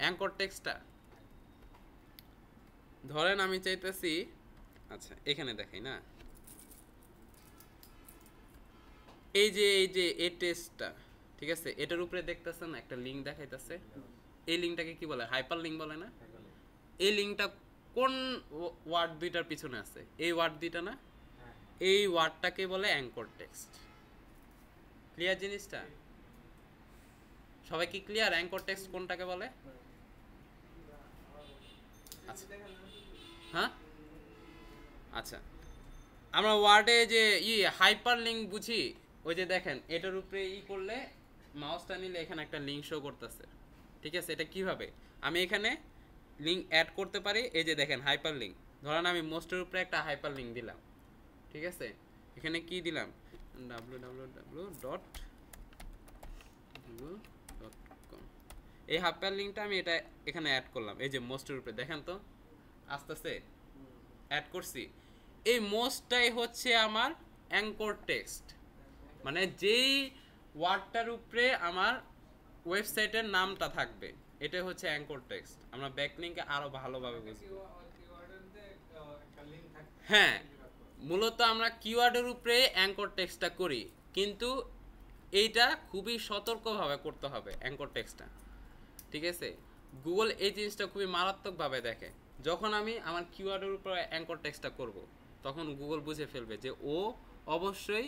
Speaker 1: অ্যাঙ্কর ধরেন আমি চাইতেছি আচ্ছা এখানে দেখাই না এই যে এই যে এ টেস্টটা ঠিক আছে এটার উপরে দেখতেছেন একটা লিঙ্ক দেখাইতেছে এই লিঙ্কটাকে কি বলে হাইপার লিঙ্ক বলে না এই লিঙ্কটা কোন ওয়ার্ড দুইটার পিছনে আছে এই ওয়ার্ড দুইটা না এই ওয়ার্ডটাকে বলে অ্যাঙ্কর টেক্সট ক্লিয়ার জিনিসটা সবাই কি ক্লিয়ার অ্যাঙ্কর টেক্সট কোনটাকে বলে আচ্ছা হ্যাঁ আচ্ছা আমরা ওয়ার্ডে যে ই হাইপার লিঙ্ক বুঝি ওই যে দেখেন এটার উপরে ই করলে মাউসটা নিলে এখানে একটা লিঙ্ক শো করতেছে ঠিক আছে এটা কিভাবে আমি এখানে লিঙ্ক অ্যাড করতে পারি এই যে দেখেন হাইপার লিঙ্ক ধরেন আমি মোস্টের উপরে একটা হাইপার লিঙ্ক দিলাম ঠিক আছে এখানে কি দিলাম W W W dot dot এই হাইপার লিঙ্কটা আমি এটা এখানে অ্যাড করলাম এই যে মোস্টের উপরে দেখেন তো আস্তে আস্তে অ্যাড করছি এই মোস্টটাই হচ্ছে আমার অ্যাঙ্কর টেক্সট মানে যেই ওয়ার্ডটার উপরে আমার ওয়েবসাইটের নামটা থাকবে এটা হচ্ছে অ্যাঙ্কর টেক্সট আমরা ব্যাকলিংকে আরো ভালোভাবে বুঝব হ্যাঁ মূলত আমরা কিওয়ার্ডের উপরে অ্যাঙ্কর টেক্সটটা করি কিন্তু এইটা খুবই সতর্কভাবে করতে হবে অ্যাঙ্কর টেক্সটটা ঠিক আছে গুগল এই জিনিসটা খুবই মারাত্মকভাবে দেখে যখন আমি আমার কিওয়ার্ডের উপরে অ্যাঙ্কর টেক্সটটা করব তখন গুগল বুঝে ফেলবে যে ও অবশ্যই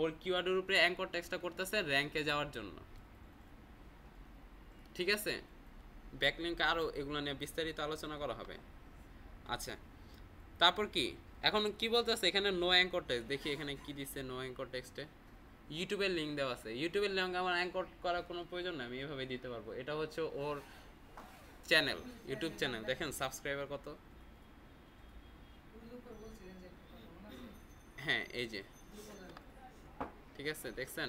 Speaker 1: ওর কিওয়ার্ডের উপরে অ্যাঙ্কর টেক্সটটা করতেছে র্যাঙ্কে যাওয়ার জন্য ঠিক আছে ব্যাকলিঙ্ক আরও এগুলো নিয়ে বিস্তারিত আলোচনা করা হবে আচ্ছা তারপর কি এখন কি বলতেছে এখানে নো অ্যাঙ্কর টেক্সট দেখি এখানে কি দিচ্ছে নো অ্যাঙ্কর টেক্সটে ইউটিউবের লিঙ্ক দেওয়া আছে ইউটিউবের লিঙ্ক আমার অ্যাঙ্কর করার কোনো প্রয়োজন নেই আমি এভাবে দিতে পারবো এটা হচ্ছে ওর চ্যানেল ইউটিউব চ্যানেল দেখেন সাবস্ক্রাইবার কত হ্যাঁ এই যে ঠিক আছে দেখছেন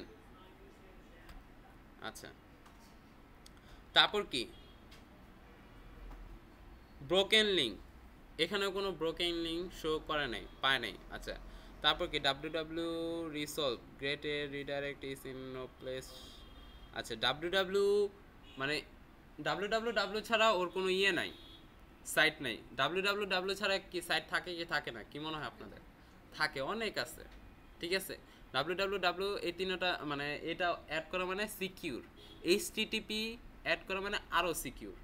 Speaker 1: আচ্ছা তারপর কি ব্রোকেন লিঙ্ক এখানেও কোনো ব্রোকেন লিঙ্ক শো করে নাই পায় নাই আচ্ছা তারপর কি ডাব্লিউ ডাব্লিউ রিসলভ গ্রেটে redirect is in no place আচ্ছা ডাব্লিউ ডাব্লিউ মানে ডাব্লিউ ডাব্লিউ ডাব্লিউ ছাড়া ওর কোনো ইয়ে নাই সাইট নাই ডাব্লিউ ডাব্লিউ ডাব্লিউ ছাড়া কি সাইট থাকে কি থাকে না কি মনে হয় আপনাদের থাকে অনেক আছে ঠিক আছে ডাব্লিউ ডাব্লিউ ডাব্লিউ এই তিনটা মানে এটা অ্যাড করা মানে সিকিউর এইচ টিটিপি অ্যাড করা মানে আরও সিকিউর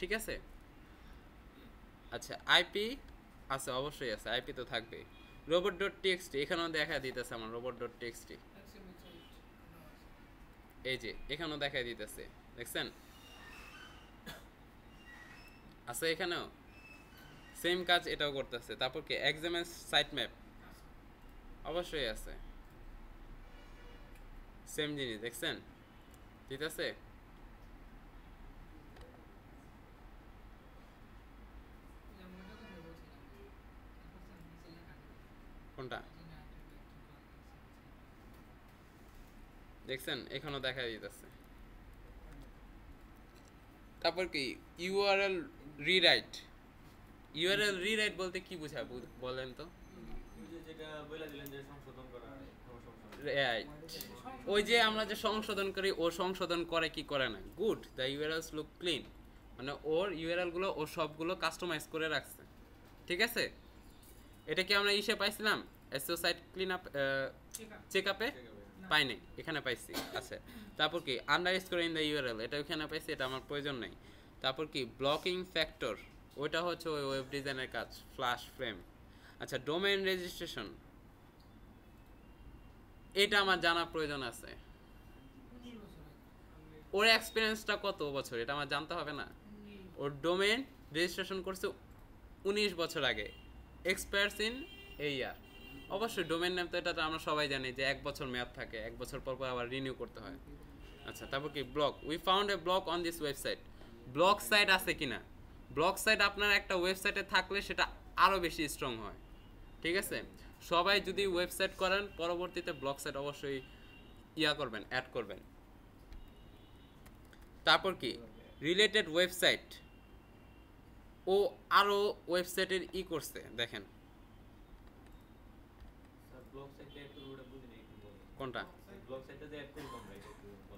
Speaker 1: ঠিক আছে আচ্ছা আইপি আছে অবশ্যই আছে আইপি তো থাকবেই রোবট ডট টেক্সটি এখানেও দেখা দিতেছে আমার রোবট ডট টেক্সটি এই যে এখানেও দেখা দিতেছে দেখছেন আছে এখানেও সেম কাজ এটাও করতেছে তারপর কি এক্সামের সাইট ম্যাপ অবশ্যই আছে সেম জিনিস দেখছেন ঠিক আছে কোনটা দেখছেন এখনো দেখা দিতেছে তারপর কি ইউআরএল রিরাইট ইউআরএল রিরাইট বলতে কি বোঝায় বলেন তো ওই যে আমরা যে সংশোধন করি ও সংশোধন করে কি করে না good the URLs look clean মানে ওর গুলো ও সবগুলো কাস্টমাইজ করে রাখছে ঠিক আছে এটা কি আমরা ইসে পাইছিলাম অ্যাসোসাইড ক্লিন আপ চেক আপে পাই নাই এখানে পাইছি আছে তারপর কি underscore in the URL এটা ওইখানে পাইছি এটা আমার প্রয়োজন নাই তারপর কি ব্লকিং ফ্যাক্টর ওইটা হচ্ছে ওই ওয়েব ডিজাইনের কাজ ফ্লাশ ফ্রেম আচ্ছা ডোমেন রেজিস্ট্রেশন এটা আমার জানা প্রয়োজন আছে ওর এক্সপিরিয়েন্সটা কত বছর এটা আমার জানতে হবে না ওর ডোমেন রেজিস্ট্রেশন করছে উনিশ বছর আগে এক্সপায়ার্স ইন এই ইয়ার অবশ্যই ডোমেন নেম তো এটা তো আমরা সবাই জানি যে এক বছর মেয়াদ থাকে এক বছর পর পর আবার রিনিউ করতে হয় আচ্ছা তারপর কি block we found a block on this website block site আছে কি না ব্লক সাইট আপনার একটা ওয়েবসাইটে থাকলে সেটা আরও বেশি স্ট্রং হয় ঠিক আছে সবাই যদি ওয়েবসাইট করেন পরবর্তীতে ব্লক সাইট অবশ্যই ইয়া করবেন অ্যাড করবেন তারপর কি রিলেটেড ওয়েবসাইট ও আরও ওয়েবসাইটের ই করছে দেখেন কোনটা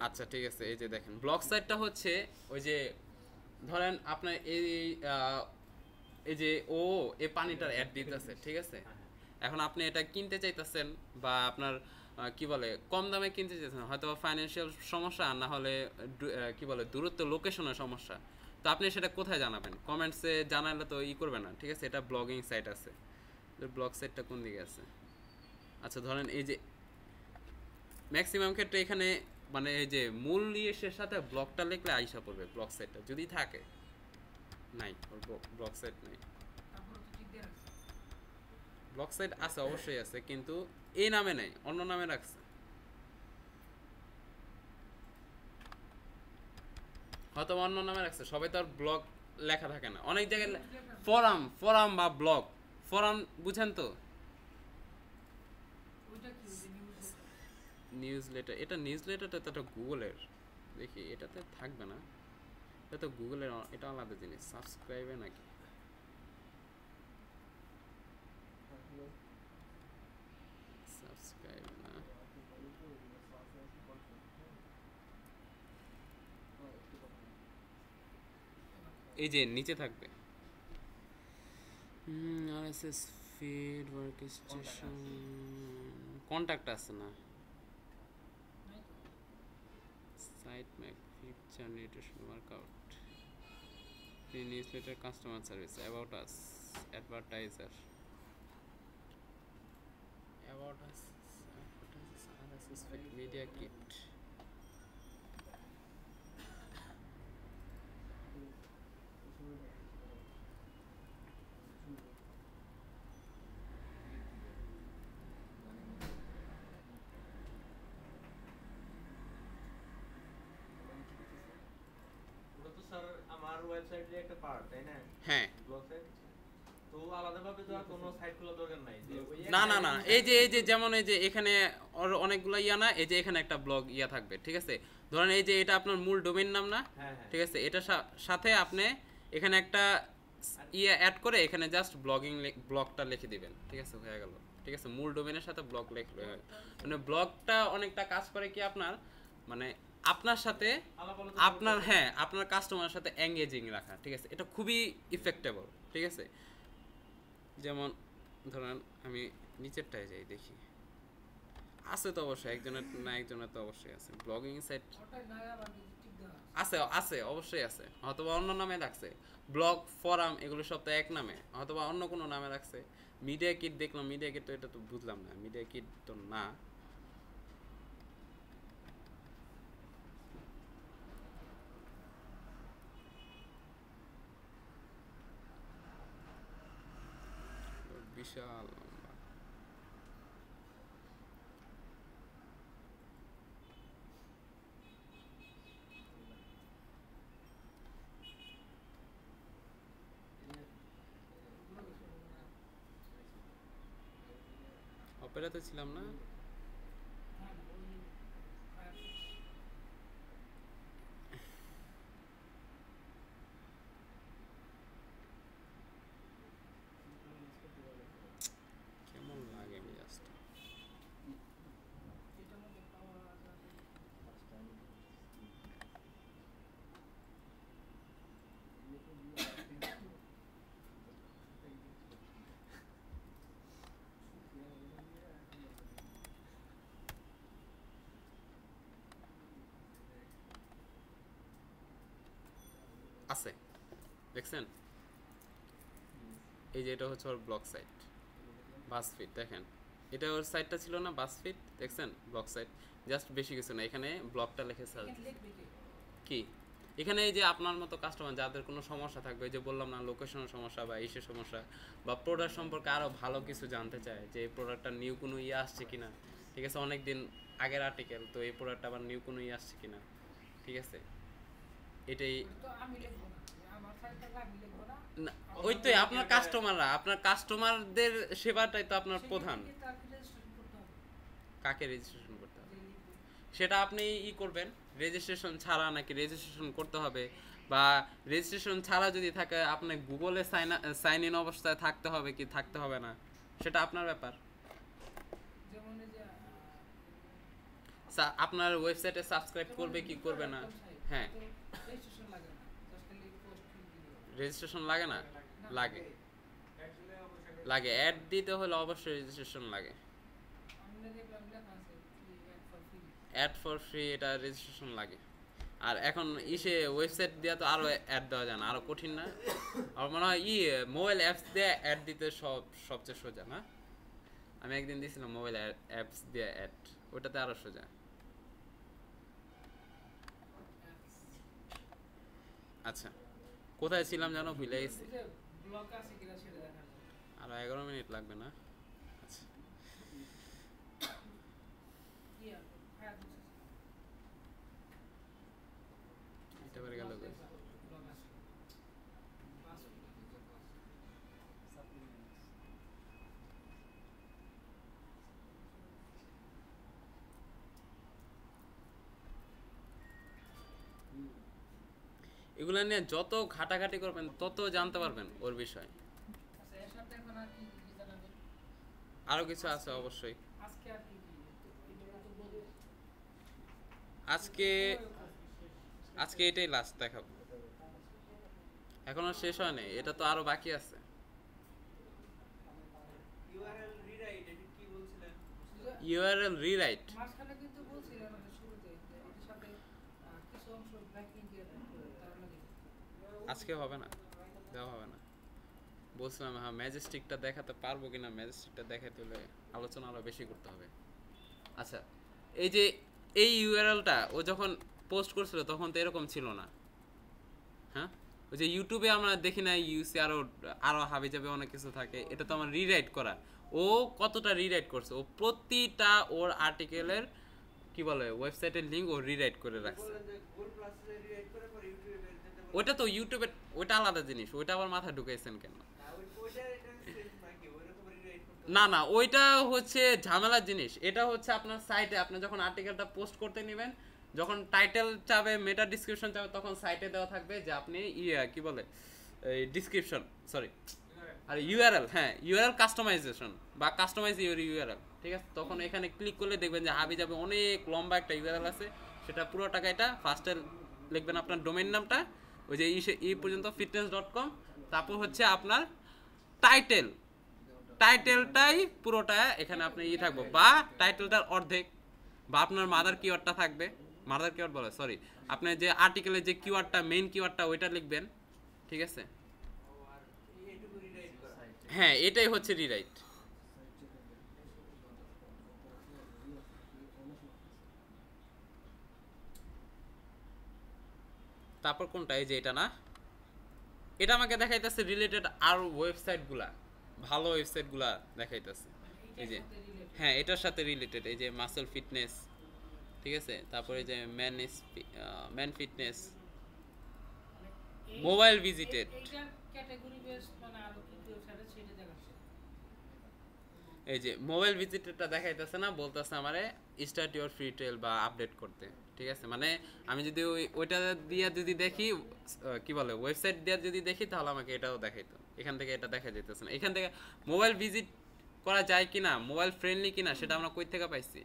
Speaker 1: আচ্ছা ঠিক আছে এই যে দেখেন ব্লক সাইডটা হচ্ছে ওই যে ধরেন আপনার এই এই যে ও এই পানিটার অ্যাড দিতেছে ঠিক আছে হ্যাঁ, হ্যাঁ। এখন আপনি এটা কিনতে চাইতেছেন বা আপনার কি বলে কম দামে কিনতে চাইতেছেন হয়তো ফাইন্যান্সিয়াল সমস্যা না হলে কি বলে দূরত্ব লোকেশনের সমস্যা তো আপনি সেটা কোথায় জানাবেন কমেন্টসে জানালে তো ই করবে না ঠিক আছে এটা ব্লগিং সাইট আছে ব্লগ সাইটটা কোন দিকে আছে আচ্ছা ধরেন এই যে ম্যাক্সিমাম ক্ষেত্রে এখানে মানে এই যে মূল নিয়ে শেষ সাথে ব্লকটা লিখলে আইসা পড়বে ব্লক সেটটা যদি থাকে নাই ব্লক সেট নাই ব্লক সেট আছে অবশ্যই আছে কিন্তু এই নামে নাই অন্য নামে রাখছে হয়তো অন্য নামে রাখছে সবাই তো আর ব্লক লেখা থাকে না অনেক জায়গায় ফোরাম ফোরাম বা ব্লক ফোরাম বুঝেন তো নিউজ লেটার এটা নিউজ লেটারটা তো গুগলের দেখি এটাতে থাকবে না এটা তো গুগলের এটা আলাদা জিনিস সাবস্ক্রাইবে নাকি সাবস্ক্রাইব না এই যে নিচে থাকবে R S S feed workstation contact আছে না site magnetic generation workout the newsletter customer service about us advertiser about us advertisers are suspect media kit ওয়েবসাইটের একটা পার্ট তাই না হ্যাঁ
Speaker 2: না না না এই যে এই যে
Speaker 1: যেমন এই যে এখানে অনেকগুলো ইয়া না এই যে এখানে একটা ব্লগ ইয়া থাকবে ঠিক আছে ধরেন এই যে এটা আপনার মূল ডোমেন নাম না হ্যাঁ, হ্যাঁ। ঠিক আছে এটা সাথে আপনি এখানে একটা ইয়া অ্যাড করে এখানে জাস্ট ব্লগিং ব্লগটা লিখে দিবেন ঠিক আছে হয়ে গেল ঠিক আছে মূল ডোমেনের সাথে ব্লগ লিখলে মানে ব্লগটা অনেকটা কাজ করে কি আপনার মানে আপনার সাথে আপনার হ্যাঁ আপনার কাস্টমারের সাথে এঙ্গেজিং রাখা ঠিক আছে এটা খুবই ইফেক্টেবল ঠিক আছে যেমন ধরেন আমি নিচেরটায় যাই দেখি আছে তো অবশ্যই একজনের না একজনের তো অবশ্যই আছে ব্লগিং সাইট আছে আছে অবশ্যই আছে অথবা অন্য নামে রাখছে ব্লগ ফরাম এগুলো সব তো এক নামে অথবা অন্য কোনো নামে রাখছে মিডিয়া কিট দেখলাম মিডিয়া কিট তো এটা তো বুঝলাম না মিডিয়া কিট তো না বিশাল লম্বা অপেরাতে ছিলাম না আছে দেখছেন এই যে এটা হচ্ছে ওর ব্লক সাইট ফিট দেখেন এটা ওর সাইটটা ছিল না বাস ফিট দেখছেন ব্লক সাইট জাস্ট বেশি কিছু না এখানে ব্লকটা লিখে স্যার কি এখানে এই যে আপনার মতো কাস্টমার যাদের কোনো সমস্যা থাকবে যে বললাম না লোকেশনের সমস্যা বা ইসের সমস্যা বা প্রোডাক্ট সম্পর্কে আরও ভালো কিছু জানতে চায় যে এই প্রোডাক্টটা নিউ কোনো ইয়ে আসছে কি না ঠিক আছে অনেক দিন আগের আর্টিকেল তো এই প্রোডাক্টটা আবার নিউ কোনো ইয়ে আসছে কি না ঠিক আছে এটাই
Speaker 2: ওই তো আপনার কাস্টমাররা
Speaker 1: আপনার কাস্টমারদের সেবাটাই তো আপনার প্রধান কাকে রেজিস্ট্রেশন করতে হবে সেটা আপনি ই করবেন রেজিস্ট্রেশন ছাড়া নাকি রেজিস্ট্রেশন করতে হবে বা রেজিস্ট্রেশন ছাড়া যদি থাকে আপনার গুগলে সাইন সাইন ইন অবস্থায় থাকতে হবে কি থাকতে হবে না সেটা আপনার ব্যাপার আপনার ওয়েবসাইটে সাবস্ক্রাইব করবে কি করবে না হ্যাঁ রেজিস্ট্রেশন লাগে না লাগে লাগে অ্যাড দিতে হলে অবশ্যই রেজিস্ট্রেশন লাগে অ্যাড ফর ফ্রি এটা রেজিস্ট্রেশন লাগে আর এখন ইসে ওয়েবসাইট দেওয়া তো আরও অ্যাড দেওয়া যায় না আরও কঠিন না আমার মনে হয় ই মোবাইল অ্যাপস দিয়ে অ্যাড দিতে সব সবচেয়ে সোজা না আমি একদিন দিয়েছিলাম মোবাইল অ্যাপস দিয়ে অ্যাড ওটাতে আরও সোজা আচ্ছা কোথায় ছিলাম জানো ভুলে গেছি আর এগারো মিনিট লাগবে না আচ্ছা হ্যাঁ, এটা গেল এগুলো নিয়ে যত ঘাটাঘাটি করবেন তত জানতে পারবেন ওর বিষয়ে আরো কিছু আছে অবশ্যই আজকে আজকে এটাই লাস্ট দেখাবো এখনো শেষ হয়নি এটা তো আরো বাকি আছে
Speaker 2: ইউআরএল রিরাইট মাঝখানে কিন্তু বলছিলেন মানে শুরুতে সাথে কিছু অংশ
Speaker 1: আজকে হবে না দেওয়া হবে না বলছিলাম হ্যাঁ ম্যাজেস্টিকটা দেখাতে পারবো কি না ম্যাজেস্টিকটা দেখাতে হলে আলোচনা আরও বেশি করতে হবে আচ্ছা এই যে এই ইউআরএলটা ও যখন পোস্ট করছিল তখন তো এরকম ছিল না হ্যাঁ ওই যে ইউটিউবে আমরা দেখি না ইউসি আরও আরও হাবি যাবে অনেক কিছু থাকে এটা তো আমার রিরাইট করা ও কতটা রিরাইট করছে ও প্রতিটা ওর আর্টিকেলের কি বলে ওয়েবসাইটের লিঙ্ক ও রিরাইট করে রাখছে ওটা তো ইউটিউবে ওটা আলাদা জিনিস ওইটা আবার মাথা ঢুকাইছেন কেন না না ওইটা হচ্ছে ঝামেলার জিনিস এটা হচ্ছে আপনার সাইটে আপনি যখন আর্টিকেলটা পোস্ট করতে নেবেন যখন টাইটেল চাবে মেটা ডিসক্রিপশন চাবে তখন সাইটে দেওয়া থাকবে যে আপনি ইয়ে কি বলে এই ডিসক্রিপশন সরি আর ইউআরএল হ্যাঁ ইউআরএল কাস্টমাইজেশন বা কাস্টমাইজ ইউর ইউআরএল ঠিক আছে তখন এখানে ক্লিক করলে দেখবেন যে হাবি যাবে অনেক লম্বা একটা ইউআরএল আছে সেটা পুরো টাকা এটা ফার্স্টে লিখবেন আপনার ডোমেন নামটা ওই যে এই পর্যন্ত ফিটনেস ডট কম তারপর হচ্ছে আপনার টাইটেল টাইটেলটাই পুরোটা এখানে আপনি ই থাকবো বা টাইটেলটার অর্ধেক বা আপনার মাদার কিওয়ার্ডটা থাকবে মাদার কিওয়ার্ড বলে সরি আপনি যে আর্টিকেলের যে কিওয়ার্ডটা মেইন কিওয়ার্ডটা ওইটা লিখবেন ঠিক আছে হ্যাঁ এটাই হচ্ছে রিরাইট তারপর কোনটা এই যে এটা না এটা আমাকে দেখাইতেছে রিলেটেড আর ওয়েবসাইটগুলা ভালো ওয়েবসাইটগুলা দেখাইতেছে এই যে হ্যাঁ এটার সাথে রিলেটেড এই যে মাসেল ফিটনেস ঠিক আছে তারপরে যে man man fitness
Speaker 2: mobile visited
Speaker 1: এই যে মোবাইল ভিজিটেডটা দেখাইতেছে না বলতেছে আমারে স্টার্ট ইউর ফ্রি ট্রেল বা আপডেট করতে ঠিক আছে মানে আমি যদি ওই ওইটা দিয়ে যদি দেখি কি বলে ওয়েবসাইট দিয়ে যদি দেখি তাহলে আমাকে এটাও দেখাইতো এখান থেকে এটা দেখা যেতেছে না এখান থেকে মোবাইল ভিজিট করা যায় কি না মোবাইল ফ্রেন্ডলি কি না সেটা আমরা কই থেকে পাইছি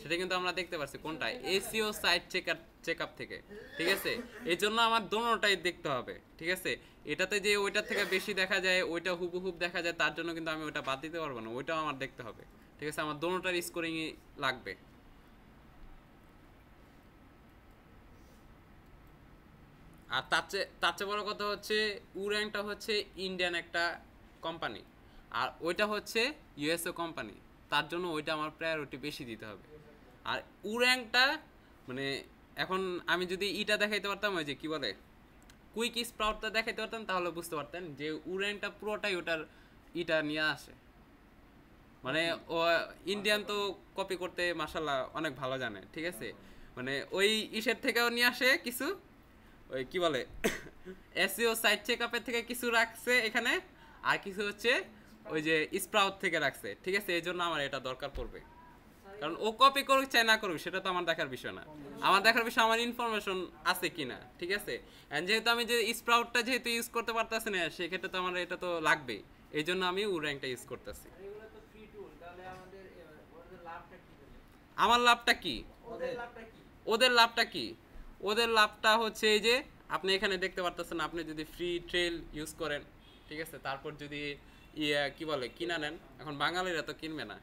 Speaker 1: সেটা কিন্তু আমরা দেখতে পারছি কোনটা SEO site checker check up থেকে ঠিক আছে এই জন্য আমার দোনোটাই দেখতে হবে ঠিক আছে এটাতে যে ওইটার থেকে বেশি দেখা যায় ওইটা হুবহুব দেখা যায় তার জন্য কিন্তু আমি ওটা বাদ দিতে পারবো না ওইটাও আমার দেখতে হবে ঠিক আছে আমার দোনোটার স্কোরিংই লাগবে আর তার চেয়ে তার চেয়ে বড় কথা হচ্ছে উরাংটা হচ্ছে ইন্ডিয়ান একটা কোম্পানি আর ওইটা হচ্ছে ইউএসও কোম্পানি তার জন্য ওইটা আমার প্রায়োরিটি বেশি দিতে হবে আর উরাংটা মানে এখন আমি যদি ইটা দেখাইতে পারতাম ওই যে কী বলে কুইক স্প্রাউটটা দেখাইতে পারতাম তাহলে বুঝতে পারতেন যে উরাংটা পুরোটাই ওটার ইটা নিয়ে আসে মানে ও ইন্ডিয়ান তো কপি করতে মাসাল্লাহ অনেক ভালো জানে ঠিক আছে মানে ওই ইসের থেকেও নিয়ে আসে কিছু ওই কি বলে এসিও সাইট চেক আপের থেকে কিছু রাখছে এখানে আর কিছু হচ্ছে ওই যে স্প্রাউট থেকে রাখছে ঠিক আছে এই জন্য আমার এটা দরকার পড়বে কারণ ও কপি করুক চাই না করুক সেটা তো আমার দেখার বিষয় না আমার দেখার বিষয় আমার ইনফরমেশন আছে কি না ঠিক আছে অ্যান্ড যেহেতু আমি যে স্প্রাউটটা যেহেতু ইউজ করতে পারতেছি না সেক্ষেত্রে তো আমার এটা তো লাগবেই এই জন্য আমি ও র্যাঙ্কটা ইউজ করতেছি আমার লাভটা কি ওদের লাভটা কি ওদের লাভটা হচ্ছে এই যে আপনি এখানে দেখতে পারতেছেন আপনি যদি ফ্রি ট্রেল ইউজ করেন ঠিক আছে তারপর যদি ইয়ে কি বলে কিনা নেন এখন বাঙালিরা তো কিনবে না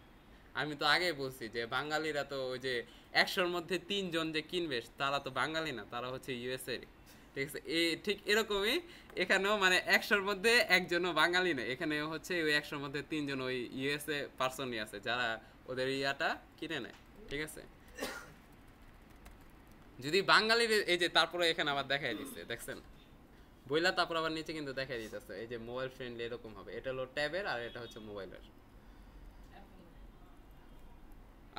Speaker 1: আমি তো আগেই বলছি যে বাঙালিরা তো ওই যে একশোর মধ্যে তিনজন যে কিনবে তারা তো বাঙালি না তারা হচ্ছে ইউএসএর ঠিক আছে এই ঠিক এরকমই এখানেও মানে একশোর মধ্যে একজনও বাঙালি না এখানে হচ্ছে ওই একশোর মধ্যে তিনজন ওই ইউএসএ পার্সনই আছে যারা ওদের ইয়াটা কিনে নেয় ঠিক আছে যদি বাঙালির এই যে তারপরে এখানে আবার দেখাই দিচ্ছে দেখছেন বইলা তারপর আবার নিচে কিন্তু দেখাই দিতেছে এই যে মোবাইল ফ্রেন্ডলি এরকম হবে এটা হলো ট্যাবের আর এটা হচ্ছে মোবাইলের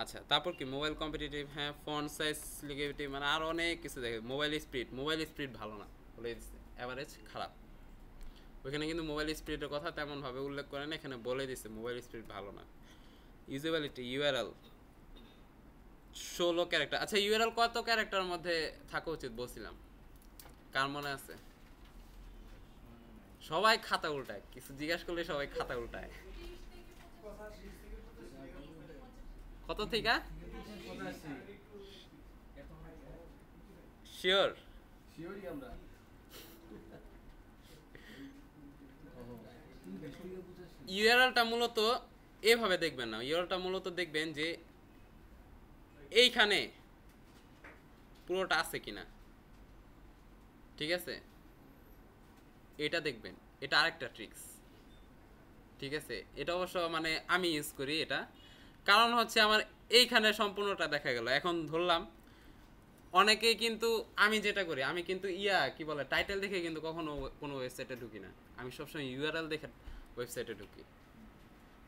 Speaker 1: আচ্ছা তারপর কি মোবাইল কম্পিটিটিভ হ্যাঁ ফোন সাইজ লিগেটিভ মানে আর অনেক কিছু দেখে মোবাইল স্পিড মোবাইল স্পিড ভালো না বলে অ্যাভারেজ খারাপ ওইখানে কিন্তু মোবাইল স্পিডের কথা তেমনভাবে উল্লেখ করেন এখানে বলে দিছে মোবাইল স্পিড ভালো না ইউজেবিলিটি ইউআরএল ষোলো ক্যারেক্টার আচ্ছা ইউএরএল কত ক্যারেক্টার মধ্যে থাকা উচিত বলছিলাম কার মনে আছে সবাই খাতা উল্টায় কিছু জিজ্ঞেস করলে সবাই খাতা উল্টায় কত ঠিক শিওর ইউআরএলটা মূলত এভাবে দেখবেন না ইউআরএলটা মূলত দেখবেন যে এইখানে পুরোটা আছে কিনা ঠিক আছে এটা দেখবেন এটা আরেকটা ট্রিক্স ঠিক আছে এটা অবশ্য মানে আমি ইউজ করি এটা কারণ হচ্ছে আমার এইখানে সম্পূর্ণটা দেখা গেল এখন ধরলাম অনেকেই কিন্তু আমি যেটা করি আমি কিন্তু ইয়া কি বলে টাইটেল দেখে কিন্তু কখনো কোনো ওয়েবসাইটে ঢুকি না আমি সবসময় ইউআরএল দেখে ওয়েবসাইটে ঢুকি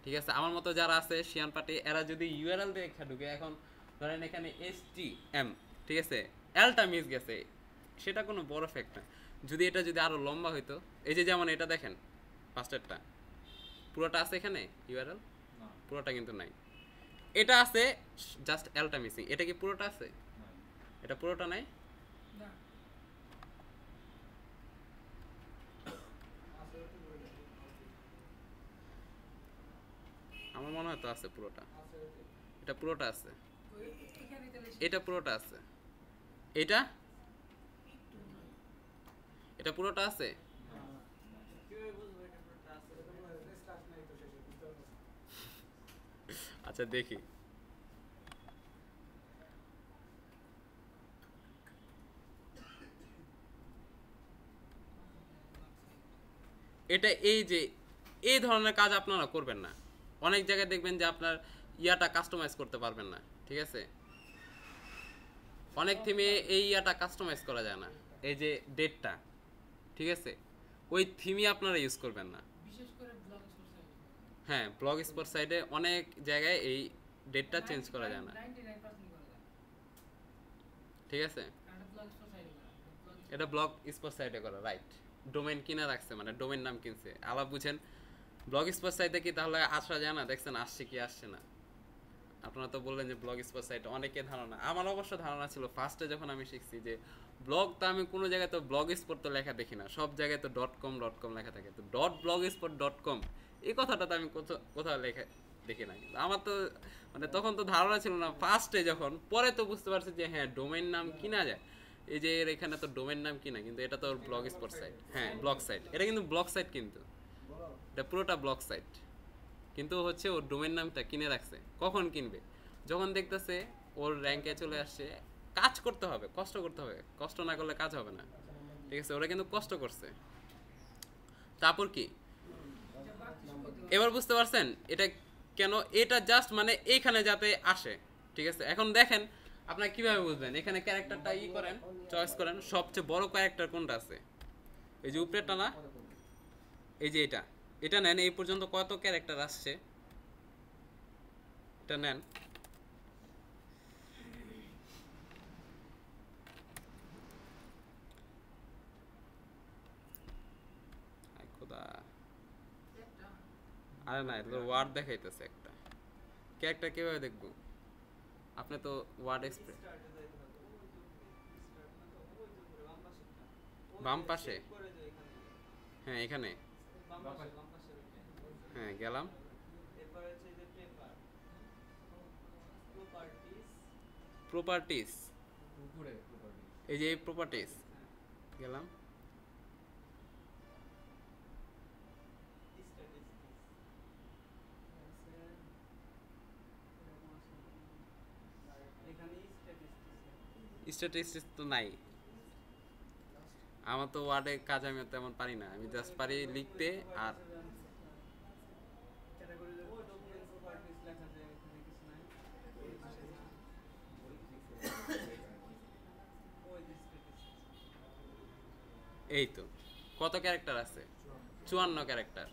Speaker 1: ঠিক আছে আমার মতো যারা আছে শিয়ান পার্টি এরা যদি ইউআরএল দেখে ঢুকে এখন ধরেন এখানে এস টি এম ঠিক আছে এলটা মিস গেছে সেটা কোনো বড় ফ্যাক্ট না যদি এটা যদি আরও লম্বা হইতো এই যে যেমন এটা দেখেন ফার্স্টেরটা পুরোটা আছে এখানে ইউআরএল পুরোটা কিন্তু নাই এটা আছে জাস্ট এলটা মিসিং এটা কি পুরোটা আছে এটা পুরোটা নাই আমার মনে হয় তো আছে পুরোটা এটা পুরোটা আছে এটা পুরোটা আছে এটা এটা পুরোটা আছে আচ্ছা দেখি এটা এই যে এই ধরনের কাজ আপনারা করবেন না অনেক জায়গায় দেখবেন যে আপনার ইয়াটা কাস্টমাইজ করতে পারবেন না ঠিক আছে অনেক থিমে এই ইয়াটা কাস্টমাইজ করা যায় না এই যে ডেটটা ঠিক আছে ওই থিমই আপনারা ইউজ করবেন না হ্যাঁ ব্লগ স্পট সাইডে অনেক জায়গায় এই ডেটটা চেঞ্জ করা যায় না ঠিক আছে এটা ব্লগ স্পট সাইডে করা রাইট ডোমেন কিনা রাখছে মানে ডোমেন নাম কিনছে আলাপ বুঝেন ব্লগ স্পট সাইডে কি তাহলে আসা যায় না দেখছেন আসছে কি আসছে না আপনারা তো বললেন যে ব্লগ স্পট সাইট অনেকে ধারণা আমার অবশ্য ধারণা ছিল ফার্স্টে যখন আমি শিখছি যে ব্লগ তো আমি কোনো জায়গায় তো ব্লগ স্পট তো লেখা দেখি না সব জায়গায় তো ডট কম ডট কম লেখা থাকে তো dot Blogspot dot com এই কথাটা তো আমি কোথাও লেখা দেখি না কিন্তু আমার তো মানে তখন তো ধারণা ছিল না ফার্স্টে যখন পরে তো বুঝতে পারছি যে হ্যাঁ ডোমেন নাম কিনা যায় এই যে এর এখানে তো ডোমেন নাম কিনা কিন্তু এটা তো ব্লগ স্পট সাইট হ্যাঁ ব্লগ সাইট এটা কিন্তু ব্লগ সাইট কিন্তু এটা পুরোটা ব্লগ সাইট কিন্তু হচ্ছে ওর ডোমেন নামটা কিনে রাখছে কখন কিনবে যখন দেখতেছে ওর র্যাঙ্কে চলে আসছে কাজ করতে হবে কষ্ট করতে হবে কষ্ট না করলে কাজ হবে না ঠিক আছে ওরা কিন্তু কষ্ট করছে তারপর কি এবার বুঝতে পারছেন এটা কেন এটা জাস্ট মানে এইখানে যাতে আসে ঠিক আছে এখন দেখেন আপনার কিভাবে বুঝবেন এখানে ক্যারেক্টারটা ই করেন চয়েস করেন সবচেয়ে বড় ক্যারেক্টার কোনটা আছে এই যে উপরেরটা না এই যে এটা এটা নেন এই পর্যন্ত কত ক্যারেক্টার আসছে এটা নেন আরে না এটা ওয়ার্ড দেখাইতেছে একটা ক্যারেক্টার কিভাবে দেখবো আপনি তো ওয়ার্ড এক্সপ্রেস বাম পাশে হ্যাঁ এখানে হ্যাঁ গেলাম প্রপার্টিস এই যে প্রপার্টিস হ্যাঁ। গেলাম স্ট্যাটিস্টিক্স তো নাই আমার তো ওয়ার্ডে কাজ আমি তেমন পারি না আমি জাস্ট পারি লিখতে আর এই তো কত ক্যারেক্টার আছে চুয়ান্ন ক্যারেক্টার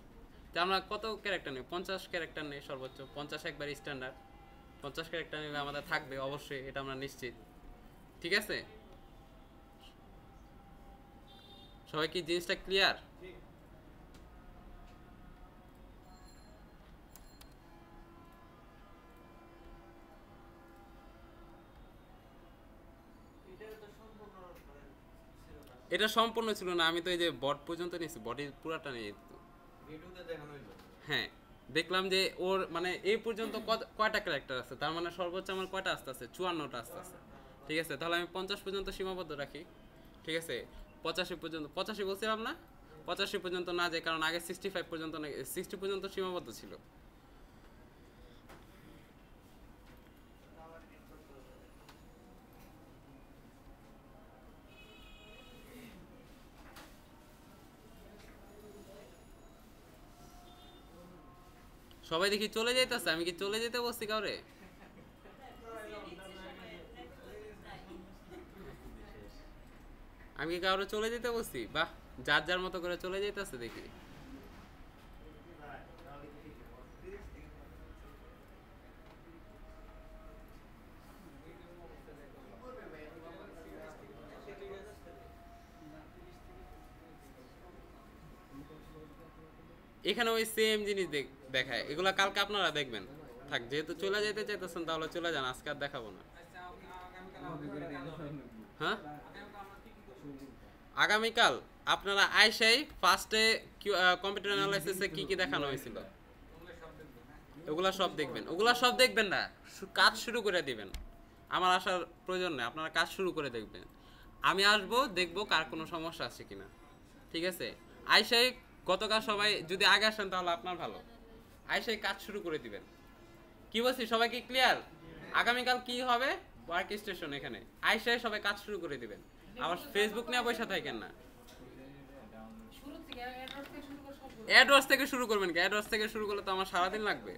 Speaker 1: তা আমরা কত ক্যারেক্টার নেই পঞ্চাশ ক্যারেক্টার নেই সর্বোচ্চ পঞ্চাশ একবার স্ট্যান্ডার্ড পঞ্চাশ ক্যারেক্টার নিলে আমাদের থাকবে অবশ্যই এটা আমরা নিশ্চিত ঠিক আছে সবাই কি জিনিসটা ক্লিয়ার এটা সম্পূর্ণ ছিল না আমি তো এই যে বট পর্যন্ত নিয়েছি বটের পুরাটা নিয়ে হ্যাঁ দেখলাম যে ওর মানে এই পর্যন্ত কয়টা ক্যারেক্টার আছে তার মানে সর্বোচ্চ আমার কয়টা আস্তে আছে চুয়ান্নটা আস্তে আছে ঠিক আছে তাহলে আমি পঞ্চাশ পর্যন্ত সীমাবদ্ধ রাখি ঠিক আছে পঁচাশি পর্যন্ত পঁচাশি বলছিলাম না পঁচাশি পর্যন্ত না যায় কারণ আগে সিক্সটি ফাইভ পর্যন্ত সিক্সটি পর্যন্ত সীমাবদ্ধ ছিল সবাই দেখি চলে যাইতেছে আমি কি চলে যেতে বসছি কাউরে আমি কি কাউরে চলে যেতে বলছি বাহ যার যার মতো করে চলে যেতেছে দেখি এখানে ওই সেম জিনিস দেখায় এগুলো কালকে আপনারা দেখবেন থাক যেহেতু চলে যেতে চাইতেছেন তাহলে চলে যান আজকে আর দেখাবো না আচ্ছা, হ্যাঁ আগামীকাল আপনারা আইসাই ফার্স্টে কম্পিউটার অ্যানালাইসিসে কি কি দেখানো হয়েছিল ওগুলা সব দেখবেন ওগুলা সব দেখবেন না কাজ শুরু করে দিবেন আমার আসার প্রয়োজন নেই আপনারা কাজ শুরু করে দেখবেন আমি আসবো দেখবো কার কোনো সমস্যা আছে কিনা ঠিক আছে আইসাই গতকাল সবাই যদি আগে আসেন তাহলে আপনার ভালো আইসাই কাজ শুরু করে দিবেন কি বলছি সবাই কি ক্লিয়ার আগামীকাল কি হবে ওয়ার্ক স্টেশন এখানে আইসাই সবাই কাজ শুরু করে দিবেন আবার ফেসবুক নিয়ে পয়সা থাকেন না অ্যাডওয়ার্স থেকে শুরু করবেন কি অ্যাডওয়ার্স থেকে শুরু করলে তো আমার সারাদিন
Speaker 2: লাগবে